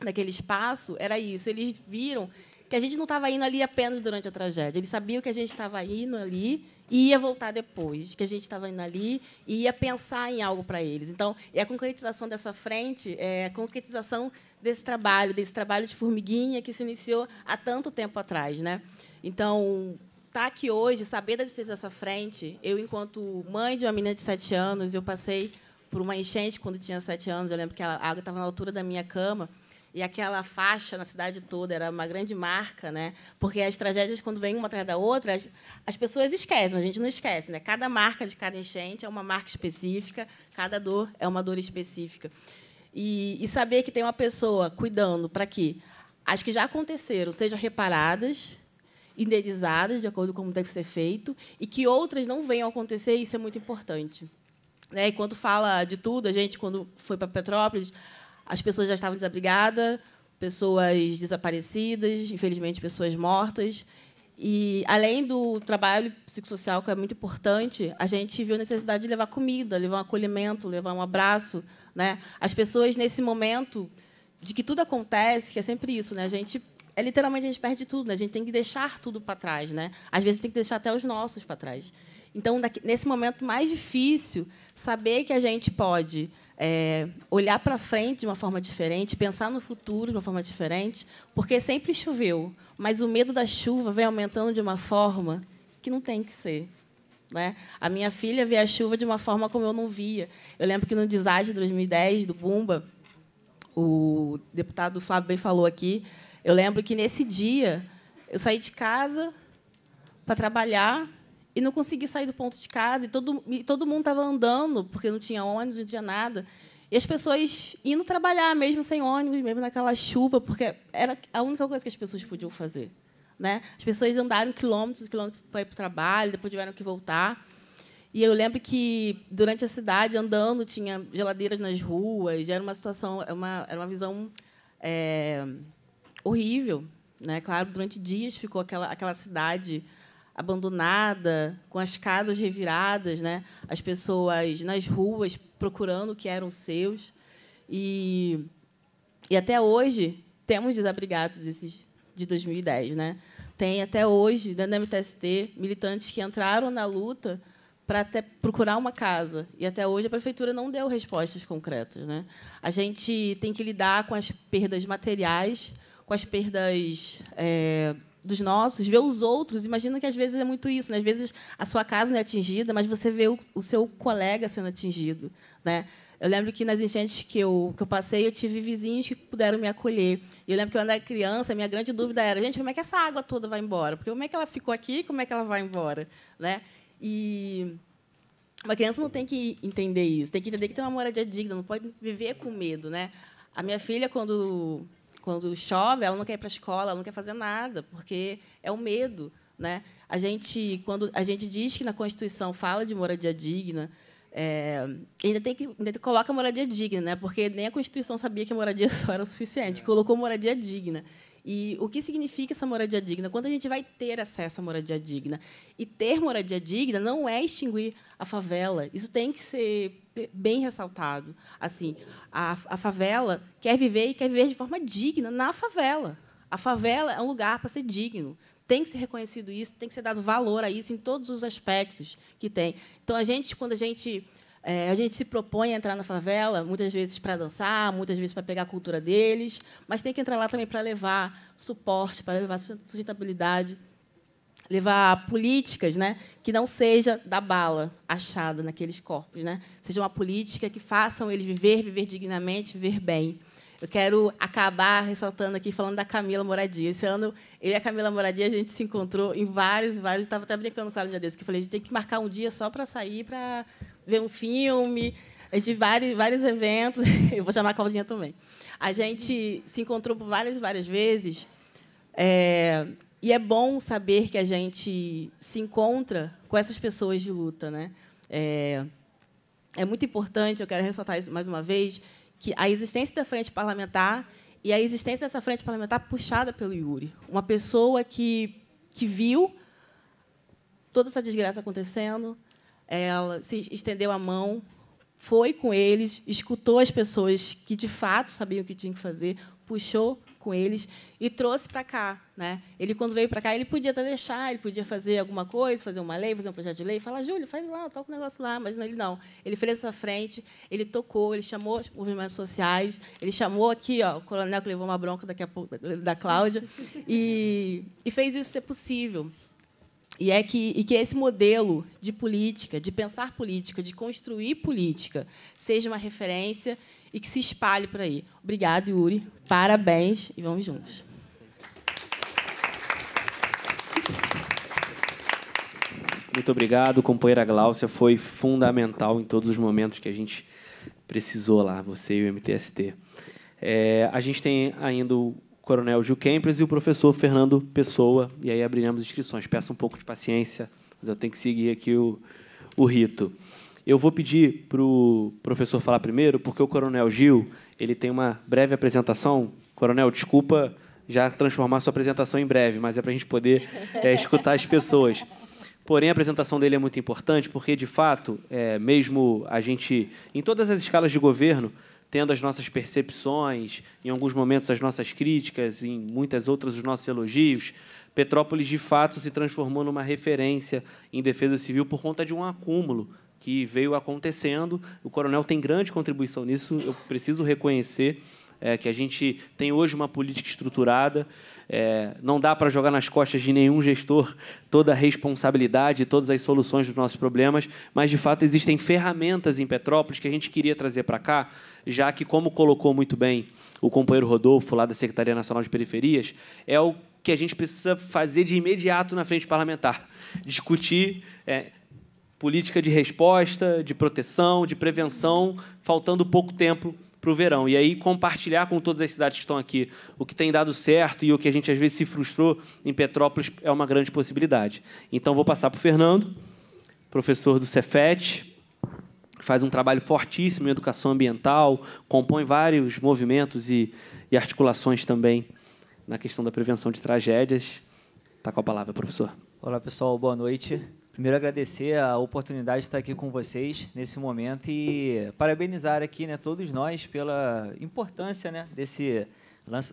naquele espaço, era isso. Eles viram que a gente não estava indo ali apenas durante a tragédia. Ele sabia que a gente estava indo ali e ia voltar depois, que a gente estava indo ali e ia pensar em algo para eles. Então, é a concretização dessa frente, é a concretização desse trabalho, desse trabalho de formiguinha que se iniciou há tanto tempo atrás, né? Então, estar tá aqui hoje, saber da existência dessa frente, eu enquanto mãe de uma menina de sete anos, eu passei por uma enchente quando tinha sete anos. Eu lembro que a água estava na altura da minha cama. E aquela faixa na cidade toda era uma grande marca, né? Porque as tragédias, quando vem uma atrás da outra, as, as pessoas esquecem, mas a gente não esquece, né? Cada marca de cada enchente é uma marca específica, cada dor é uma dor específica. E, e saber que tem uma pessoa cuidando para que as que já aconteceram sejam reparadas, indenizadas, de acordo com como deve ser feito, e que outras não venham a acontecer, isso é muito importante. Né? E quando fala de tudo, a gente, quando foi para Petrópolis, as pessoas já estavam desabrigadas, pessoas desaparecidas, infelizmente, pessoas mortas. E, além do trabalho psicossocial, que é muito importante, a gente viu a necessidade de levar comida, levar um acolhimento, levar um abraço. Né? As pessoas, nesse momento de que tudo acontece, que é sempre isso, né? a gente é literalmente a gente perde tudo, né? a gente tem que deixar tudo para trás, né? Às vezes tem que deixar até os nossos para trás. Então, nesse momento mais difícil, saber que a gente pode é, olhar para frente de uma forma diferente, pensar no futuro de uma forma diferente, porque sempre choveu, mas o medo da chuva vem aumentando de uma forma que não tem que ser. Né? A minha filha vê a chuva de uma forma como eu não via. Eu lembro que no desastre de 2010 do Bumba, o deputado Flávio bem falou aqui, eu lembro que nesse dia eu saí de casa para trabalhar e não consegui sair do ponto de casa. E todo, e todo mundo estava andando, porque não tinha ônibus, não tinha nada. E as pessoas indo trabalhar, mesmo sem ônibus, mesmo naquela chuva, porque era a única coisa que as pessoas podiam fazer. Né? As pessoas andaram quilômetros e quilômetros para ir para o trabalho, depois tiveram que voltar. E eu lembro que, durante a cidade, andando, tinha geladeiras nas ruas, era uma situação, é uma, era uma visão é, horrível. Né? Claro, durante dias ficou aquela, aquela cidade abandonada, com as casas reviradas, né? as pessoas nas ruas procurando o que eram seus. E, e até hoje temos desabrigados desses de 2010. Né? Tem até hoje, dentro da MTST, militantes que entraram na luta para até procurar uma casa. E até hoje a prefeitura não deu respostas concretas. Né? A gente tem que lidar com as perdas materiais, com as perdas é, dos nossos, ver os outros. Imagina que às vezes é muito isso, né? às vezes a sua casa não é atingida, mas você vê o, o seu colega sendo atingido, né? Eu lembro que nas enchentes que eu, que eu passei, eu tive vizinhos que puderam me acolher. E eu lembro que eu era criança, minha grande dúvida era, gente, como é que essa água toda vai embora? Porque como é que ela ficou aqui, como é que ela vai embora, né? E uma criança não tem que entender isso, tem que entender que tem uma moradia digna, não pode viver com medo, né? A minha filha, quando quando chove, ela não quer ir para a escola, ela não quer fazer nada, porque é o medo. Né? A gente, quando a gente diz que na Constituição fala de moradia digna, é, ainda tem que ainda coloca moradia digna, né? Porque nem a Constituição sabia que moradia só era o suficiente, é. colocou moradia digna. E o que significa essa moradia digna? Quando a gente vai ter acesso à moradia digna? E ter moradia digna não é extinguir a favela. Isso tem que ser bem ressaltado. Assim, a, a favela quer viver e quer viver de forma digna na favela. A favela é um lugar para ser digno. Tem que ser reconhecido isso, tem que ser dado valor a isso em todos os aspectos que tem. Então, a gente, quando a gente é, a gente se propõe a entrar na favela, muitas vezes para dançar, muitas vezes para pegar a cultura deles, mas tem que entrar lá também para levar suporte, para levar sustentabilidade, levar políticas né, que não seja da bala achada naqueles corpos, né? seja uma política que façam eles viver, viver dignamente, viver bem. Eu quero acabar ressaltando aqui, falando da Camila Moradia. Esse ano, eu e a Camila Moradia, a gente se encontrou em vários, vários. Estava até brincando com ela um dia desse, que eu falei, a gente tem que marcar um dia só para sair, para ver um filme, é de vários, vários eventos. Eu vou chamar a Claudinha também. A gente se encontrou por várias várias vezes. É, e é bom saber que a gente se encontra com essas pessoas de luta. Né? É, é muito importante, eu quero ressaltar isso mais uma vez, que a existência da frente parlamentar e a existência dessa frente parlamentar puxada pelo Yuri. Uma pessoa que, que viu toda essa desgraça acontecendo, ela se estendeu a mão, foi com eles, escutou as pessoas que de fato sabiam o que tinha que fazer, puxou com eles e trouxe para cá, né? Ele quando veio para cá, ele podia até deixar, ele podia fazer alguma coisa, fazer uma lei, fazer um projeto de lei, falar, Júlio, faz lá, toca o um negócio lá, mas ele não. Ele fez essa frente, ele tocou, ele chamou os movimentos sociais, ele chamou aqui, ó, o coronel que levou uma bronca daqui a pouco da, da Cláudia e, e fez isso ser possível. E é que, e que esse modelo de política, de pensar política, de construir política, seja uma referência e que se espalhe por aí. Obrigado, Yuri. Parabéns e vamos juntos. Muito obrigado, companheira Gláucia. Foi fundamental em todos os momentos que a gente precisou lá, você e o MTST. É, a gente tem ainda o Coronel Gil Kempes e o professor Fernando Pessoa. E aí abriremos inscrições. Peço um pouco de paciência, mas eu tenho que seguir aqui o, o rito. Eu vou pedir para o professor falar primeiro, porque o Coronel Gil ele tem uma breve apresentação. Coronel, desculpa já transformar sua apresentação em breve, mas é para a gente poder é, escutar as pessoas. Porém, a apresentação dele é muito importante, porque, de fato, é, mesmo a gente, em todas as escalas de governo, tendo as nossas percepções, em alguns momentos as nossas críticas, em muitas outras os nossos elogios, Petrópolis de fato se transformou numa referência em defesa civil por conta de um acúmulo que veio acontecendo. O coronel tem grande contribuição nisso, eu preciso reconhecer é, que a gente tem hoje uma política estruturada. É, não dá para jogar nas costas de nenhum gestor toda a responsabilidade, todas as soluções dos nossos problemas, mas de fato existem ferramentas em Petrópolis que a gente queria trazer para cá, já que, como colocou muito bem o companheiro Rodolfo, lá da Secretaria Nacional de Periferias, é o que a gente precisa fazer de imediato na frente parlamentar: discutir. É, política de resposta, de proteção, de prevenção, faltando pouco tempo para o verão. E aí compartilhar com todas as cidades que estão aqui o que tem dado certo e o que a gente às vezes se frustrou em Petrópolis é uma grande possibilidade. Então vou passar para o Fernando, professor do Cefet, faz um trabalho fortíssimo em educação ambiental, compõe vários movimentos e, e articulações também na questão da prevenção de tragédias. Está com a palavra, professor. Olá, pessoal, boa noite. Primeiro agradecer a oportunidade de estar aqui com vocês nesse momento e parabenizar aqui, né, todos nós pela importância, né, desse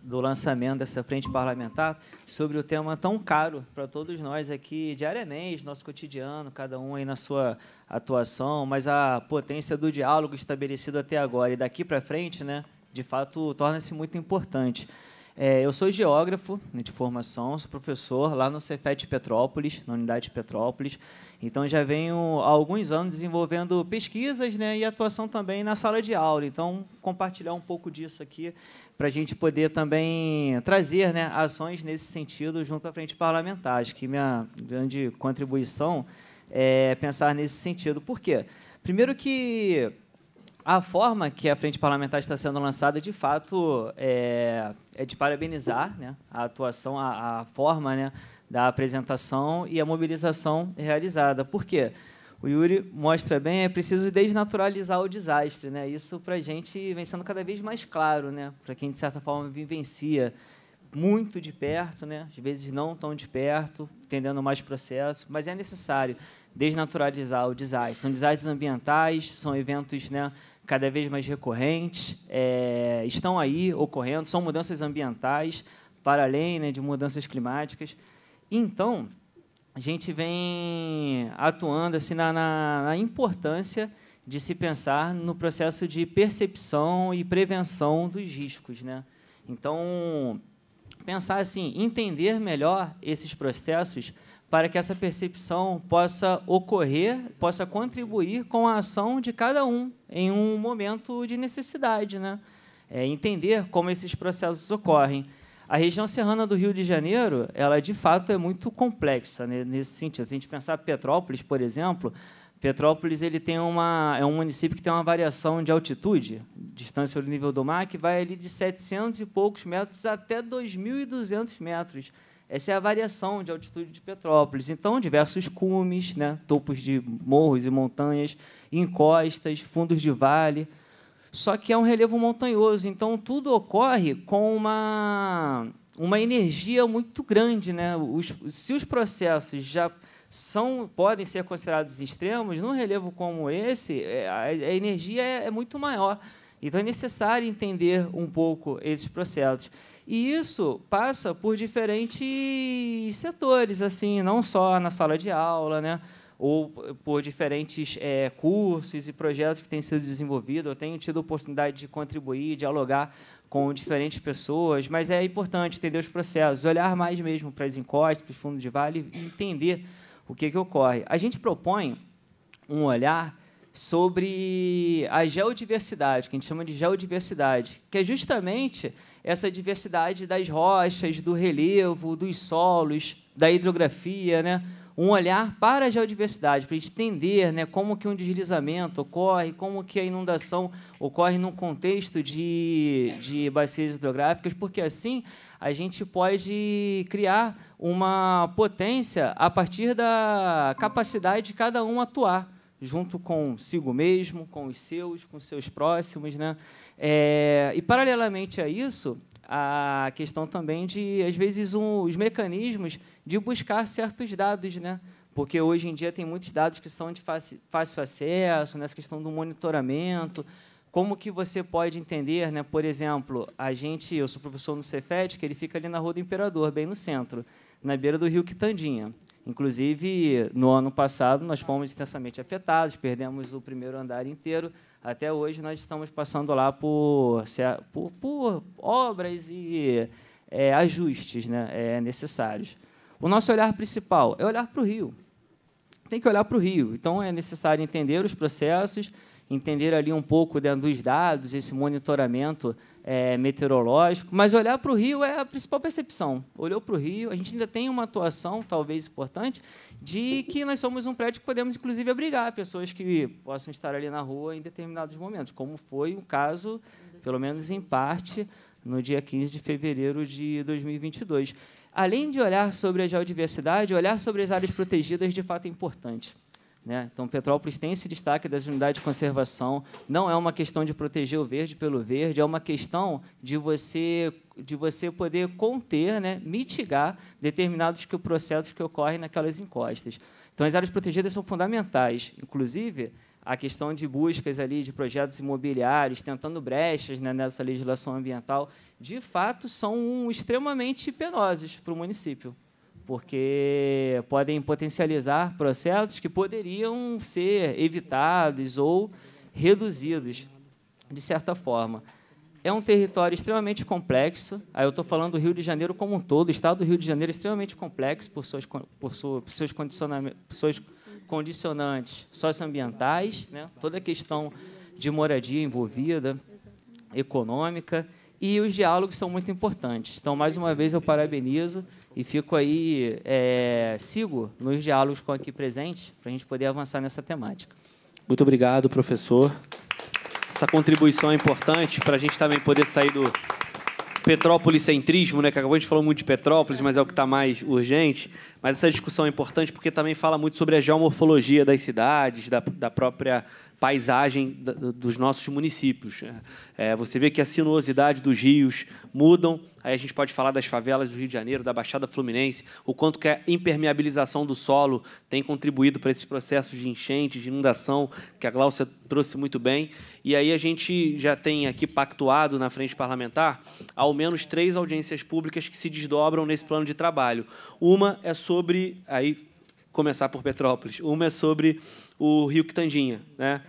do lançamento dessa frente parlamentar sobre o tema tão caro para todos nós aqui diariamente, nosso cotidiano, cada um aí na sua atuação, mas a potência do diálogo estabelecido até agora e daqui para frente, né, de fato torna-se muito importante. É, eu sou geógrafo né, de formação, sou professor lá no Cefet Petrópolis, na unidade Petrópolis. Então já venho há alguns anos desenvolvendo pesquisas né, e atuação também na sala de aula. Então, compartilhar um pouco disso aqui para a gente poder também trazer né, ações nesse sentido junto à frente parlamentar. Acho que minha grande contribuição é pensar nesse sentido. Por quê? Primeiro que a forma que a frente parlamentar está sendo lançada, de fato, é, é de parabenizar né, a atuação, a, a forma né, da apresentação e a mobilização realizada. Por quê? O Yuri mostra bem, é preciso desnaturalizar o desastre. Né? Isso, para a gente, vem sendo cada vez mais claro, né? para quem, de certa forma, vivencia muito de perto, né? às vezes não tão de perto, entendendo mais processo, mas é necessário desnaturalizar o desastre. São desastres ambientais, são eventos né, cada vez mais recorrentes, é, estão aí ocorrendo, são mudanças ambientais, para além né, de mudanças climáticas. Então, a gente vem atuando assim, na, na, na importância de se pensar no processo de percepção e prevenção dos riscos. Né? Então, pensar assim, entender melhor esses processos para que essa percepção possa ocorrer, possa contribuir com a ação de cada um em um momento de necessidade, né? É entender como esses processos ocorrem. A região serrana do Rio de Janeiro, ela de fato é muito complexa né, nesse sentido. Se a gente pensar Petrópolis, por exemplo, Petrópolis ele tem uma é um município que tem uma variação de altitude, distância do nível do mar, que vai ali de 700 e poucos metros até 2.200 metros. Essa é a variação de altitude de Petrópolis. Então, diversos cumes, né, topos de morros e montanhas, encostas, fundos de vale. Só que é um relevo montanhoso, então tudo ocorre com uma, uma energia muito grande. Né? Os, se os processos já são podem ser considerados extremos, num relevo como esse, é, a, a energia é, é muito maior. Então é necessário entender um pouco esses processos. E isso passa por diferentes setores, assim, não só na sala de aula, né? ou por diferentes é, cursos e projetos que têm sido desenvolvidos. Eu tenho tido a oportunidade de contribuir, dialogar com diferentes pessoas, mas é importante entender os processos, olhar mais mesmo para as encostas, para os fundos de vale e entender o que, que ocorre. A gente propõe um olhar sobre a geodiversidade, que a gente chama de geodiversidade, que é justamente essa diversidade das rochas, do relevo, dos solos, da hidrografia, né? um olhar para a geodiversidade, para entender né, como que um deslizamento ocorre, como que a inundação ocorre num contexto de, de bacias hidrográficas, porque assim a gente pode criar uma potência a partir da capacidade de cada um atuar junto consigo mesmo, com os seus, com os seus próximos. Né? É, e, paralelamente a isso, a questão também de, às vezes, um, os mecanismos de buscar certos dados, né? porque hoje em dia tem muitos dados que são de fácil, fácil acesso, nessa questão do monitoramento, como que você pode entender, né? por exemplo, a gente, eu sou professor no Cefet, que ele fica ali na Rua do Imperador, bem no centro, na beira do rio Quitandinha. Inclusive, no ano passado, nós fomos intensamente afetados, perdemos o primeiro andar inteiro. Até hoje, nós estamos passando lá por, por, por obras e é, ajustes né, é, necessários. O nosso olhar principal é olhar para o rio. Tem que olhar para o rio. Então, é necessário entender os processos, entender ali um pouco dos dados, esse monitoramento é, meteorológico, mas olhar para o Rio é a principal percepção. Olhou para o Rio, a gente ainda tem uma atuação, talvez importante, de que nós somos um prédio que podemos, inclusive, abrigar pessoas que possam estar ali na rua em determinados momentos, como foi o caso, pelo menos em parte, no dia 15 de fevereiro de 2022. Além de olhar sobre a geodiversidade, olhar sobre as áreas protegidas de fato é importante. Né? Então, Petrópolis tem esse destaque das unidades de conservação. Não é uma questão de proteger o verde pelo verde, é uma questão de você, de você poder conter, né, mitigar determinados que, processos que ocorrem naquelas encostas. Então, as áreas protegidas são fundamentais. Inclusive, a questão de buscas ali de projetos imobiliários, tentando brechas né, nessa legislação ambiental, de fato, são extremamente penosas para o município porque podem potencializar processos que poderiam ser evitados ou reduzidos, de certa forma. É um território extremamente complexo. Aí ah, eu estou falando do Rio de Janeiro como um todo. O estado do Rio de Janeiro é extremamente complexo por suas, por sua, por seus, por seus condicionantes socioambientais, né? toda a questão de moradia envolvida, econômica. E os diálogos são muito importantes. Então, mais uma vez, eu parabenizo e fico aí, é, sigo nos diálogos com aqui presente para a gente poder avançar nessa temática. Muito obrigado, professor. Essa contribuição é importante para a gente também poder sair do Petrópolis centrismo, né? Que acabou a gente falou muito de Petrópolis, mas é o que está mais urgente. Mas essa discussão é importante porque também fala muito sobre a geomorfologia das cidades, da, da própria paisagem dos nossos municípios. Né? É, você vê que a sinuosidade dos rios mudam. Aí a gente pode falar das favelas do Rio de Janeiro, da Baixada Fluminense, o quanto que a impermeabilização do solo tem contribuído para esses processos de enchente, de inundação, que a Gláucia trouxe muito bem. E aí a gente já tem aqui pactuado na frente parlamentar ao menos três audiências públicas que se desdobram nesse plano de trabalho. Uma é sobre sobre. Aí, começar por Petrópolis. Uma é sobre o Rio Quitandinha. Né?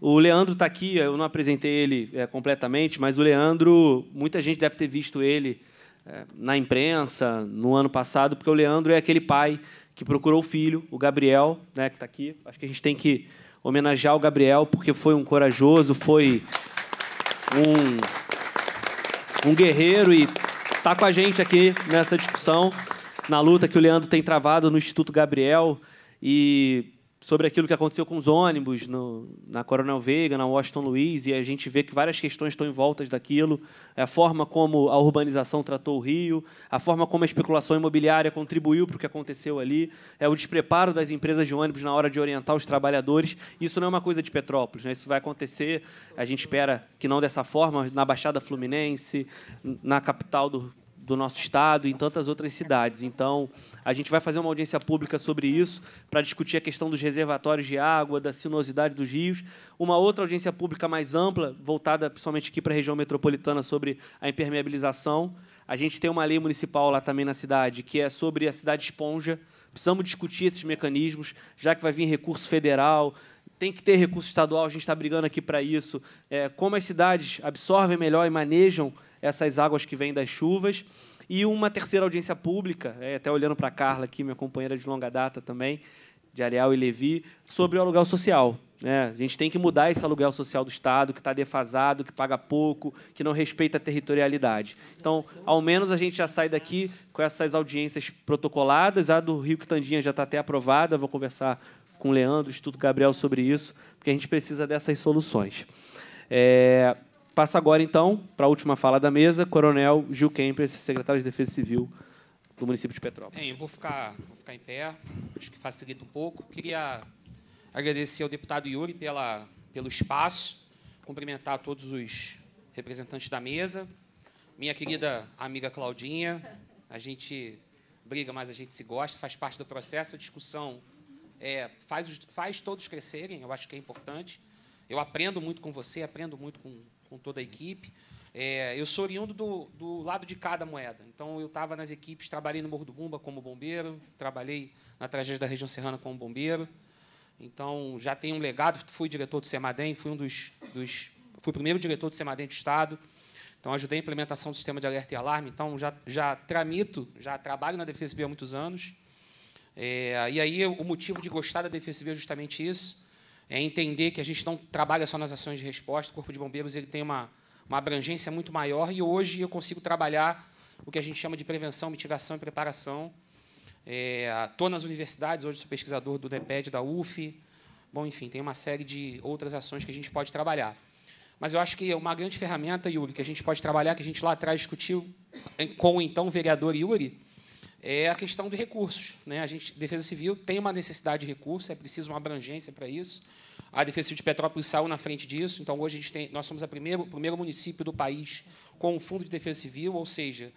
O Leandro está aqui, eu não apresentei ele é, completamente, mas o Leandro, muita gente deve ter visto ele é, na imprensa no ano passado, porque o Leandro é aquele pai que procurou o filho, o Gabriel, né, que está aqui. Acho que a gente tem que homenagear o Gabriel, porque foi um corajoso, foi um, um guerreiro e está com a gente aqui nessa discussão na luta que o Leandro tem travado no Instituto Gabriel e sobre aquilo que aconteceu com os ônibus no, na Coronel Veiga, na Washington Luiz, e a gente vê que várias questões estão em voltas daquilo, é a forma como a urbanização tratou o Rio, a forma como a especulação imobiliária contribuiu para o que aconteceu ali, é o despreparo das empresas de ônibus na hora de orientar os trabalhadores. Isso não é uma coisa de Petrópolis, né? isso vai acontecer, a gente espera que não dessa forma, na Baixada Fluminense, na capital do, do nosso estado e em tantas outras cidades. Então, a gente vai fazer uma audiência pública sobre isso para discutir a questão dos reservatórios de água, da sinuosidade dos rios. Uma outra audiência pública mais ampla, voltada principalmente aqui para a região metropolitana, sobre a impermeabilização. A gente tem uma lei municipal lá também na cidade, que é sobre a cidade esponja. Precisamos discutir esses mecanismos, já que vai vir recurso federal, tem que ter recurso estadual, a gente está brigando aqui para isso. É, como as cidades absorvem melhor e manejam essas águas que vêm das chuvas. E uma terceira audiência pública, é, até olhando para a Carla aqui, minha companheira de longa data também, de Areal e Levi, sobre o aluguel social. É, a gente tem que mudar esse aluguel social do Estado, que está defasado, que paga pouco, que não respeita a territorialidade. Então, ao menos a gente já sai daqui com essas audiências protocoladas. A do Rio Quitandinha já está até aprovada, vou conversar com o Leandro, o Instituto Gabriel sobre isso, porque a gente precisa dessas soluções. É, Passa agora, então, para a última fala da mesa, Coronel Gil Kempers, secretário de Defesa Civil do município de Petrópolis. Bem, eu vou ficar, vou ficar em pé, acho que facilita um pouco. Queria agradecer ao deputado Yuri pela, pelo espaço, cumprimentar todos os representantes da mesa, minha querida amiga Claudinha, a gente briga, mas a gente se gosta, faz parte do processo, a discussão é, faz, faz todos crescerem, eu acho que é importante. Eu aprendo muito com você, aprendo muito com, com toda a equipe. É, eu sou oriundo do, do, lado de cada moeda. Então, eu estava nas equipes, trabalhei no Morro do Bumba como bombeiro, trabalhei na tragédia da região serrana como bombeiro. Então, já tenho um legado. Fui diretor do Semadem, fui um dos, dos fui o primeiro diretor do Semadem do Estado. Então, ajudei a implementação do sistema de alerta e alarme. Então, já, já tramito, já trabalho na Defesa Civil há muitos anos. É, e aí, o motivo de gostar da Defesa Civil é justamente isso é entender que a gente não trabalha só nas ações de resposta, o Corpo de Bombeiros ele tem uma, uma abrangência muito maior e hoje eu consigo trabalhar o que a gente chama de prevenção, mitigação e preparação. Estou é, nas universidades, hoje sou pesquisador do DEPED, da UF. Bom, enfim, tem uma série de outras ações que a gente pode trabalhar. Mas eu acho que uma grande ferramenta, Yuri, que a gente pode trabalhar, que a gente lá atrás discutiu é com o então vereador Yuri, é a questão de recursos. Né? A gente, Defesa Civil tem uma necessidade de recursos, é preciso uma abrangência para isso. A Defesa Civil de Petrópolis saiu na frente disso, então hoje a gente tem, nós somos o primeiro, primeiro município do país com um fundo de defesa civil, ou seja,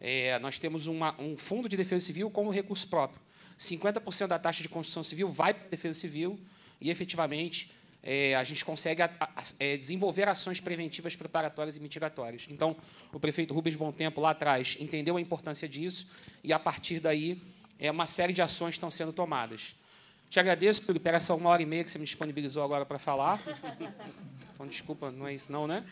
é, nós temos uma, um fundo de defesa civil como recurso próprio. 50% da taxa de construção civil vai para a defesa civil e, efetivamente, é, a gente consegue a, a, é, desenvolver ações preventivas, preparatórias e mitigatórias. Então, o prefeito Rubens bom Tempo lá atrás, entendeu a importância disso e, a partir daí, é, uma série de ações estão sendo tomadas. Te agradeço, Túlio, pera só uma hora e meia que você me disponibilizou agora para falar. Então, desculpa, não é isso não, né?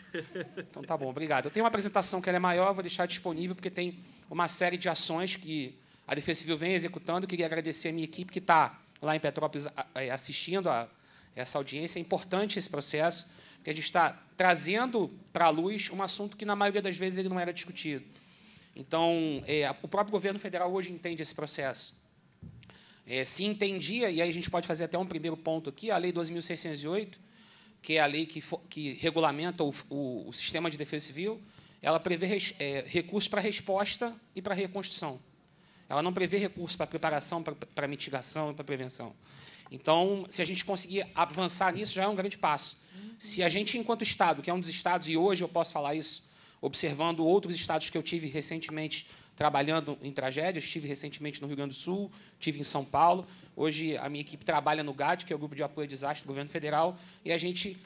Então, tá bom, obrigado. Eu tenho uma apresentação que é maior, vou deixar disponível, porque tem uma série de ações que a Defesa Civil vem executando. queria agradecer a minha equipe que está lá em Petrópolis é, assistindo a essa audiência. É importante esse processo, porque a gente está trazendo para a luz um assunto que, na maioria das vezes, ele não era discutido. Então, é, o próprio governo federal hoje entende esse processo. É, se entendia, e aí a gente pode fazer até um primeiro ponto aqui, a Lei 12.608, que é a lei que, que regulamenta o, o, o, sistema de defesa civil, ela prevê res, é, recursos para resposta e para reconstrução. Ela não prevê recursos para preparação, para, para mitigação e para prevenção. Então, se a gente conseguir avançar nisso, já é um grande passo. Se a gente, enquanto Estado, que é um dos Estados, e hoje eu posso falar isso, observando outros Estados que eu tive recentemente trabalhando em tragédias, estive recentemente no Rio Grande do Sul, estive em São Paulo, hoje a minha equipe trabalha no GAD, que é o Grupo de Apoio a desastres do Governo Federal, e a gente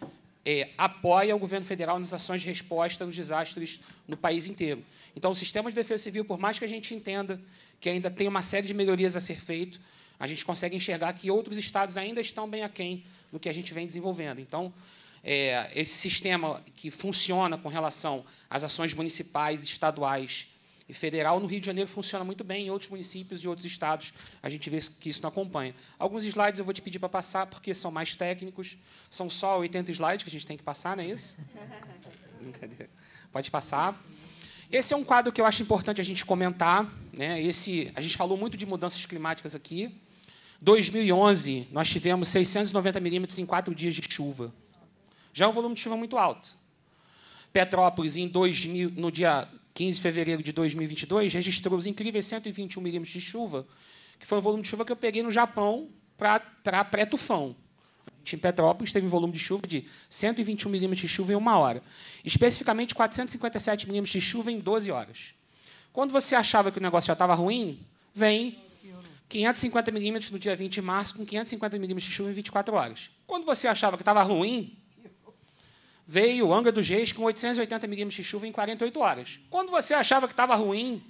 é, apoia o governo federal nas ações de resposta nos desastres no país inteiro. Então, o sistema de defesa civil, por mais que a gente entenda que ainda tem uma série de melhorias a ser feito, a gente consegue enxergar que outros estados ainda estão bem aquém do que a gente vem desenvolvendo. Então, é, esse sistema que funciona com relação às ações municipais, estaduais e federal, no Rio de Janeiro funciona muito bem, em outros municípios e outros estados a gente vê que isso não acompanha. Alguns slides eu vou te pedir para passar, porque são mais técnicos, são só 80 slides que a gente tem que passar, não é isso? Brincadeira. Pode passar. Esse é um quadro que eu acho importante a gente comentar. Né? Esse, a gente falou muito de mudanças climáticas aqui. 2011, nós tivemos 690 milímetros em quatro dias de chuva. Já é um volume de chuva é muito alto. Petrópolis, em 2000, no dia 15 de fevereiro de 2022, registrou os incríveis 121 milímetros de chuva, que foi um volume de chuva que eu peguei no Japão para pré-tufão. Em Petrópolis teve um volume de chuva de 121 milímetros de chuva em uma hora. Especificamente, 457 milímetros de chuva em 12 horas. Quando você achava que o negócio já estava ruim, vem 550 milímetros no dia 20 de março, com 550 milímetros de chuva em 24 horas. Quando você achava que estava ruim, veio o Angra dos Reis com 880 milímetros de chuva em 48 horas. Quando você achava que estava ruim,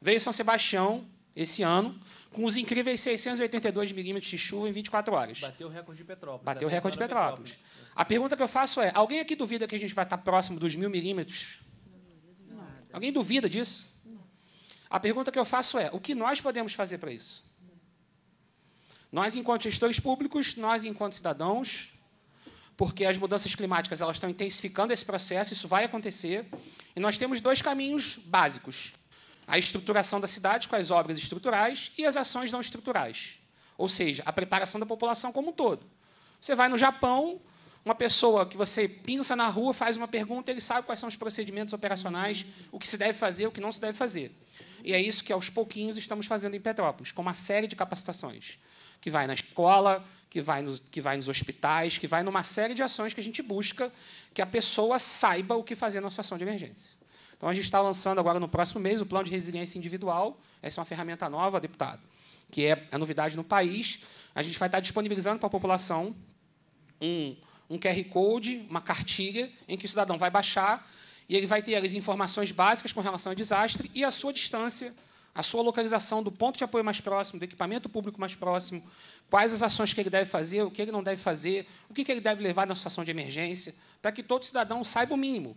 veio São Sebastião, esse ano, com os incríveis 682 milímetros de chuva em 24 horas. Bateu o recorde de Petrópolis. Bateu o recorde de Petrópolis. Petrópolis. A pergunta que eu faço é: alguém aqui duvida que a gente vai estar próximo dos mil milímetros? Alguém duvida disso? A pergunta que eu faço é: o que nós podemos fazer para isso? Nós, enquanto gestores públicos, nós, enquanto cidadãos, porque as mudanças climáticas elas estão intensificando esse processo, isso vai acontecer, e nós temos dois caminhos básicos: a estruturação da cidade com as obras estruturais e as ações não estruturais, ou seja, a preparação da população como um todo. Você vai no Japão, uma pessoa que você pinça na rua, faz uma pergunta, ele sabe quais são os procedimentos operacionais, o que se deve fazer, o que não se deve fazer. E é isso que, aos pouquinhos, estamos fazendo em Petrópolis, com uma série de capacitações, que vai na escola, que vai, nos, que vai nos hospitais, que vai numa série de ações que a gente busca que a pessoa saiba o que fazer na situação de emergência. Então, a gente está lançando agora, no próximo mês, o Plano de Resiliência Individual. Essa é uma ferramenta nova, deputado, que é a novidade no país. A gente vai estar disponibilizando para a população um, um QR Code, uma cartilha, em que o cidadão vai baixar e ele vai ter as informações básicas com relação ao desastre e a sua distância, a sua localização do ponto de apoio mais próximo, do equipamento público mais próximo, quais as ações que ele deve fazer, o que ele não deve fazer, o que ele deve levar na situação de emergência, para que todo cidadão saiba o mínimo.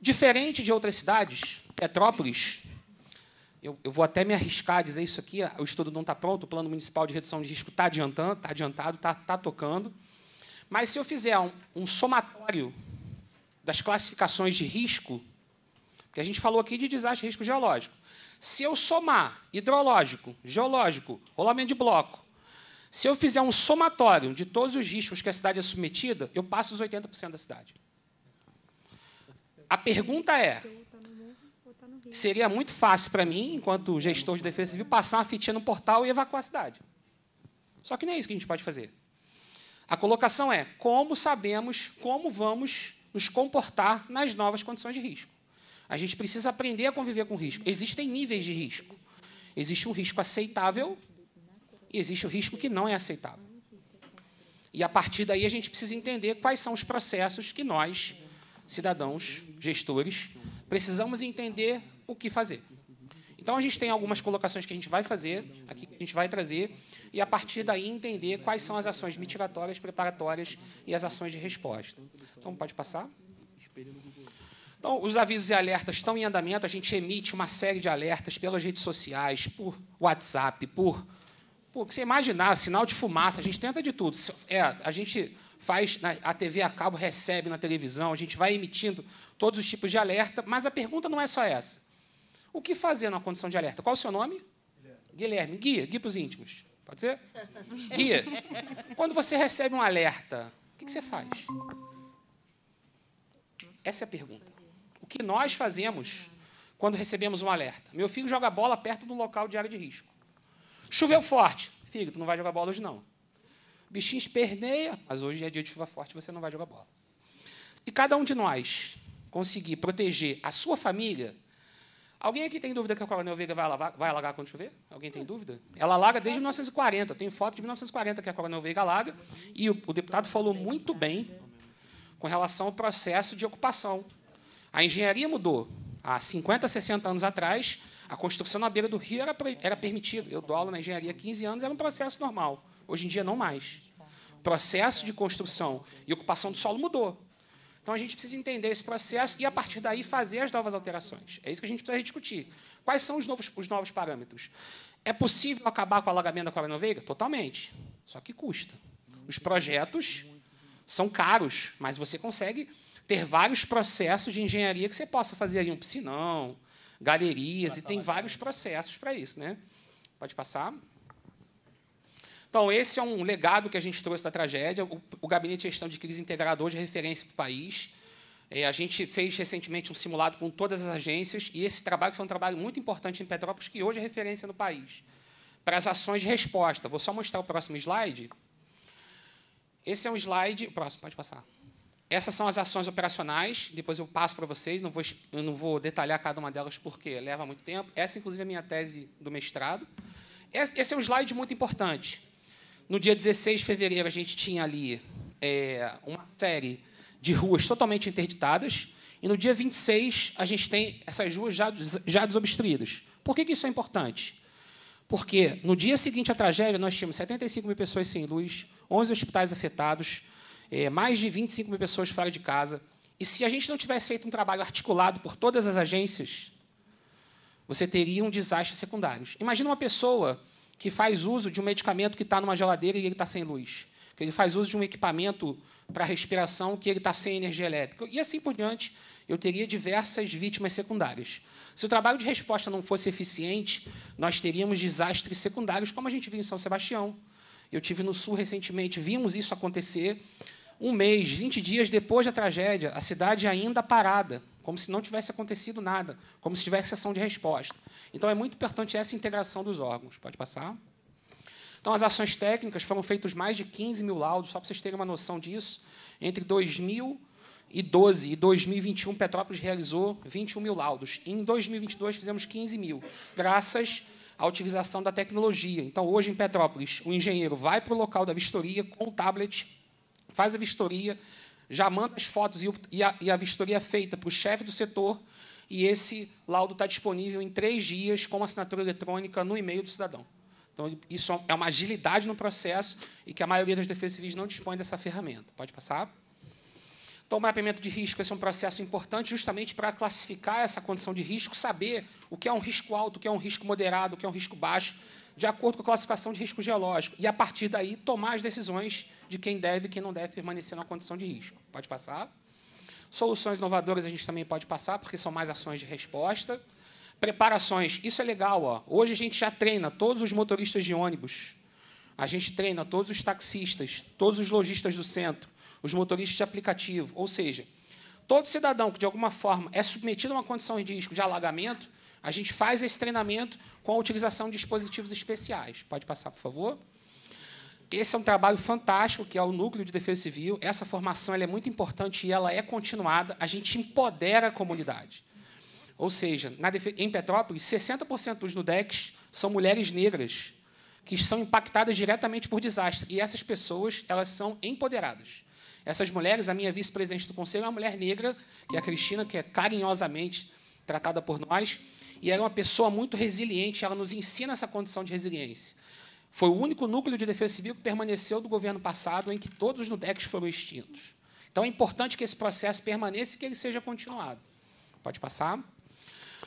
Diferente de outras cidades, Petrópolis, eu, eu vou até me arriscar a dizer isso aqui, ah, o estudo não está pronto, o Plano Municipal de Redução de Risco está adiantando, está adiantado, está tá tocando, mas se eu fizer um, um somatório das classificações de risco, que a gente falou aqui de desastre e risco geológico. Se eu somar hidrológico, geológico, rolamento de bloco, se eu fizer um somatório de todos os riscos que a cidade é submetida, eu passo os 80% da cidade. A pergunta é: seria muito fácil para mim, enquanto gestor de defesa civil, passar uma fitinha no portal e evacuar a cidade. Só que não é isso que a gente pode fazer. A colocação é: como sabemos como vamos nos comportar nas novas condições de risco. A gente precisa aprender a conviver com risco. Existem níveis de risco. Existe um risco aceitável e existe o risco que não é aceitável. E a partir daí a gente precisa entender quais são os processos que nós, cidadãos, gestores, precisamos entender o que fazer. Então a gente tem algumas colocações que a gente vai fazer, aqui que a gente vai trazer, e, a partir daí, entender quais são as ações mitigatórias, preparatórias e as ações de resposta. Então, pode passar? Então, os avisos e alertas estão em andamento. A gente emite uma série de alertas pelas redes sociais, por WhatsApp, por. por. que você imaginar, sinal de fumaça, a gente tenta de tudo. É, a gente faz, a TV a cabo recebe na televisão, a gente vai emitindo todos os tipos de alerta, mas a pergunta não é só essa. O que fazer na condição de alerta? Qual é o seu nome? Guilherme. Guilherme, guia, guia para os íntimos. Pode ser? Guia, quando você recebe um alerta, o que, que você faz? Essa é a pergunta. O que nós fazemos quando recebemos um alerta? Meu filho joga bola perto do local de área de risco. Choveu forte. Filho, tu não vai jogar bola hoje, não. Bichinho esperneia, mas hoje é dia de chuva forte, você não vai jogar bola. Se cada um de nós conseguir proteger a sua família, Alguém aqui tem dúvida que a Coronel Veiga vai alagar, vai alagar quando chover? Alguém tem dúvida? Ela alaga desde 1940. Eu tenho foto de 1940 que a Coronel Veiga alaga. E o, o deputado falou muito bem com relação ao processo de ocupação. A engenharia mudou. Há 50, 60 anos atrás, a construção na beira do rio era, era permitida. Eu dou aula na engenharia há 15 anos, era um processo normal. Hoje em dia, não mais. O processo de construção e ocupação do solo mudou. Então a gente precisa entender esse processo e, a partir daí, fazer as novas alterações. É isso que a gente precisa discutir. Quais são os novos, os novos parâmetros? É possível acabar com o alagamento da Coronel Veiga? Totalmente. Só que custa. Os projetos são caros, mas você consegue ter vários processos de engenharia que você possa fazer ali um piscinão, galerias, e tem vários processos para isso. Né? Pode passar. Então, esse é um legado que a gente trouxe da tragédia. O, o Gabinete de Gestão de Crise Integrada hoje é referência para o país. É, a gente fez recentemente um simulado com todas as agências, e esse trabalho foi um trabalho muito importante em Petrópolis, que hoje é referência no país, para as ações de resposta. Vou só mostrar o próximo slide. Esse é um slide. O próximo, pode passar. Essas são as ações operacionais, depois eu passo para vocês, não vou, eu não vou detalhar cada uma delas porque leva muito tempo. Essa, inclusive, é a minha tese do mestrado. Esse é um slide muito importante. No dia 16 de fevereiro, a gente tinha ali é, uma série de ruas totalmente interditadas. E no dia 26, a gente tem essas ruas já, já desobstruídas. Por que, que isso é importante? Porque no dia seguinte à tragédia, nós tínhamos 75 mil pessoas sem luz, 11 hospitais afetados, é, mais de 25 mil pessoas fora de casa. E se a gente não tivesse feito um trabalho articulado por todas as agências, você teria um desastre secundário. Imagina uma pessoa que faz uso de um medicamento que está numa geladeira e ele está sem luz, que ele faz uso de um equipamento para respiração que ele está sem energia elétrica, e assim por diante, eu teria diversas vítimas secundárias. Se o trabalho de resposta não fosse eficiente, nós teríamos desastres secundários, como a gente viu em São Sebastião. Eu tive no Sul recentemente, vimos isso acontecer. Um mês, 20 dias depois da tragédia, a cidade ainda parada como se não tivesse acontecido nada, como se tivesse ação de resposta. Então, é muito importante essa integração dos órgãos. Pode passar? Então, as ações técnicas foram feitos mais de 15 mil laudos, só para vocês terem uma noção disso. Entre 2012 e 2021, Petrópolis realizou 21 mil laudos. E em 2022, fizemos 15 mil, graças à utilização da tecnologia. Então, hoje em Petrópolis, o engenheiro vai para o local da vistoria com o tablet, faz a vistoria, já manda as fotos e, a, e a vistoria é feita para o chefe do setor, e esse laudo está disponível em três dias com assinatura eletrônica no e-mail do cidadão. Então, isso é, é uma agilidade no processo e que a maioria das defesas civis não dispõe dessa ferramenta. Pode passar? Então, o mapeamento de risco esse é um processo importante justamente para classificar essa condição de risco, saber o que é um risco alto, o que é um risco moderado, o que é um risco baixo, de acordo com a classificação de risco geológico e, a partir daí, tomar as decisões de quem deve e quem não deve permanecer na condição de risco. Pode passar. Soluções inovadoras a gente também pode passar, porque são mais ações de resposta. Preparações, isso é legal. Ó. Hoje a gente já treina todos os motoristas de ônibus, a gente treina todos os taxistas, todos os lojistas do centro, os motoristas de aplicativo. Ou seja, todo cidadão que, de alguma forma, é submetido a uma condição de risco de alagamento, a gente faz esse treinamento com a utilização de dispositivos especiais. Pode passar, por favor? Esse é um trabalho fantástico que é o Núcleo de Defesa Civil. Essa formação é muito importante e ela é continuada. A gente empodera a comunidade. Ou seja, em Petrópolis, 60% dos NUDECs são mulheres negras que são impactadas diretamente por desastre. E essas pessoas elas são empoderadas. Essas mulheres, a minha vice-presidente do conselho é uma mulher negra, que é a Cristina, que é carinhosamente tratada por nós e era uma pessoa muito resiliente, ela nos ensina essa condição de resiliência. Foi o único núcleo de defesa civil que permaneceu do governo passado em que todos os NUDECs foram extintos. Então, é importante que esse processo permaneça e que ele seja continuado. Pode passar.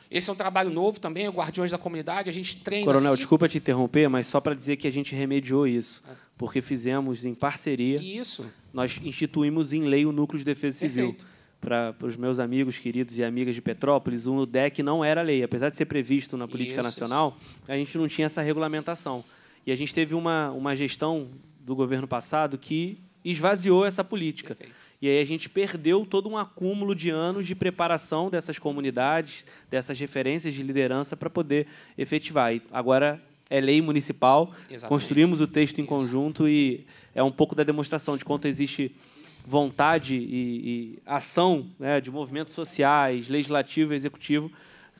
Esse é um trabalho novo também, o é Guardiões da Comunidade. A gente treina. Coronel, cinco... desculpa te interromper, mas só para dizer que a gente remediou isso, é. porque fizemos em parceria. Isso. Nós instituímos em lei o núcleo de defesa Perfeito. civil para os meus amigos queridos e amigas de Petrópolis, o DEC não era lei. Apesar de ser previsto na política isso, nacional, isso. a gente não tinha essa regulamentação. E a gente teve uma, uma gestão do governo passado que esvaziou essa política. Perfeito. E aí a gente perdeu todo um acúmulo de anos de preparação dessas comunidades, dessas referências de liderança para poder efetivar. E agora é lei municipal, Exatamente. construímos o texto em conjunto e é um pouco da demonstração de quanto existe vontade e, e ação né, de movimentos sociais, legislativo, executivo,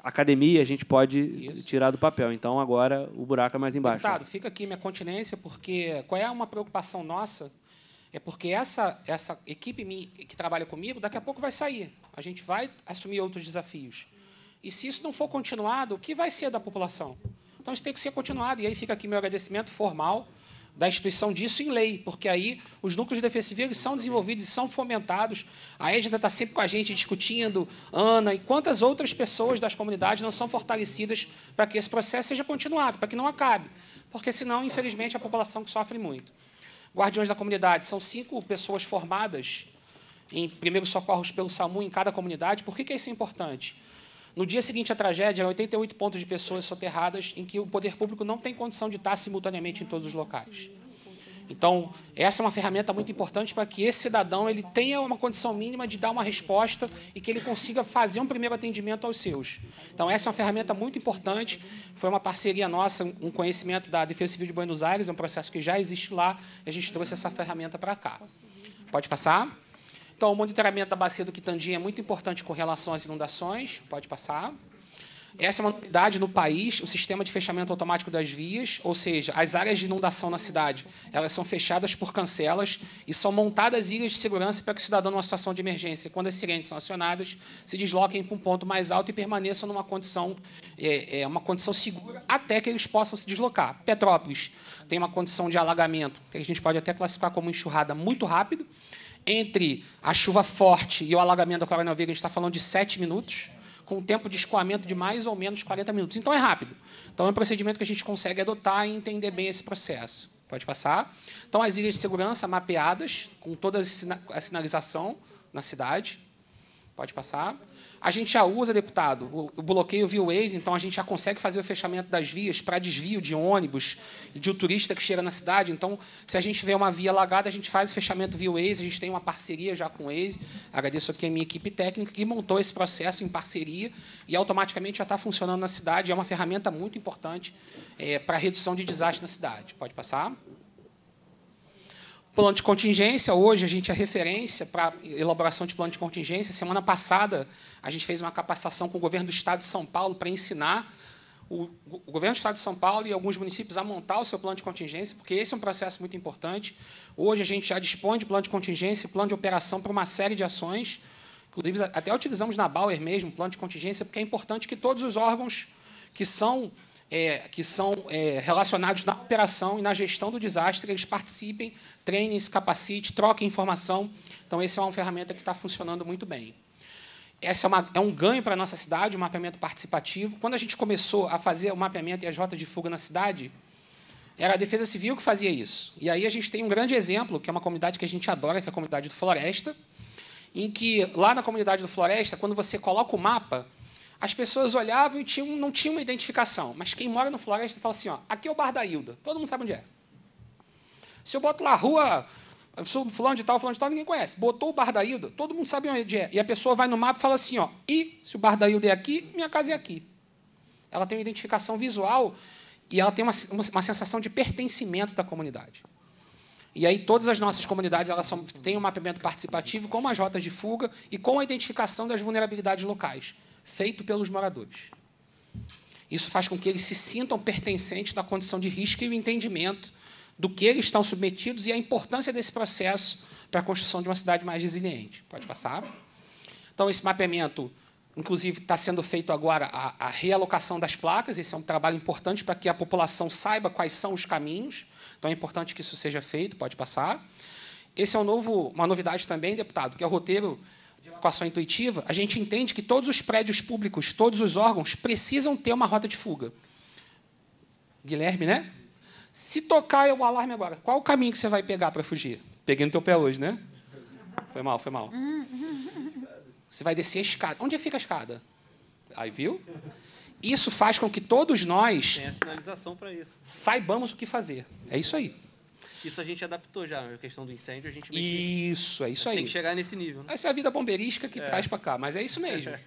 academia, a gente pode Isso. tirar do papel. Então, agora, o buraco é mais embaixo. Deputado, fica aqui minha continência, porque qual é uma preocupação nossa? É porque essa, essa equipe que trabalha comigo, daqui a pouco vai sair. A gente vai assumir outros desafios. E se isso não for continuado, o que vai ser da população? Então, isso tem que ser continuado. E aí fica aqui meu agradecimento formal da instituição disso em lei, porque aí os núcleos de defesa civil são desenvolvidos e são fomentados. A Edna está sempre com a gente discutindo, Ana, e quantas outras pessoas das comunidades não são fortalecidas para que esse processo seja continuado, para que não acabe, porque senão, infelizmente, é a população que sofre muito. Guardiões da comunidade são cinco pessoas formadas em primeiros socorros pelo SAMU em cada comunidade. Por que, que isso é importante? No dia seguinte à tragédia, 88 pontos de pessoas soterradas em que o poder público não tem condição de estar simultaneamente em todos os locais. Então, essa é uma ferramenta muito importante para que esse cidadão ele tenha uma condição mínima de dar uma resposta e que ele consiga fazer um primeiro atendimento aos seus. Então, essa é uma ferramenta muito importante. Foi uma parceria nossa, um conhecimento da Defesa Civil de Buenos Aires, é um processo que já existe lá, e a gente trouxe essa ferramenta para cá. Pode passar? Então, o monitoramento da bacia do Quitandinha é muito importante com relação às inundações. Pode passar. Essa é uma novidade no país, o sistema de fechamento automático das vias, ou seja, as áreas de inundação na cidade, elas são fechadas por cancelas e são montadas ilhas de segurança para que o cidadão, numa situação de emergência, quando as sirenes são acionadas, se desloquem para um ponto mais alto e permaneçam numa condição, é, é, uma condição segura até que eles possam se deslocar. Petrópolis tem uma condição de alagamento, que a gente pode até classificar como enxurrada muito rápido, entre a chuva forte e o alagamento da coronavírus, a gente está falando de 7 minutos, com um tempo de escoamento de mais ou menos 40 minutos. Então é rápido. Então é um procedimento que a gente consegue adotar e entender bem esse processo. Pode passar. Então as ilhas de segurança mapeadas, com toda a sinalização na cidade. Pode passar. A gente já usa, deputado, o bloqueio via Waze, então a gente já consegue fazer o fechamento das vias para desvio de ônibus e de um turista que chega na cidade. Então, se a gente vê uma via alagada, a gente faz o fechamento via Waze, a gente tem uma parceria já com o Waze. Agradeço aqui a minha equipe técnica que montou esse processo em parceria e automaticamente já está funcionando na cidade. É uma ferramenta muito importante é, eh, para a redução de desastre na cidade. Pode passar. Plano de contingência, hoje a gente é referência para elaboração de plano de contingência. Semana passada, a gente fez uma capacitação com o governo do Estado de São Paulo para ensinar o, o, governo do Estado de São Paulo e alguns municípios a montar o seu plano de contingência, porque esse é um processo muito importante. Hoje a gente já dispõe de plano de contingência, plano de operação para uma série de ações. Inclusive, até utilizamos na Bauer mesmo plano de contingência, porque é importante que todos os órgãos que são é, que são é, relacionados na operação e na gestão do desastre, eles participem, treinem, se capacitem, troquem informação. Então, essa é uma ferramenta que está funcionando muito bem. Essa é, uma, é um ganho para a nossa cidade, o um mapeamento participativo. Quando a gente começou a fazer o mapeamento e as rotas de fuga na cidade, era a Defesa Civil que fazia isso. E aí a gente tem um grande exemplo, que é uma comunidade que a gente adora, que é a comunidade do Floresta, em que lá na comunidade do Floresta, quando você coloca o mapa, as pessoas olhavam e tinham, não tinham uma identificação. Mas quem mora no Floresta fala assim: ó, aqui é o Bar da Hilda. Todo mundo sabe onde é. Se eu boto lá rua, fulano de tal, fulano de tal, ninguém conhece. Botou o Bar da Hilda, todo mundo sabe onde é. E a pessoa vai no mapa e fala assim: ó, e se o Bar da Hilda é aqui, minha casa é aqui. Ela tem uma identificação visual e ela tem uma, uma, uma sensação de pertencimento da comunidade. E aí todas as nossas comunidades elas são, têm um mapeamento participativo com as rotas de fuga e com a identificação das vulnerabilidades locais feito pelos moradores. Isso faz com que eles se sintam pertencentes da condição de risco e o entendimento do que eles estão submetidos e a importância desse processo para a construção de uma cidade mais resiliente. Pode passar? Então, esse mapeamento, inclusive, está sendo feito agora a, a realocação das placas. Esse é um trabalho importante para que a população saiba quais são os caminhos. Então, é importante que isso seja feito. Pode passar. Esse é um novo, uma novidade também, deputado, que é o roteiro a sua intuitiva, a gente entende que todos os prédios públicos, todos os órgãos, precisam ter uma rota de fuga. Guilherme, né? Se tocar o alarme agora, qual o caminho que você vai pegar para fugir? Peguei no teu pé hoje, né? Foi mal, foi mal. Você vai descer a escada. Onde é que fica a escada? Aí viu? Isso faz com que todos nós. Tem a sinalização isso. Saibamos o que fazer. É isso aí. Isso a gente adaptou já, a questão do incêndio, a gente Isso, é isso aí. Tem que chegar nesse nível. Né? Essa é a vida bombeirística que é. traz para cá, mas é isso mesmo.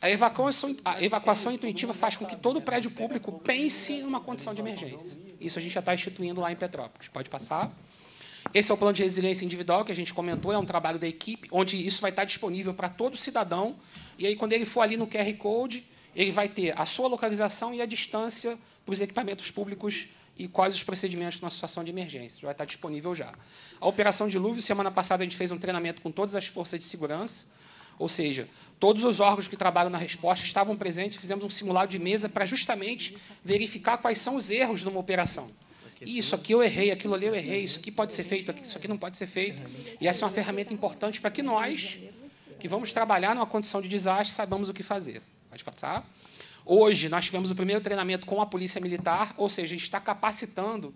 A evacuação, a evacuação intuitiva faz com que todo prédio público pense numa condição de emergência. Isso a gente já está instituindo lá em Petrópolis. Pode passar. Esse é o plano de resiliência individual que a gente comentou, é um trabalho da equipe, onde isso vai estar tá disponível para todo cidadão. E aí, quando ele for ali no QR Code, ele vai ter a sua localização e a distância para os equipamentos públicos e quais os procedimentos numa situação de emergência. Vai estar disponível já. A operação dilúvio, semana passada a gente fez um treinamento com todas as forças de segurança, ou seja, todos os órgãos que trabalham na resposta estavam presentes, fizemos um simulado de mesa para justamente verificar quais são os erros numa operação. Isso aqui eu errei, aquilo ali eu errei, isso aqui pode ser feito, isso aqui não pode ser feito. E essa é uma ferramenta importante para que nós, que vamos trabalhar numa condição de desastre, saibamos o que fazer. Pode passar? Hoje, nós tivemos o primeiro treinamento com a Polícia Militar, ou seja, a gente está capacitando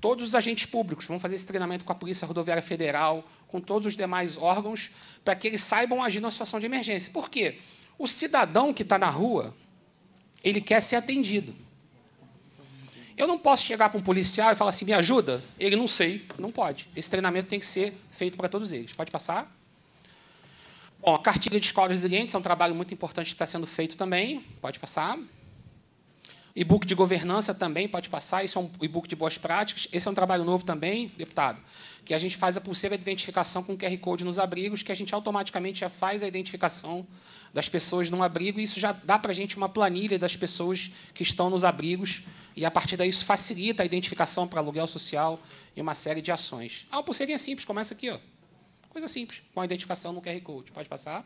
todos os agentes públicos. Vamos fazer esse treinamento com a Polícia Rodoviária Federal, com todos os demais órgãos, para que eles saibam agir na situação de emergência. Por quê? O cidadão que está na rua, ele quer ser atendido. Eu não posso chegar para um policial e falar assim, me ajuda? Ele não sei, não pode. Esse treinamento tem que ser feito para todos eles. Pode passar? Bom, a cartilha de escolas resilientes é um trabalho muito importante que está sendo feito também. Pode passar. E-book de governança também pode passar. Isso é um e-book de boas práticas. Esse é um trabalho novo também, deputado, que a gente faz a pulseira de identificação com QR Code nos abrigos, que a gente automaticamente já faz a identificação das pessoas num abrigo. E isso já dá para a gente uma planilha das pessoas que estão nos abrigos. E, a partir daí, isso facilita a identificação para aluguel social e uma série de ações. Ah, uma pulseirinha simples. Começa aqui, ó. Coisa simples, com a identificação no QR Code. Pode passar.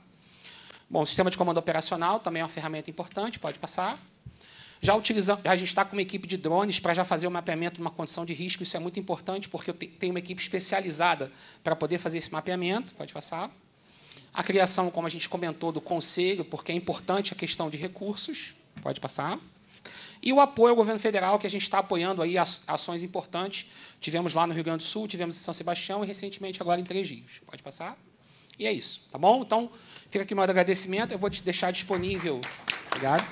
Bom, sistema de comando operacional também é uma ferramenta importante, pode passar. Já utilizamos, a gente está com uma equipe de drones para já fazer o mapeamento de uma condição de risco, isso é muito importante, porque eu tenho uma equipe especializada para poder fazer esse mapeamento, pode passar. A criação, como a gente comentou, do conselho, porque é importante a questão de recursos, pode passar. E o apoio ao governo federal, que a gente está apoiando aí ações importantes. Tivemos lá no Rio Grande do Sul, tivemos em São Sebastião e recentemente agora em Três Rios. Pode passar? E é isso, tá bom? Então, fica aqui o meu agradecimento. Eu vou te deixar disponível. Obrigado.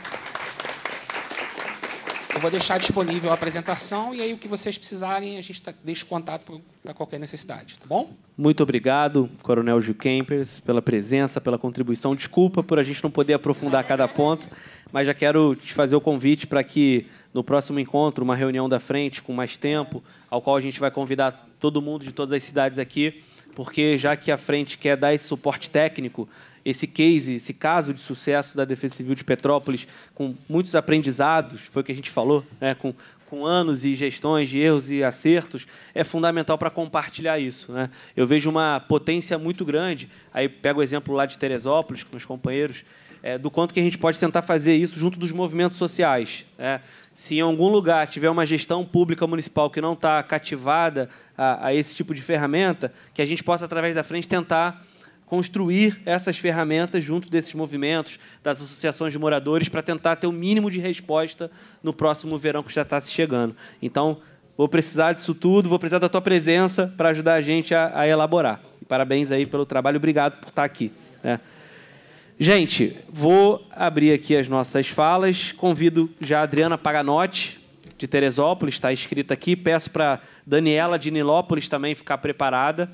Eu vou deixar disponível a apresentação e aí o que vocês precisarem, a gente tá, deixa o contato para qualquer necessidade, tá bom? Muito obrigado, Coronel Gil Kempers, pela presença, pela contribuição. Desculpa por a gente não poder aprofundar cada ponto, mas já quero te fazer o convite para que no próximo encontro, uma reunião da frente com mais tempo, ao qual a gente vai convidar todo mundo de todas as cidades aqui, porque já que a frente quer dar esse suporte técnico, esse case, esse caso de sucesso da Defesa Civil de Petrópolis, com muitos aprendizados, foi o que a gente falou, né, com, com anos e gestões de erros e acertos, é fundamental para compartilhar isso. Né? Eu vejo uma potência muito grande, aí pego o exemplo lá de Teresópolis, com meus companheiros, é, do quanto que a gente pode tentar fazer isso junto dos movimentos sociais. Né. se em algum lugar tiver uma gestão pública municipal que não está cativada a, a esse tipo de ferramenta, que a gente possa, através da frente, tentar construir essas ferramentas junto desses movimentos, das associações de moradores, para tentar ter o mínimo de resposta no próximo verão que já está se chegando. Então, vou precisar disso tudo, vou precisar da tua presença para ajudar a gente a, a elaborar. parabéns aí pelo trabalho, obrigado por estar tá aqui. Né? Gente, vou abrir aqui as nossas falas. Convido já a Adriana Paganotti, de Teresópolis, está escrita aqui. Peço para Daniela de Nilópolis também ficar preparada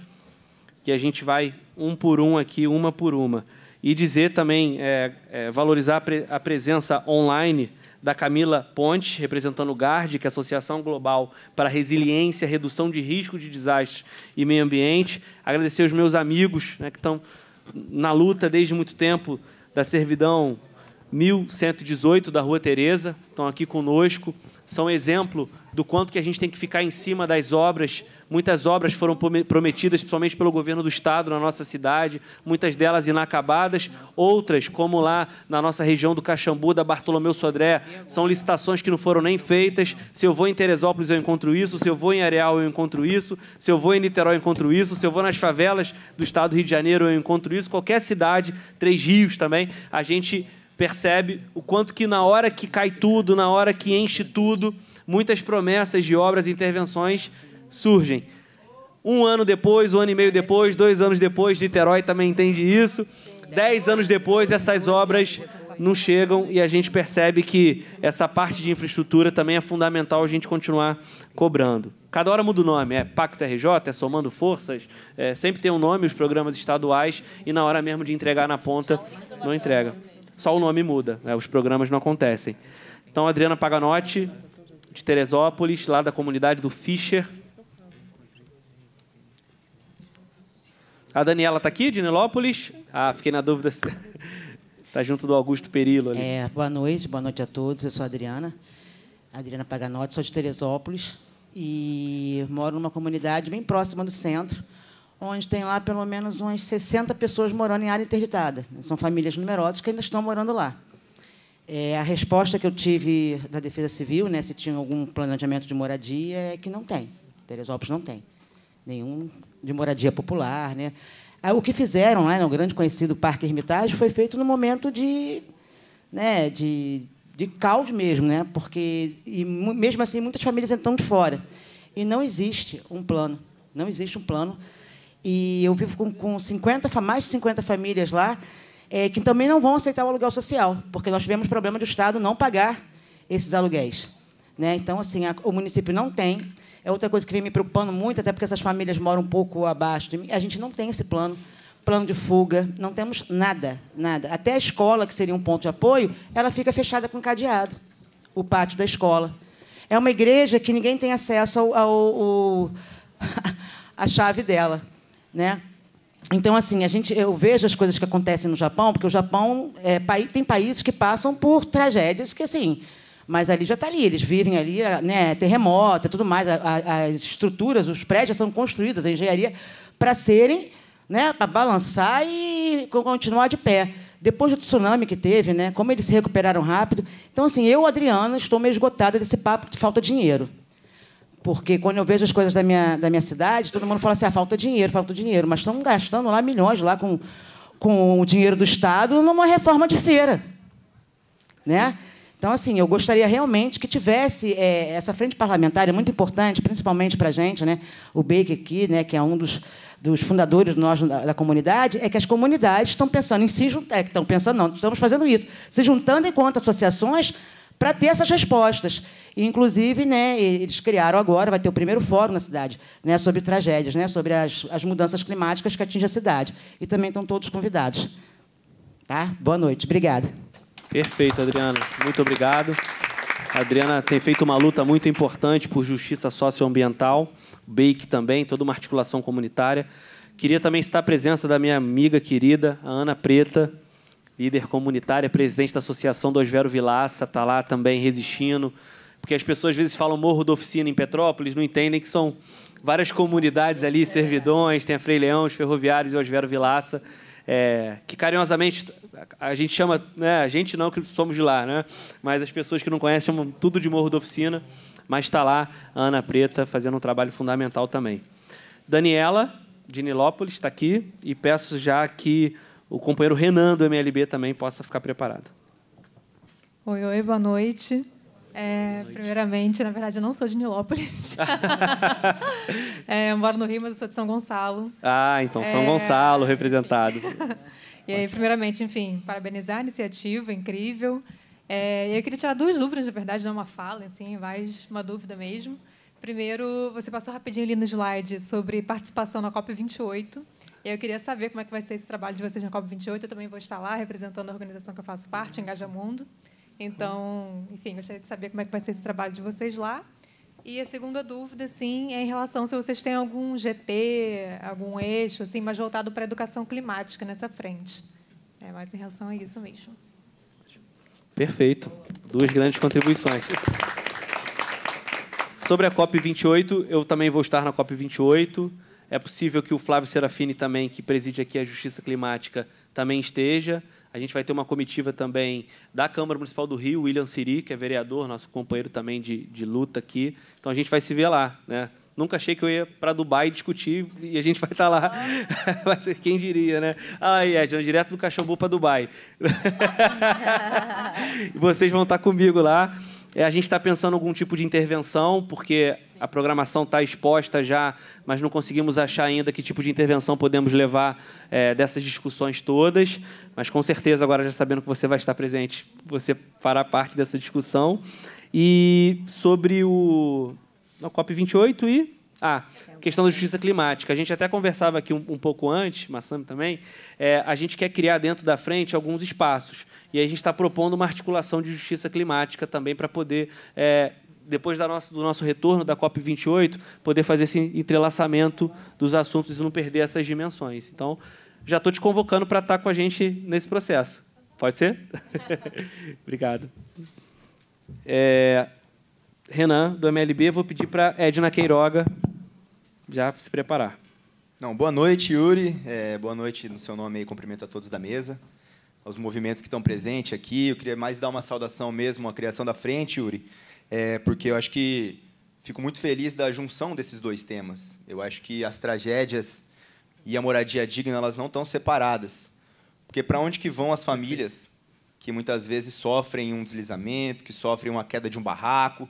que a gente vai um por um aqui, uma por uma. E dizer também, é, é, valorizar a, pre, a, presença online da Camila Ponte, representando o GARD, que é a Associação Global para Resiliência, Redução de Risco de Desastres e Meio Ambiente. Agradecer aos meus amigos né, que estão na luta desde muito tempo da servidão 1118 da Rua Tereza, estão aqui conosco são exemplo do quanto que a gente tem que ficar em cima das obras. Muitas obras foram prometidas, principalmente pelo governo do estado na nossa cidade, muitas delas inacabadas, outras, como lá na nossa região do Caxambu, da Bartolomeu Sodré, são licitações que não foram nem feitas. Se eu vou em Teresópolis, eu encontro isso, se eu vou em Areal, eu encontro isso, se eu vou em Niterói, eu encontro isso, se eu vou nas favelas do estado do Rio de Janeiro, eu encontro isso, qualquer cidade, Três Rios também, a gente percebe o quanto que na hora que cai tudo, na hora que enche tudo, muitas promessas de obras e intervenções surgem. Um ano depois, um ano e meio depois, dois anos depois, Niterói também entende isso. Dez anos depois, essas obras não chegam e a gente percebe que essa parte de infraestrutura também é fundamental a gente continuar cobrando. Cada hora muda o nome, é Pacto RJ, é Somando Forças, é, sempre tem um nome os programas estaduais e na hora mesmo de entregar na ponta, não entrega só o nome muda, né? os programas não acontecem. Então, Adriana Paganotti, de Teresópolis, lá da comunidade do Fischer. A Daniela está aqui, de Nilópolis? Ah, fiquei na dúvida se está junto do Augusto Perillo ali. É, boa noite, boa noite a todos. Eu sou a Adriana, Adriana Paganotti, sou de Teresópolis e moro numa comunidade bem próxima do centro, onde tem lá pelo menos umas 60 pessoas morando em área interditada. São famílias numerosas que ainda estão morando lá. É, a resposta que eu tive da Defesa Civil, né, se tinha algum planejamento de moradia, é que não tem. Teresópolis não tem. Nenhum de moradia popular. Né? o que fizeram lá no né, grande conhecido Parque Hermitage foi feito no momento de, né, de, de caos mesmo, né? porque e, mesmo assim muitas famílias estão de fora. E não existe um plano. Não existe um plano e eu vivo com, com 50, mais de 50 famílias lá, é, que também não vão aceitar o aluguel social, porque nós tivemos problema do Estado não pagar esses aluguéis. Né? Então, assim, a, o município não tem. É outra coisa que vem me preocupando muito, até porque essas famílias moram um pouco abaixo de mim. A gente não tem esse plano, plano de fuga, não temos nada, nada. Até a escola, que seria um ponto de apoio, ela fica fechada com cadeado, o pátio da escola. É uma igreja que ninguém tem acesso ao, ao, ao a chave dela né? Então, assim, a gente, eu vejo as coisas que acontecem no Japão, porque o Japão é, tem países que passam por tragédias que, assim, mas ali já está ali, eles vivem ali, né, terremoto e tudo mais, a, a, as estruturas, os prédios são construídos, a engenharia, para serem, né, para balançar e continuar de pé. Depois do tsunami que teve, né, como eles se recuperaram rápido. Então, assim, eu, Adriana, estou meio esgotada desse papo de falta de dinheiro. Porque quando eu vejo as coisas da minha, da minha cidade, todo mundo fala assim: ah, falta dinheiro, falta dinheiro. Mas estão gastando lá milhões lá com, com o dinheiro do Estado numa reforma de feira. Né? Então, assim, eu gostaria realmente que tivesse é, essa frente parlamentar, é muito importante, principalmente para a gente, né? o Baker aqui, né? que é um dos, dos fundadores nós, da, da, comunidade, é que as comunidades estão pensando em se juntar, é, estão pensando, não, estamos fazendo isso, se juntando enquanto associações para ter essas respostas. E, inclusive, né, eles criaram agora, vai ter o primeiro fórum na cidade, né, sobre tragédias, né, sobre as, as mudanças climáticas que atingem a cidade. E também estão todos convidados. Tá? Boa noite. Obrigada. Perfeito, Adriana. Muito obrigado. A Adriana tem feito uma luta muito importante por justiça socioambiental, BAKE também, toda uma articulação comunitária. Queria também citar a presença da minha amiga querida, a Ana Preta, líder comunitária, presidente da Associação do Osvero Vilaça, está lá também resistindo, porque as pessoas às vezes falam Morro da Oficina em Petrópolis, não entendem que são várias comunidades ali, servidões, tem a Frei Leão, os Ferroviários e Osvero Vilaça, é, que carinhosamente a gente chama, né, a gente não, que somos de lá, né, mas as pessoas que não conhecem chamam tudo de Morro da Oficina, mas está lá a Ana Preta fazendo um trabalho fundamental também. Daniela, de Nilópolis, está aqui e peço já que o companheiro Renan do MLB também possa ficar preparado. Oi, oi, boa noite. É, primeiramente, na verdade, eu não sou de Nilópolis. é, eu moro no Rio, mas eu sou de São Gonçalo. Ah, então São é... Gonçalo representado. e aí, primeiramente, enfim, parabenizar a iniciativa, incrível. É, eu queria tirar duas dúvidas, na verdade, não é uma fala, assim, mais uma dúvida mesmo. Primeiro, você passou rapidinho ali no slide sobre participação na COP28. E eu queria saber como é que vai ser esse trabalho de vocês na COP28. Eu também vou estar lá representando a organização que eu faço parte, Engaja Mundo. Então, enfim, gostaria de saber como é que vai ser esse trabalho de vocês lá. E a segunda dúvida, sim, é em relação se vocês têm algum GT, algum eixo, assim, mais voltado para a educação climática nessa frente. É mais em relação a isso mesmo. Perfeito. Duas grandes contribuições. Sobre a COP28, eu também vou estar na COP28. É possível que o Flávio Serafini também, que preside aqui a Justiça Climática, também esteja. A gente vai ter uma comitiva também da Câmara Municipal do Rio, William Siri, que é vereador, nosso companheiro também de, de luta aqui. Então a gente vai se ver lá. Né? Nunca achei que eu ia para Dubai discutir e a gente vai estar tá lá. Ah. Quem diria, né? Ah, é, direto do Caxambu para Dubai. Vocês vão estar tá comigo lá. É, a gente está pensando em algum tipo de intervenção, porque a programação está exposta já, mas não conseguimos achar ainda que tipo de intervenção podemos levar é, dessas discussões todas. Mas com certeza, agora já sabendo que você vai estar presente, você fará parte dessa discussão. E sobre o. Na COP28 e ah, questão da justiça climática. A gente até conversava aqui um, um pouco antes, Massami também, é, a gente quer criar dentro da frente alguns espaços. E a gente está propondo uma articulação de justiça climática também para poder, é, depois da nossa, do nosso retorno da COP28, poder fazer esse entrelaçamento dos assuntos e não perder essas dimensões. Então, já estou te convocando para estar tá com a gente nesse processo. Pode ser? Obrigado. É, Renan, do MLB, vou pedir para Edna Queiroga já se preparar. Não, boa noite, Yuri. É, boa noite no seu nome e cumprimento a todos da mesa, aos movimentos que estão presentes aqui. Eu queria mais dar uma saudação mesmo à criação da frente, Yuri, é, porque eu acho que fico muito feliz da junção desses dois temas. Eu acho que as tragédias e a moradia digna elas não estão separadas, porque para onde que vão as famílias que muitas vezes sofrem um deslizamento, que sofrem uma queda de um barraco,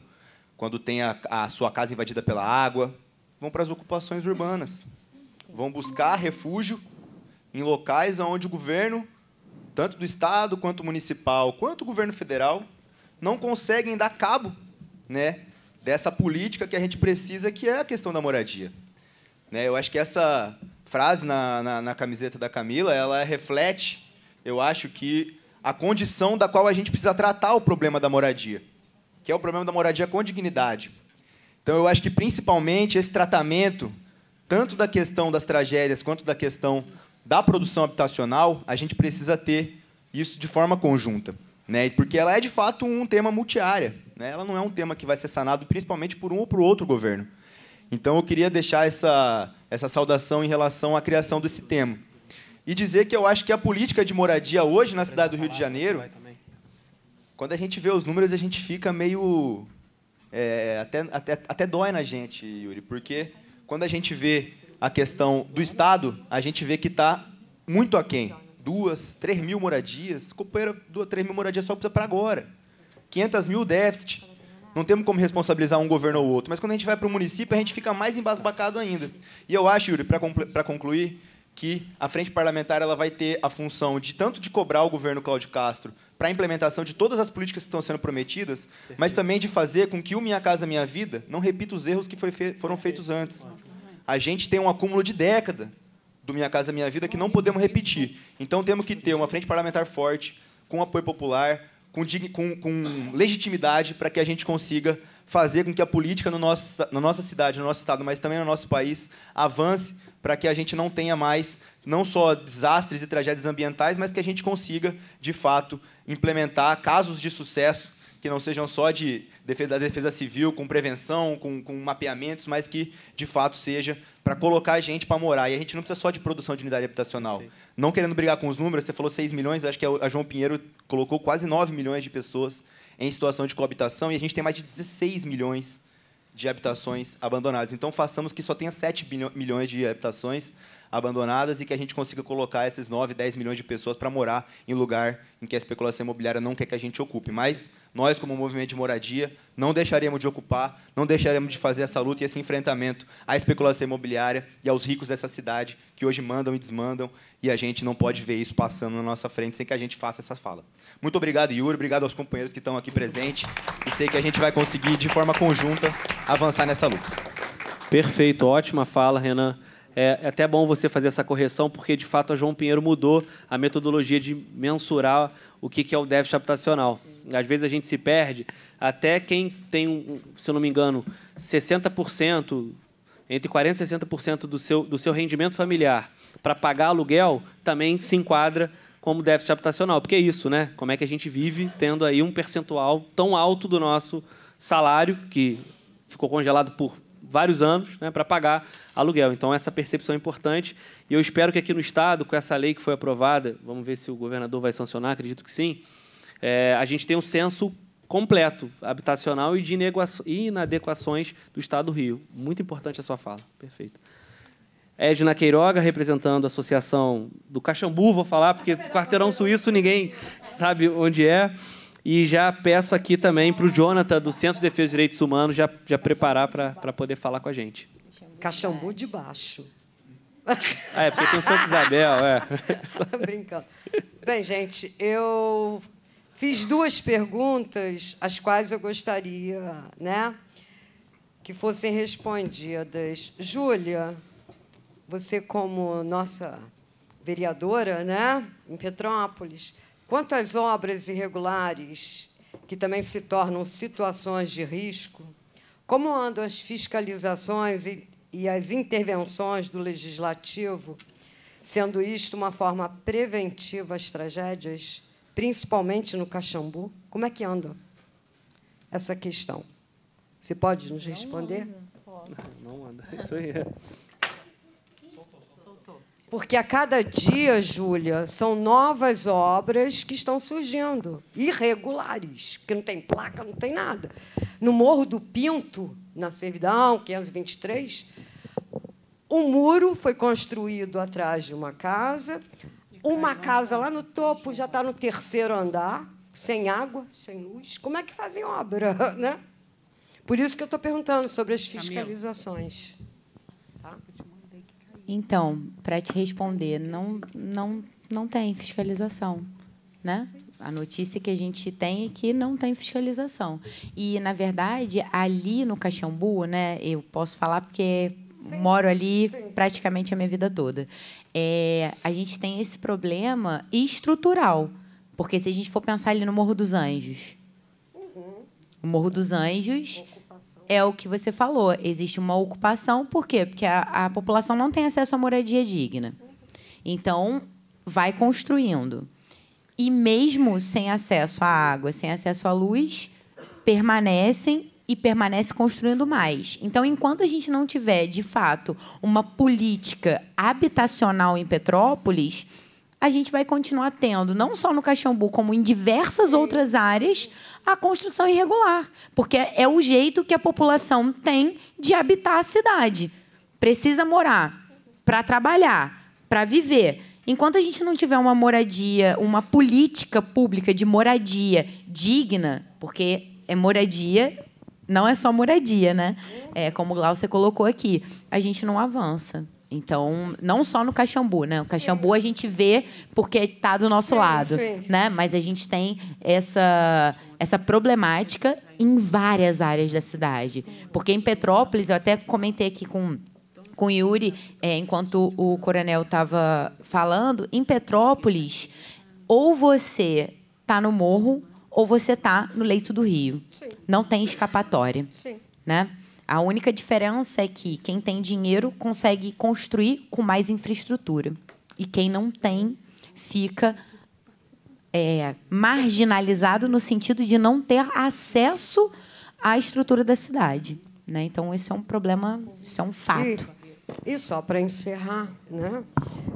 quando tem a, a sua casa invadida pela água? vão para as ocupações urbanas. Vão buscar refúgio em locais onde o governo, tanto do Estado quanto municipal, quanto o governo federal, não conseguem dar cabo né, dessa política que a gente precisa, que é a questão da moradia. Né, eu acho que essa frase na, na, na camiseta da Camila, ela reflete, eu acho que, a condição da qual a gente precisa tratar o problema da moradia, que é o problema da moradia com dignidade. Então, eu acho que principalmente esse tratamento, tanto da questão das tragédias quanto da questão da produção habitacional, a gente precisa ter isso de forma conjunta, né? Porque ela é de fato um tema multiária, né? Ela não é um tema que vai ser sanado principalmente por um ou por outro governo. Então, eu queria deixar essa essa saudação em relação à criação desse tema e dizer que eu acho que a política de moradia hoje na cidade do Rio de Janeiro, quando a gente vê os números, a gente fica meio é, até, até, até dói na gente, Yuri, porque quando a gente vê a questão do Estado, a gente vê que está muito aquém. Duas, três mil moradias. Companheira, duas, três mil moradias só precisa para agora. 500 mil déficit. Não temos como responsabilizar um governo ou outro. Mas quando a gente vai para o município, a gente fica mais embasbacado ainda. E eu acho, Yuri, para concluir, que a frente parlamentar ela vai ter a função de tanto de cobrar o governo Cláudio Castro para a implementação de todas as políticas que estão sendo prometidas, Perfeito. mas também de fazer com que o Minha Casa Minha Vida não repita os erros que fe foram feitos antes. A gente tem um acúmulo de década do Minha Casa Minha Vida que não podemos repetir. Então temos que ter uma frente parlamentar forte, com apoio popular, com, com, com legitimidade para que a gente consiga fazer com que a política no nosso, na nossa cidade, no nosso estado, mas também no nosso país, avance para que a gente não tenha mais não só desastres e tragédias ambientais, mas que a gente consiga, de fato, implementar casos de sucesso que não sejam só de defesa, da defesa civil, com prevenção, com, com mapeamentos, mas que, de fato, seja para colocar a gente para morar. E a gente não precisa só de produção de unidade habitacional. Sim. Não querendo brigar com os números, você falou 6 milhões, acho que é a João Pinheiro colocou quase 9 milhões de pessoas em situação de coabitação, e a gente tem mais de 16 milhões de habitações abandonadas. Então, façamos que só tenha 7 milhões de habitações abandonadas e que a gente consiga colocar esses 9, 10 milhões de pessoas para morar em lugar em que a especulação imobiliária não quer que a gente ocupe. Mas nós, como movimento de moradia, não deixaremos de ocupar, não deixaremos de fazer essa luta e esse enfrentamento à especulação imobiliária e aos ricos dessa cidade que hoje mandam e desmandam e a gente não pode ver isso passando na nossa frente sem que a gente faça essa fala. Muito obrigado, Yuri, obrigado aos companheiros que estão aqui presentes e sei que a gente vai conseguir, de forma conjunta, avançar nessa luta. Perfeito, ótima fala, Renan. É, é até bom você fazer essa correção, porque de fato a João Pinheiro mudou a metodologia de mensurar o que é o déficit habitacional. Às vezes a gente se perde, até quem tem, se eu não me engano, 60%, entre 40% e 60% do seu, do seu rendimento familiar para pagar aluguel, também se enquadra como déficit habitacional. Porque é isso, né? Como é que a gente vive tendo aí um percentual tão alto do nosso salário, que ficou congelado por vários anos né, para pagar aluguel. Então, essa percepção é importante. E eu espero que aqui no Estado, com essa lei que foi aprovada, vamos ver se o governador vai sancionar, acredito que sim, é, a gente tenha um censo completo habitacional e de inadequações do Estado do Rio. Muito importante a sua fala. Perfeito. Edna Queiroga, representando a Associação do Caxambu, vou falar, porque Quarteirão Suíço ninguém sabe onde é. E já peço aqui também para o Jonathan, do Centro de Defesa dos Direitos Humanos, já, já preparar para poder falar com a gente. Cachambu de baixo. Ah, é, porque tem o Santo Isabel, é. brincando. Bem, gente, eu fiz duas perguntas, as quais eu gostaria né, que fossem respondidas. Júlia, você como nossa vereadora né, em Petrópolis, Quanto às obras irregulares, que também se tornam situações de risco, como andam as fiscalizações e, e as intervenções do legislativo, sendo isto uma forma preventiva às tragédias, principalmente no Caxambu? Como é que anda essa questão? Você pode nos responder? Não, não, não anda. Isso aí é. Porque a cada dia, Júlia, são novas obras que estão surgindo, irregulares, porque não tem placa, não tem nada. No Morro do Pinto, na Servidão, 523, um muro foi construído atrás de uma casa, uma casa lá no topo já está no terceiro andar, sem água, sem luz. Como é que fazem obra, né? Por isso que eu estou perguntando sobre as fiscalizações. Então, para te responder, não, não, não tem fiscalização. Né? A notícia que a gente tem é que não tem fiscalização. E, na verdade, ali no Caxambu, né, eu posso falar porque Sim. moro ali Sim. praticamente a minha vida toda, é, a gente tem esse problema estrutural. Porque se a gente for pensar ali no Morro dos Anjos, uhum. o Morro dos Anjos é o que você falou. Existe uma ocupação, por quê? Porque a, a população não tem acesso à moradia digna. Então, vai construindo. E mesmo sem acesso à água, sem acesso à luz, permanecem e permanece construindo mais. Então, enquanto a gente não tiver, de fato, uma política habitacional em Petrópolis, a gente vai continuar tendo, não só no Caxambu, como em diversas outras áreas, a construção irregular. Porque é o jeito que a população tem de habitar a cidade. Precisa morar para trabalhar, para viver. Enquanto a gente não tiver uma moradia, uma política pública de moradia digna, porque é moradia, não é só moradia, né? É, como o Glaucia colocou aqui, a gente não avança. Então, não só no Caxambu, né? O Caxambu sim. a gente vê porque está do nosso sim, lado, sim. né? Mas a gente tem essa essa problemática em várias áreas da cidade. Porque em Petrópolis, eu até comentei aqui com com o Yuri, é, enquanto o coronel estava falando, em Petrópolis, ou você está no morro ou você está no leito do rio. Não tem escapatória, né? A única diferença é que quem tem dinheiro consegue construir com mais infraestrutura. E quem não tem fica é, marginalizado no sentido de não ter acesso à estrutura da cidade. Né? Então, esse é um problema, isso é um fato. E, e só para encerrar, né?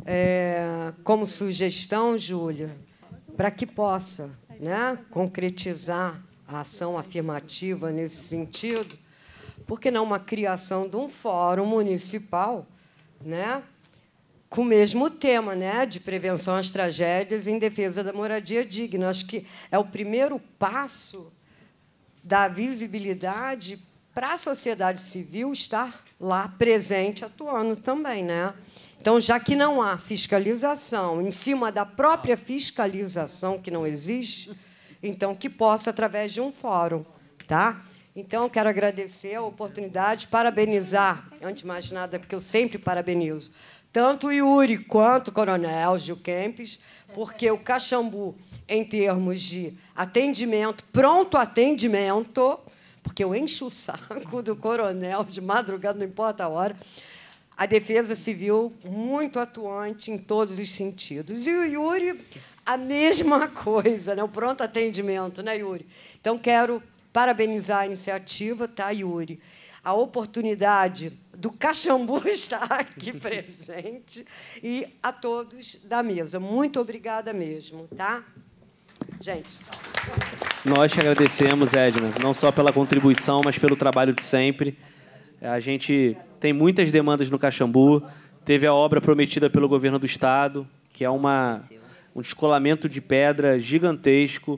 É, como sugestão, Júlia, para que possa né, concretizar a ação afirmativa nesse sentido, por que não uma criação de um fórum municipal, né? com o mesmo tema, né, de prevenção às tragédias em defesa da moradia digna. Acho que é o primeiro passo da visibilidade para a sociedade civil estar lá presente, atuando também, né? Então, já que não há fiscalização em cima da própria fiscalização que não existe, então que possa através de um fórum, tá? Então, eu quero agradecer a oportunidade, parabenizar, é antes de mais nada, porque eu sempre parabenizo, tanto o Yuri quanto o Coronel Gil Kempes, porque o Caxambu, em termos de atendimento, pronto atendimento, porque eu encho o saco do coronel de madrugada, não importa a hora, a Defesa Civil muito atuante em todos os sentidos. E o Yuri, a mesma coisa, né? o pronto atendimento, né, Yuri? Então, quero parabenizar a iniciativa, tá, Yuri? A oportunidade do Caxambu estar aqui presente e a todos da mesa. Muito obrigada mesmo, tá? Gente. Nós te agradecemos, Edna, não só pela contribuição, mas pelo trabalho de sempre. A gente tem muitas demandas no Caxambu. Teve a obra prometida pelo governo do Estado, que é uma, um descolamento de pedra gigantesco.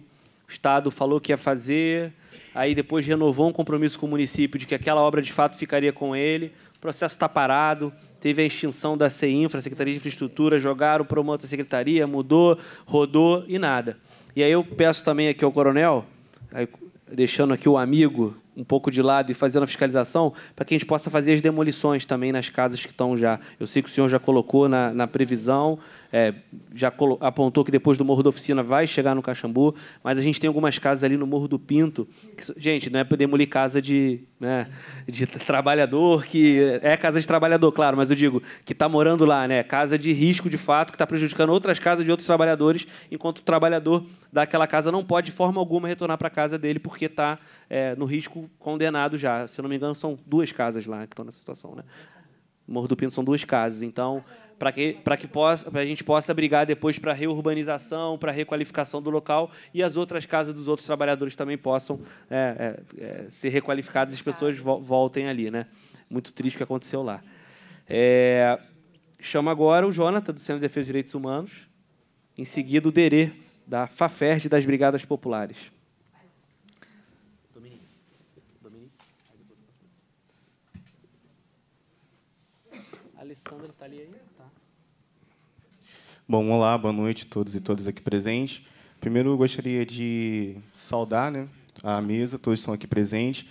O Estado falou que ia fazer, aí depois renovou um compromisso com o município de que aquela obra de fato ficaria com ele. O processo está parado, teve a extinção da CEINFRA, Secretaria de Infraestrutura, jogaram para uma outra secretaria, mudou, rodou e nada. E aí eu peço também aqui ao coronel, aí, deixando aqui o amigo um pouco de lado e fazendo a fiscalização, para que a gente possa fazer as demolições também nas casas que estão já. Eu sei que o senhor já colocou na, na previsão, é, já apontou que depois do Morro da Oficina vai chegar no Caxambu, mas a gente tem algumas casas ali no Morro do Pinto. Que, gente, não é para demolir casa de, né, de trabalhador, que é casa de trabalhador, claro, mas eu digo que está morando lá, né? Casa de risco de fato, que está prejudicando outras casas de outros trabalhadores, enquanto o trabalhador daquela casa não pode, de forma alguma, retornar para a casa dele porque está é, no risco condenado já. Se eu não me engano, são duas casas lá que estão nessa situação, né? Morro do Pinto são duas casas, então para que, que possa, pra a gente possa brigar depois para reurbanização, para requalificação do local e as outras casas dos outros trabalhadores também possam é, é, é, ser requalificadas e as pessoas vo voltem ali. Né? Muito triste o que aconteceu lá. É, chama agora o Jonathan, do Centro de Defesa dos Direitos Humanos, em seguida o Derê, da FAFERD das Brigadas Populares. Alessandra está ali ainda? Bom, olá, boa noite a todos e todas aqui presentes. Primeiro, eu gostaria de saudar né, a mesa, todos estão aqui presentes.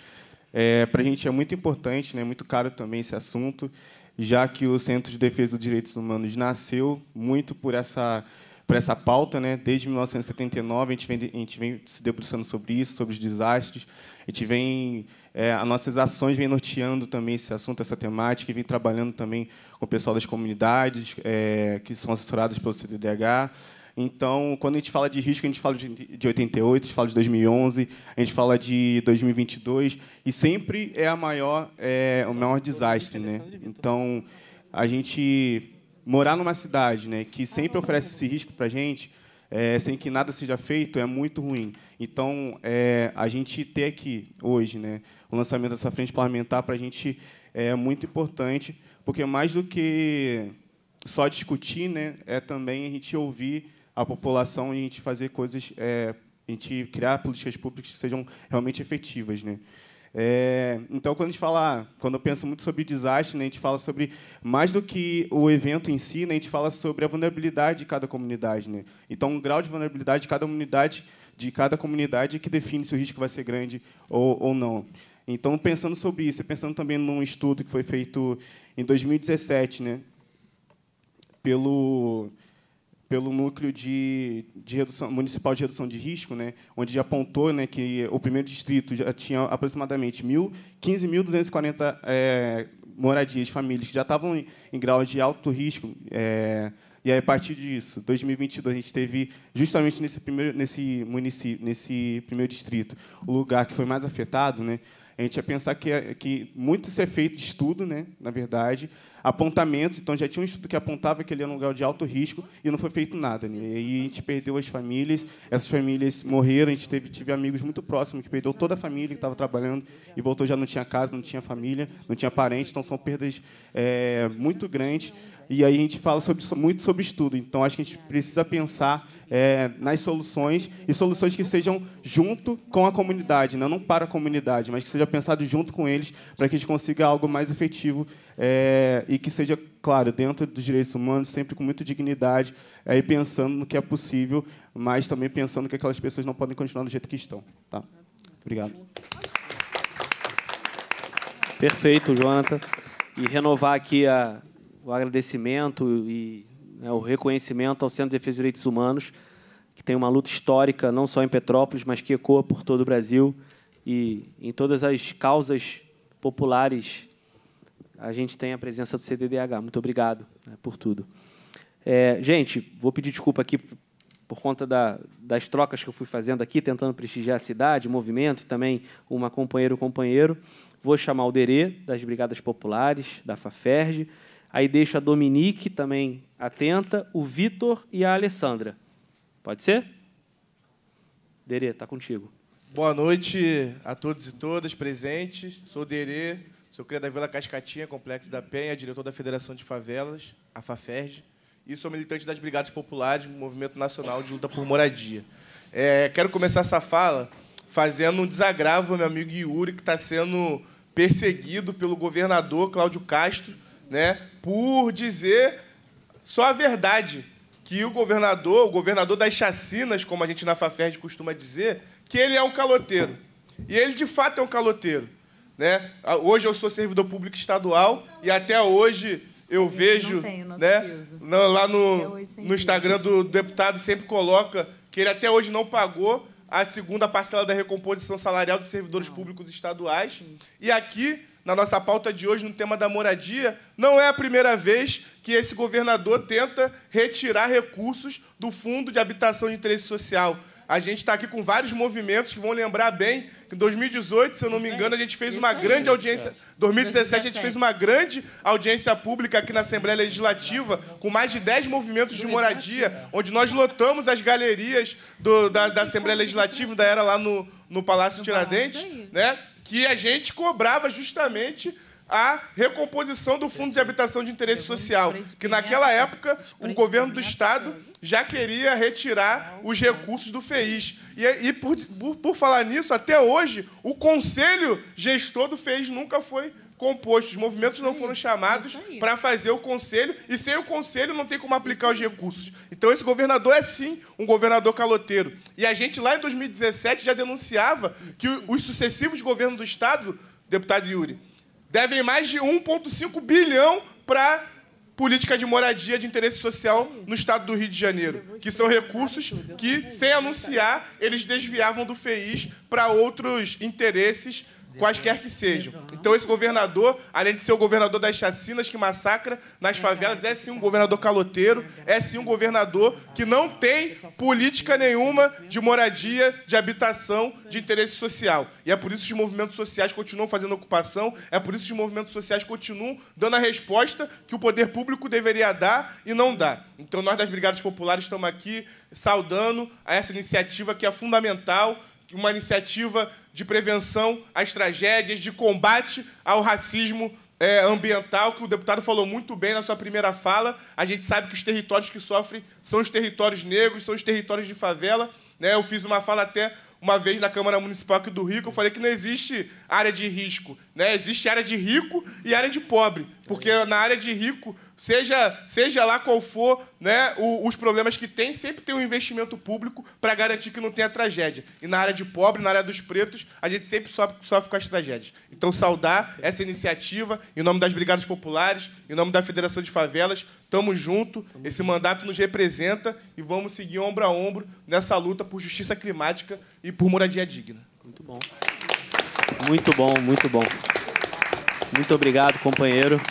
É, Para a gente é muito importante, né, muito caro também esse assunto, já que o Centro de Defesa dos Direitos Humanos nasceu muito por essa por essa pauta, né? Desde 1979 a gente, vem, a gente vem se debruçando sobre isso, sobre os desastres. A gente vem é, as nossas ações vêm norteando também esse assunto, essa temática, e vem trabalhando também com o pessoal das comunidades é, que são assessoradas pelo CDDH. Então, quando a gente fala de risco, a gente fala de 88, a gente fala de 2011, a gente fala de 2022, e sempre é a maior, é, o maior desastre, né? Então, a gente morar numa cidade, né, que sempre oferece esse risco para gente, é, sem que nada seja feito é muito ruim. Então, é, a gente ter aqui hoje né, o lançamento dessa frente parlamentar para a gente é muito importante, porque mais do que só discutir, né, é também a gente ouvir a população e a gente fazer coisas, é, a gente criar políticas públicas que sejam realmente efetivas. Né. É, então, quando a gente fala, quando eu penso muito sobre desastre, né, a gente fala sobre mais do que o evento em si, né, a gente fala sobre a vulnerabilidade de cada comunidade. Né? Então, o grau de vulnerabilidade de cada comunidade, de cada comunidade que define se o risco vai ser grande ou, ou não. Então, pensando sobre isso, pensando também num estudo que foi feito em 2017, né, pelo pelo núcleo de, de redução, municipal de redução de risco, né, onde apontou né, que o primeiro distrito já tinha aproximadamente 15.240 é, moradias, famílias que já estavam em, em grau de alto risco. É, e aí, a partir disso, 2022, a gente teve justamente nesse primeiro, nesse município, nesse primeiro distrito, o lugar que foi mais afetado, né, a gente ia pensar que, é, que muito se é feito de estudo, né, na verdade, apontamentos, então já tinha um estudo que apontava que ele era um lugar de alto risco e não foi feito nada. Né? E aí a gente perdeu as famílias, essas famílias morreram, a gente teve, tive amigos muito próximos que perdeu toda a família que estava trabalhando e voltou já não tinha casa, não tinha família, não tinha parente, então são perdas é, muito grandes. E aí a gente fala sobre, muito sobre estudo. Então acho que a gente precisa pensar é, nas soluções e soluções que sejam junto com a comunidade, não, né? não para a comunidade, mas que seja pensado junto com eles para que a gente consiga algo mais efetivo é, e que seja, claro, dentro dos direitos humanos, sempre com muita dignidade, aí pensando no que é possível, mas também pensando que aquelas pessoas não podem continuar do jeito que estão. Tá? Obrigado. Perfeito, Jonathan. E renovar aqui a o agradecimento e né, o reconhecimento ao Centro de Defesa dos Direitos Humanos, que tem uma luta histórica, não só em Petrópolis, mas que ecoa por todo o Brasil. E em todas as causas populares, a gente tem a presença do CDDH. Muito obrigado né, por tudo. É, gente, vou pedir desculpa aqui por conta da, das trocas que eu fui fazendo aqui, tentando prestigiar a cidade, o movimento, e também uma companheira ou companheiro. Vou chamar o Derê, das Brigadas Populares, da FAFERJ, Aí deixo a Dominique também atenta, o Vitor e a Alessandra. Pode ser? Dere, está contigo. Boa noite a todos e todas presentes. Sou Dere, sou criador da Vila Cascatinha, Complexo da Penha, diretor da Federação de Favelas, a FAFERJ, e sou militante das Brigadas Populares, Movimento Nacional de Luta por Moradia. É, quero começar essa fala fazendo um desagravo ao meu amigo Yuri, que está sendo perseguido pelo governador Cláudio Castro né, por dizer só a verdade, que o governador, o governador das chacinas, como a gente na Faferd costuma dizer, que ele é um caloteiro. E ele de fato é um caloteiro. Né? Hoje eu sou servidor público estadual e até hoje eu, eu vejo. Tenho, né? lá no, no Instagram do deputado sempre coloca que ele até hoje não pagou a segunda parcela da recomposição salarial dos servidores não. públicos estaduais. Sim. E aqui na nossa pauta de hoje, no tema da moradia, não é a primeira vez que esse governador tenta retirar recursos do Fundo de Habitação de Interesse Social. A gente está aqui com vários movimentos que vão lembrar bem que em 2018, se eu não me engano, a gente fez uma grande audiência. 2017, é. a gente fez uma grande audiência pública aqui na Assembleia Legislativa, com mais de 10 movimentos de moradia, onde nós lotamos as galerias do, da, da Assembleia Legislativa, da era lá no, no Palácio Tiradentes. É né? que a gente cobrava justamente a recomposição do Fundo de Habitação de Interesse Social, que naquela época o governo do Estado já queria retirar os recursos do FEIS. E, é, e por, por, por falar nisso, até hoje, o conselho gestor do FEIS nunca foi composto. Os movimentos não foram chamados para fazer o conselho, e sem o conselho não tem como aplicar os recursos. Então, esse governador é sim um governador caloteiro. E a gente, lá em 2017, já denunciava que os sucessivos governos do Estado, deputado Yuri, devem mais de 1,5 bilhão para política de moradia de interesse social no estado do Rio de Janeiro, é que são recursos que, sem anunciar, eles desviavam do FEIS para outros interesses quaisquer que sejam. Então, esse governador, além de ser o governador das chacinas que massacra nas favelas, é sim um governador caloteiro, é sim um governador que não tem política nenhuma de moradia, de habitação, de interesse social. E é por isso que os movimentos sociais continuam fazendo ocupação, é por isso que os movimentos sociais continuam dando a resposta que o poder público deveria dar e não dá. Então, nós das Brigadas Populares estamos aqui saudando a essa iniciativa que é fundamental uma iniciativa de prevenção às tragédias, de combate ao racismo é, ambiental, que o deputado falou muito bem na sua primeira fala. A gente sabe que os territórios que sofrem são os territórios negros, são os territórios de favela. Né? Eu fiz uma fala até uma vez na Câmara Municipal aqui do Rio, que eu falei que não existe área de risco. Né? Existe área de rico e área de pobre, porque na área de rico, seja, seja lá qual for né, o, os problemas que tem, sempre tem um investimento público para garantir que não tenha tragédia. E na área de pobre, na área dos pretos, a gente sempre sofre, sofre com as tragédias. Então, saudar essa iniciativa em nome das Brigadas Populares, em nome da Federação de Favelas, Tamo junto, esse mandato nos representa e vamos seguir ombro a ombro nessa luta por justiça climática e por moradia digna. Muito bom. Muito bom, muito bom. Muito obrigado, companheiro.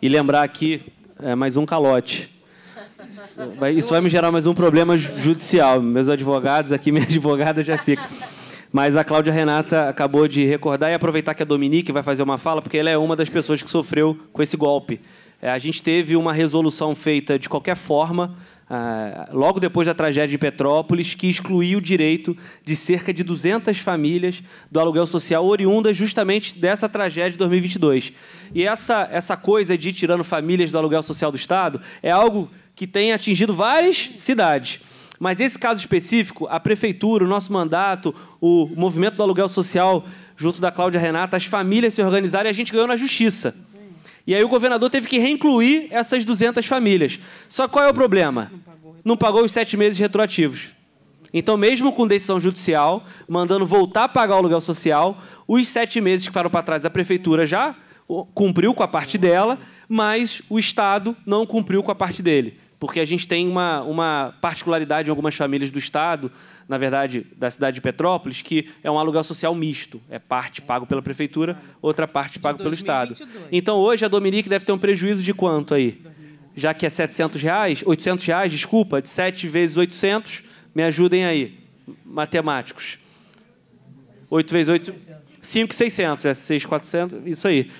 E lembrar aqui, é mais um calote. Isso vai, isso vai me gerar mais um problema judicial. Meus advogados aqui, minha advogada já fica. Mas a Cláudia Renata acabou de recordar e aproveitar que a Dominique vai fazer uma fala, porque ela é uma das pessoas que sofreu com esse golpe. É, a gente teve uma resolução feita de qualquer forma ah, logo depois da tragédia de Petrópolis, que excluiu o direito de cerca de 200 famílias do aluguel social oriundas justamente dessa tragédia de 2022. E essa, essa coisa de tirando famílias do aluguel social do Estado é algo que tem atingido várias cidades. Mas esse caso específico, a prefeitura, o nosso mandato, o movimento do aluguel social, junto da Cláudia Renata, as famílias se organizaram e a gente ganhou na justiça. E aí o governador teve que reincluir essas 200 famílias. Só qual é o problema? Não pagou, os sete meses retroativos. Então, mesmo com decisão judicial, mandando voltar a pagar o aluguel social, os sete meses que ficaram para trás a prefeitura já cumpriu com a parte dela, mas o Estado não cumpriu com a parte dele. Porque a gente tem uma, uma particularidade em algumas famílias do Estado na verdade, da cidade de Petrópolis, que é um aluguel social misto. É parte pago pela prefeitura, outra parte pago pelo Estado. Então, hoje, a Dominique deve ter um prejuízo de quanto aí? Já que é 700 reais, 800 reais, desculpa, de 7 vezes 800, me ajudem aí, matemáticos. 8 vezes 8, 5,600, é 6,400, isso aí.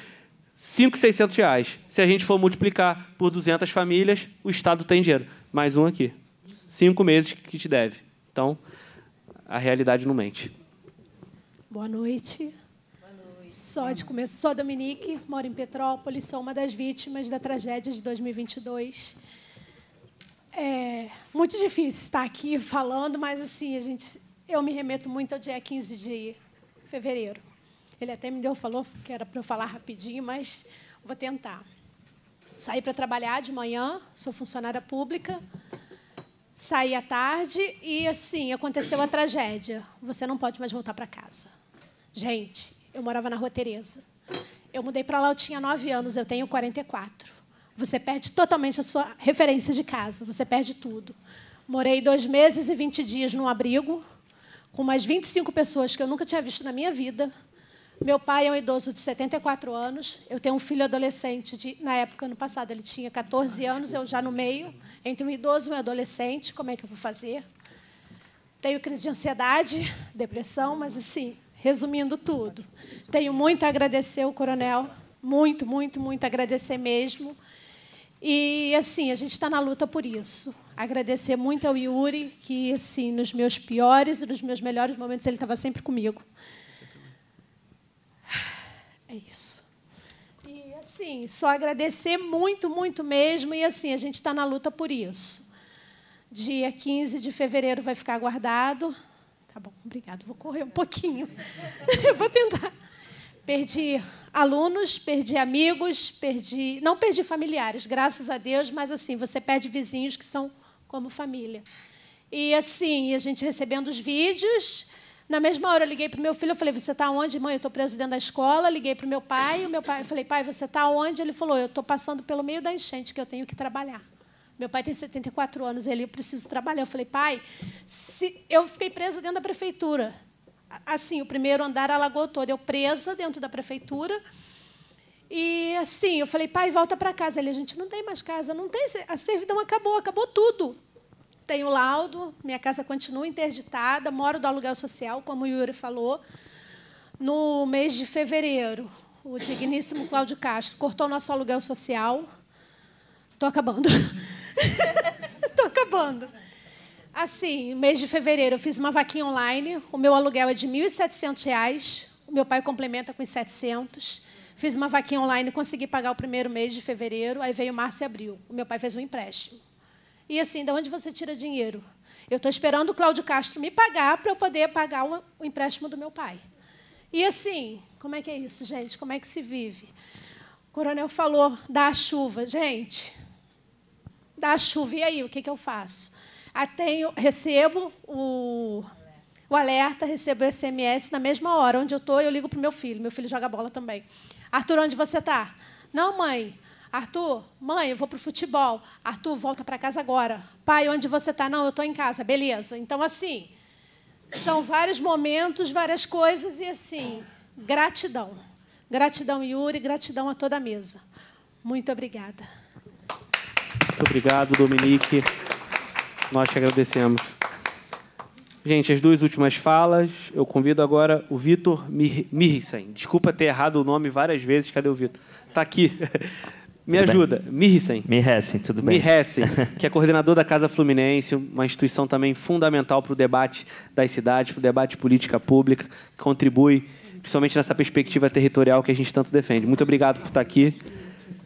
5,600 reais. Se a gente for multiplicar por 200 famílias, o Estado tem dinheiro. Mais um aqui. Cinco meses que te deve. Então, a realidade não mente. Boa noite. Boa noite. Só de começo, sou Dominique, moro em Petrópolis, sou uma das vítimas da tragédia de 2022. É muito difícil estar aqui falando, mas assim, a gente, eu me remeto muito ao dia 15 de fevereiro. Ele até me deu falou que era para eu falar rapidinho, mas vou tentar. Saí para trabalhar de manhã, sou funcionária pública, saí à tarde e assim aconteceu a tragédia. Você não pode mais voltar para casa. Gente, eu morava na Rua Teresa. Eu mudei para lá, eu tinha 9 anos, eu tenho 44. Você perde totalmente a sua referência de casa, você perde tudo. Morei dois meses e 20 dias num abrigo, com mais 25 pessoas que eu nunca tinha visto na minha vida. Meu pai é um idoso de 74 anos. Eu tenho um filho adolescente de, na época ano passado ele tinha 14 anos, eu já no meio, entre um idoso e um adolescente, como é que eu vou fazer? Tenho crise de ansiedade, depressão, mas assim, resumindo tudo, tenho muito a agradecer o coronel, muito, muito, muito a agradecer mesmo. E assim, a gente está na luta por isso. Agradecer muito ao Yuri, que assim, nos meus piores e nos meus melhores momentos ele estava sempre comigo. É isso. E assim, só agradecer muito, muito mesmo. E assim, a gente está na luta por isso. Dia 15 de fevereiro vai ficar guardado. Tá bom, obrigado. Vou correr um pouquinho. Vou tentar. Perdi alunos, perdi amigos, perdi. Não perdi familiares, graças a Deus, mas assim, você perde vizinhos que são como família. E assim, a gente recebendo os vídeos na mesma hora eu liguei para o meu filho, eu falei, você está onde, mãe? Eu estou preso dentro da escola. Liguei para o meu pai, o meu pai, eu falei, pai, você está onde? Ele falou, eu estou passando pelo meio da enchente que eu tenho que trabalhar. Meu pai tem 74 anos, ele, eu preciso trabalhar. Eu falei, pai, se... eu fiquei presa dentro da prefeitura. Assim, o primeiro andar alagou todo, eu presa dentro da prefeitura. E assim, eu falei, pai, volta para casa. Ele, a gente não tem mais casa, não tem, a servidão acabou, acabou tudo tenho laudo, minha casa continua interditada, moro do aluguel social, como o Yuri falou. No mês de fevereiro, o digníssimo Cláudio Castro cortou nosso aluguel social. Estou acabando. Estou acabando. Assim, mês de fevereiro, eu fiz uma vaquinha online. O meu aluguel é de R$ 1.700. O meu pai complementa com 700. Fiz uma vaquinha online, consegui pagar o primeiro mês de fevereiro. Aí veio março e abril. O meu pai fez um empréstimo. E assim, de onde você tira dinheiro? Eu estou esperando o Cláudio Castro me pagar para eu poder pagar o, empréstimo do meu pai. E assim, como é que é isso, gente? Como é que se vive? O coronel falou dá chuva. Gente, Dá chuva, e aí, o que, que eu faço? Atenho, ah, recebo o, o alerta, recebo o SMS na mesma hora onde eu estou, eu ligo para o meu filho. Meu filho joga bola também. Arthur, onde você está? Não, mãe, Arthur, mãe, eu vou para o futebol. Arthur, volta para casa agora. Pai, onde você está? Não, eu estou em casa. Beleza. Então, assim, são vários momentos, várias coisas e, assim, gratidão. Gratidão, Yuri, gratidão a toda a mesa. Muito obrigada. Muito obrigado, Dominique. Nós te agradecemos. Gente, as duas últimas falas. Eu convido agora o Vitor Mirsen. Desculpa ter errado o nome várias vezes. Cadê o Vitor? Está aqui. Me Tudo ajuda, bem? Mirricen. tudo bem. Mirricen, que é coordenador da Casa Fluminense, uma instituição também fundamental para o debate das cidades, para o debate de política pública, que contribui principalmente nessa perspectiva territorial que a gente tanto defende. Muito obrigado por estar aqui.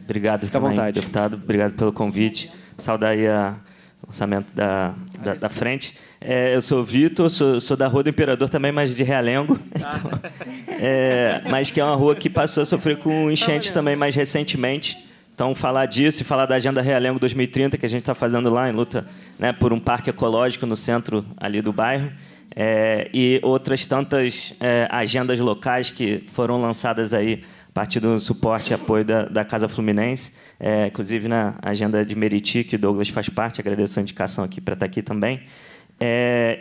Obrigado Fica também, vontade. deputado. Obrigado pelo convite. Saudar aí a lançamento da, da, da frente. É, eu sou Vitor, sou, sou, da Rua do Imperador também, mas de Realengo. Ah. Então, é, mas que é uma rua que passou a sofrer com enchente também mais recentemente. Então, falar disso e falar da Agenda Realengo 2030, que a gente está fazendo lá em luta né, por um parque ecológico no centro ali do bairro, é, e outras tantas é, agendas locais que foram lançadas aí a partir do suporte e apoio da, da Casa Fluminense, é, inclusive na agenda de Meriti, que o Douglas faz parte, agradeço a indicação aqui para estar tá aqui também,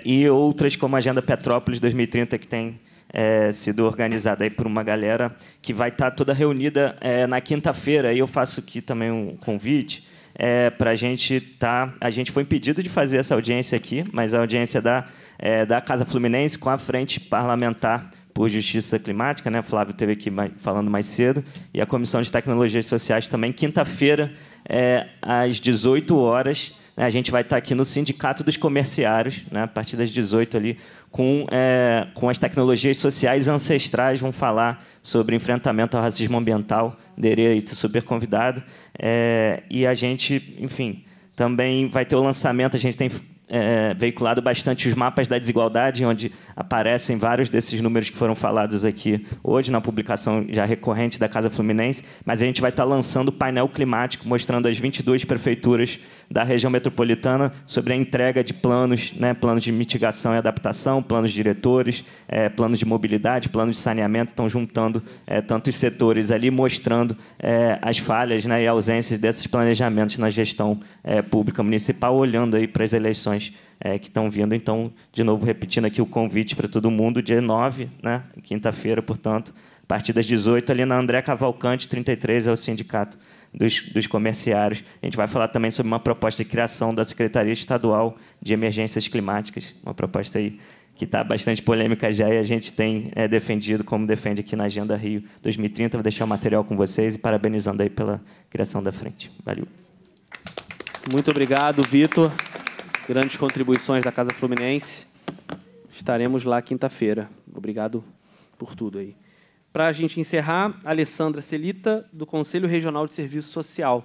e outras como a Agenda Petrópolis 2030, que tem é, sido organizada aí por uma galera que vai estar tá toda reunida é, na quinta-feira. E eu faço aqui também um convite é, para a gente estar. Tá, a gente foi impedido de fazer essa audiência aqui, mas a audiência da, é, da Casa Fluminense com a Frente Parlamentar por Justiça Climática, né? Flávio teve aqui falando mais cedo, e a Comissão de Tecnologias Sociais também, quinta-feira, é, às 18 horas né, a gente vai estar aqui no Sindicato dos Comerciários, né, a partir das 18 ali, com, é, com as tecnologias sociais ancestrais, vão falar sobre enfrentamento ao racismo ambiental, direito tá super convidado. É, e a gente, enfim, também vai ter o lançamento, a gente tem é, veiculado bastante os mapas da desigualdade, onde aparecem vários desses números que foram falados aqui hoje na publicação já recorrente da Casa Fluminense, mas a gente vai estar lançando o painel climático mostrando as 22 prefeituras da região metropolitana sobre a entrega de planos, né, planos de mitigação e adaptação, planos diretores, é, planos de mobilidade, planos de saneamento, estão juntando é, tantos setores ali, mostrando é, as falhas né, e ausências desses planejamentos na gestão é, pública municipal, olhando aí para as eleições informações é, que estão vindo. Então, de novo, repetindo aqui o convite para todo mundo, dia 9, né, quinta-feira, portanto, a partir das 18, ali na André Cavalcante, 33, é o sindicato dos, dos comerciários. A gente vai falar também sobre uma proposta de criação da Secretaria Estadual de Emergências Climáticas, uma proposta aí que está bastante polêmica já e a gente tem é, defendido, como defende aqui na Agenda Rio 2030. Vou deixar o material com vocês e parabenizando aí pela criação da frente. Valeu. Muito obrigado, Vitor grandes contribuições da Casa Fluminense. Estaremos lá quinta-feira. Obrigado por tudo aí. Para a gente encerrar, Alessandra Celita, do Conselho Regional de Serviço Social.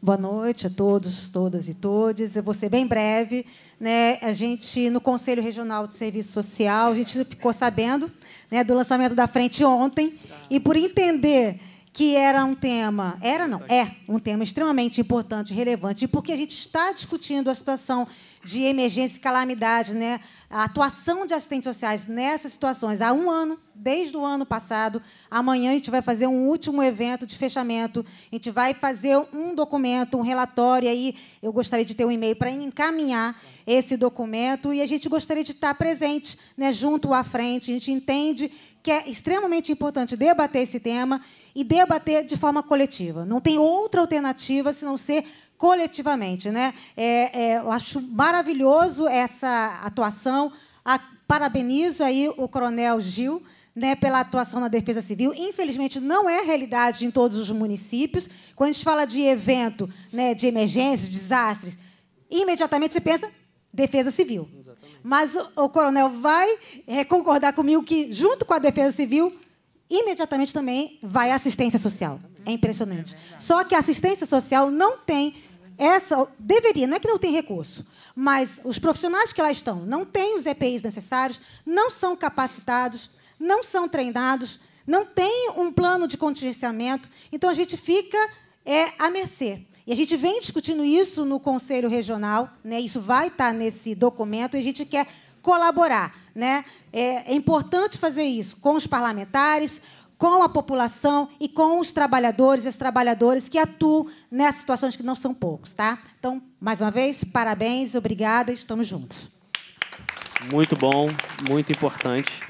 Boa noite a todos, todas e todos Eu vou ser bem breve. Né? A gente, no Conselho Regional de Serviço Social, a gente ficou sabendo né, do lançamento da frente ontem. E, por entender que era um tema, era não, é um tema extremamente importante, relevante, porque a gente está discutindo a situação de emergência e calamidade, né? a atuação de assistentes sociais nessas situações há um ano, desde o ano passado. Amanhã a gente vai fazer um último evento de fechamento. A gente vai fazer um documento, um relatório. E aí eu gostaria de ter um e-mail para encaminhar esse documento. E a gente gostaria de estar presente, né, junto à frente. A gente entende que é extremamente importante debater esse tema e debater de forma coletiva. Não tem outra alternativa senão ser coletivamente. Né? É, é, eu acho maravilhoso essa atuação. A, parabenizo aí o Coronel Gil. Né, pela atuação na Defesa Civil. Infelizmente, não é realidade em todos os municípios. Quando a gente fala de evento, né, de emergências, desastres, imediatamente você pensa Defesa Civil. Exatamente. Mas o, o coronel vai é, concordar comigo que, junto com a Defesa Civil, imediatamente também vai à assistência social. É impressionante. Só que a assistência social não tem essa deveria, não é que não tem recurso, mas os profissionais que lá estão não têm os EPIs necessários, não são capacitados, não são treinados, não tem um plano de contingenciamento, então a gente fica é à mercê. E a gente vem discutindo isso no Conselho Regional, né? isso vai estar nesse documento, e a gente quer colaborar. Né? É, é importante fazer isso com os parlamentares, com a população e com os trabalhadores e as trabalhadoras que atuam nessas situações que não são poucos. Tá? Então, mais uma vez, parabéns, obrigada, estamos juntos. Muito bom, muito importante.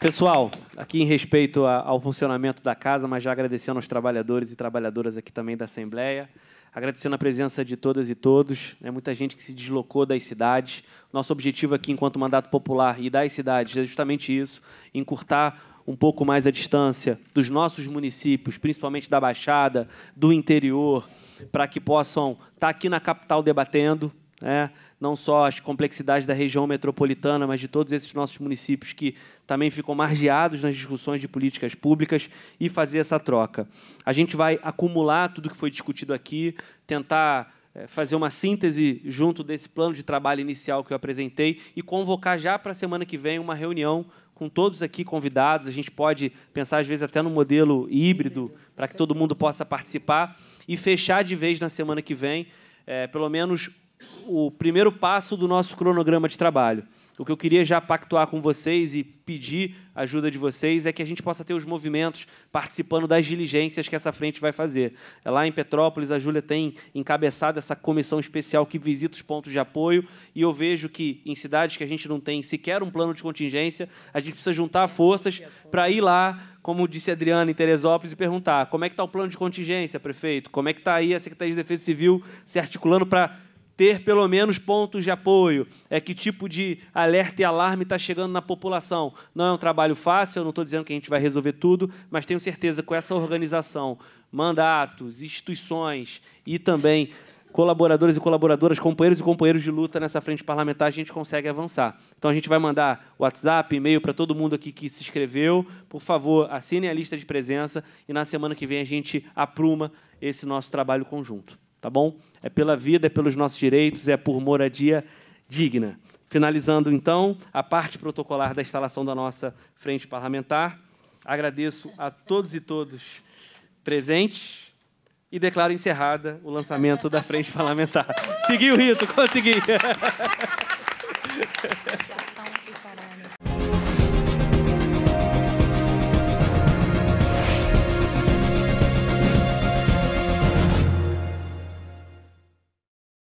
Pessoal, aqui em respeito ao funcionamento da casa, mas já agradecendo aos trabalhadores e trabalhadoras aqui também da Assembleia agradecendo a presença de todas e todos, né, muita gente que se deslocou das cidades. Nosso objetivo aqui, enquanto mandato popular e das cidades, é justamente isso: encurtar um pouco mais a distância dos nossos municípios, principalmente da Baixada, do interior, para que possam estar tá aqui na capital debatendo. Né, não só as complexidades da região metropolitana, mas de todos esses nossos municípios que também ficam margeados nas discussões de políticas públicas e fazer essa troca. A gente vai acumular tudo que foi discutido aqui, tentar eh, fazer uma síntese junto desse plano de trabalho inicial que eu apresentei e convocar já para a semana que vem uma reunião com todos aqui convidados. A gente pode pensar, às vezes, até no modelo híbrido, para que todo mundo possa participar e fechar de vez na semana que vem, é, pelo menos o primeiro passo do nosso cronograma de trabalho. O que eu queria já pactuar com vocês e pedir a ajuda de vocês é que a gente possa ter os movimentos participando das diligências que essa frente vai fazer. É lá em Petrópolis, a Júlia tem encabeçado essa comissão especial que visita os pontos de apoio e eu vejo que em cidades que a gente não tem sequer um plano de contingência, a gente precisa juntar forças para ir lá como disse a Adriana, em Teresópolis, e perguntar como é que está o plano de contingência, prefeito? Como é que está aí a Secretaria de Defesa Civil se articulando para ter pelo menos pontos de apoio. É que tipo de alerta e alarme está chegando na população. Não é um trabalho fácil, eu não estou dizendo que a gente vai resolver tudo, mas tenho certeza que com essa organização, mandatos, instituições e também colaboradores e colaboradoras, companheiros e companheiros de luta nessa frente parlamentar, a gente consegue avançar. Então a gente vai mandar WhatsApp, e-mail para todo mundo aqui que se inscreveu. Por favor, assinem a lista de presença e na semana que vem a gente apruma esse nosso trabalho conjunto tá bom? É pela vida, é pelos nossos direitos, é por moradia digna. Finalizando então a parte protocolar da instalação da nossa frente parlamentar, agradeço a todos e todos presentes e declaro encerrada o lançamento da frente parlamentar. Segui o rito, consegui.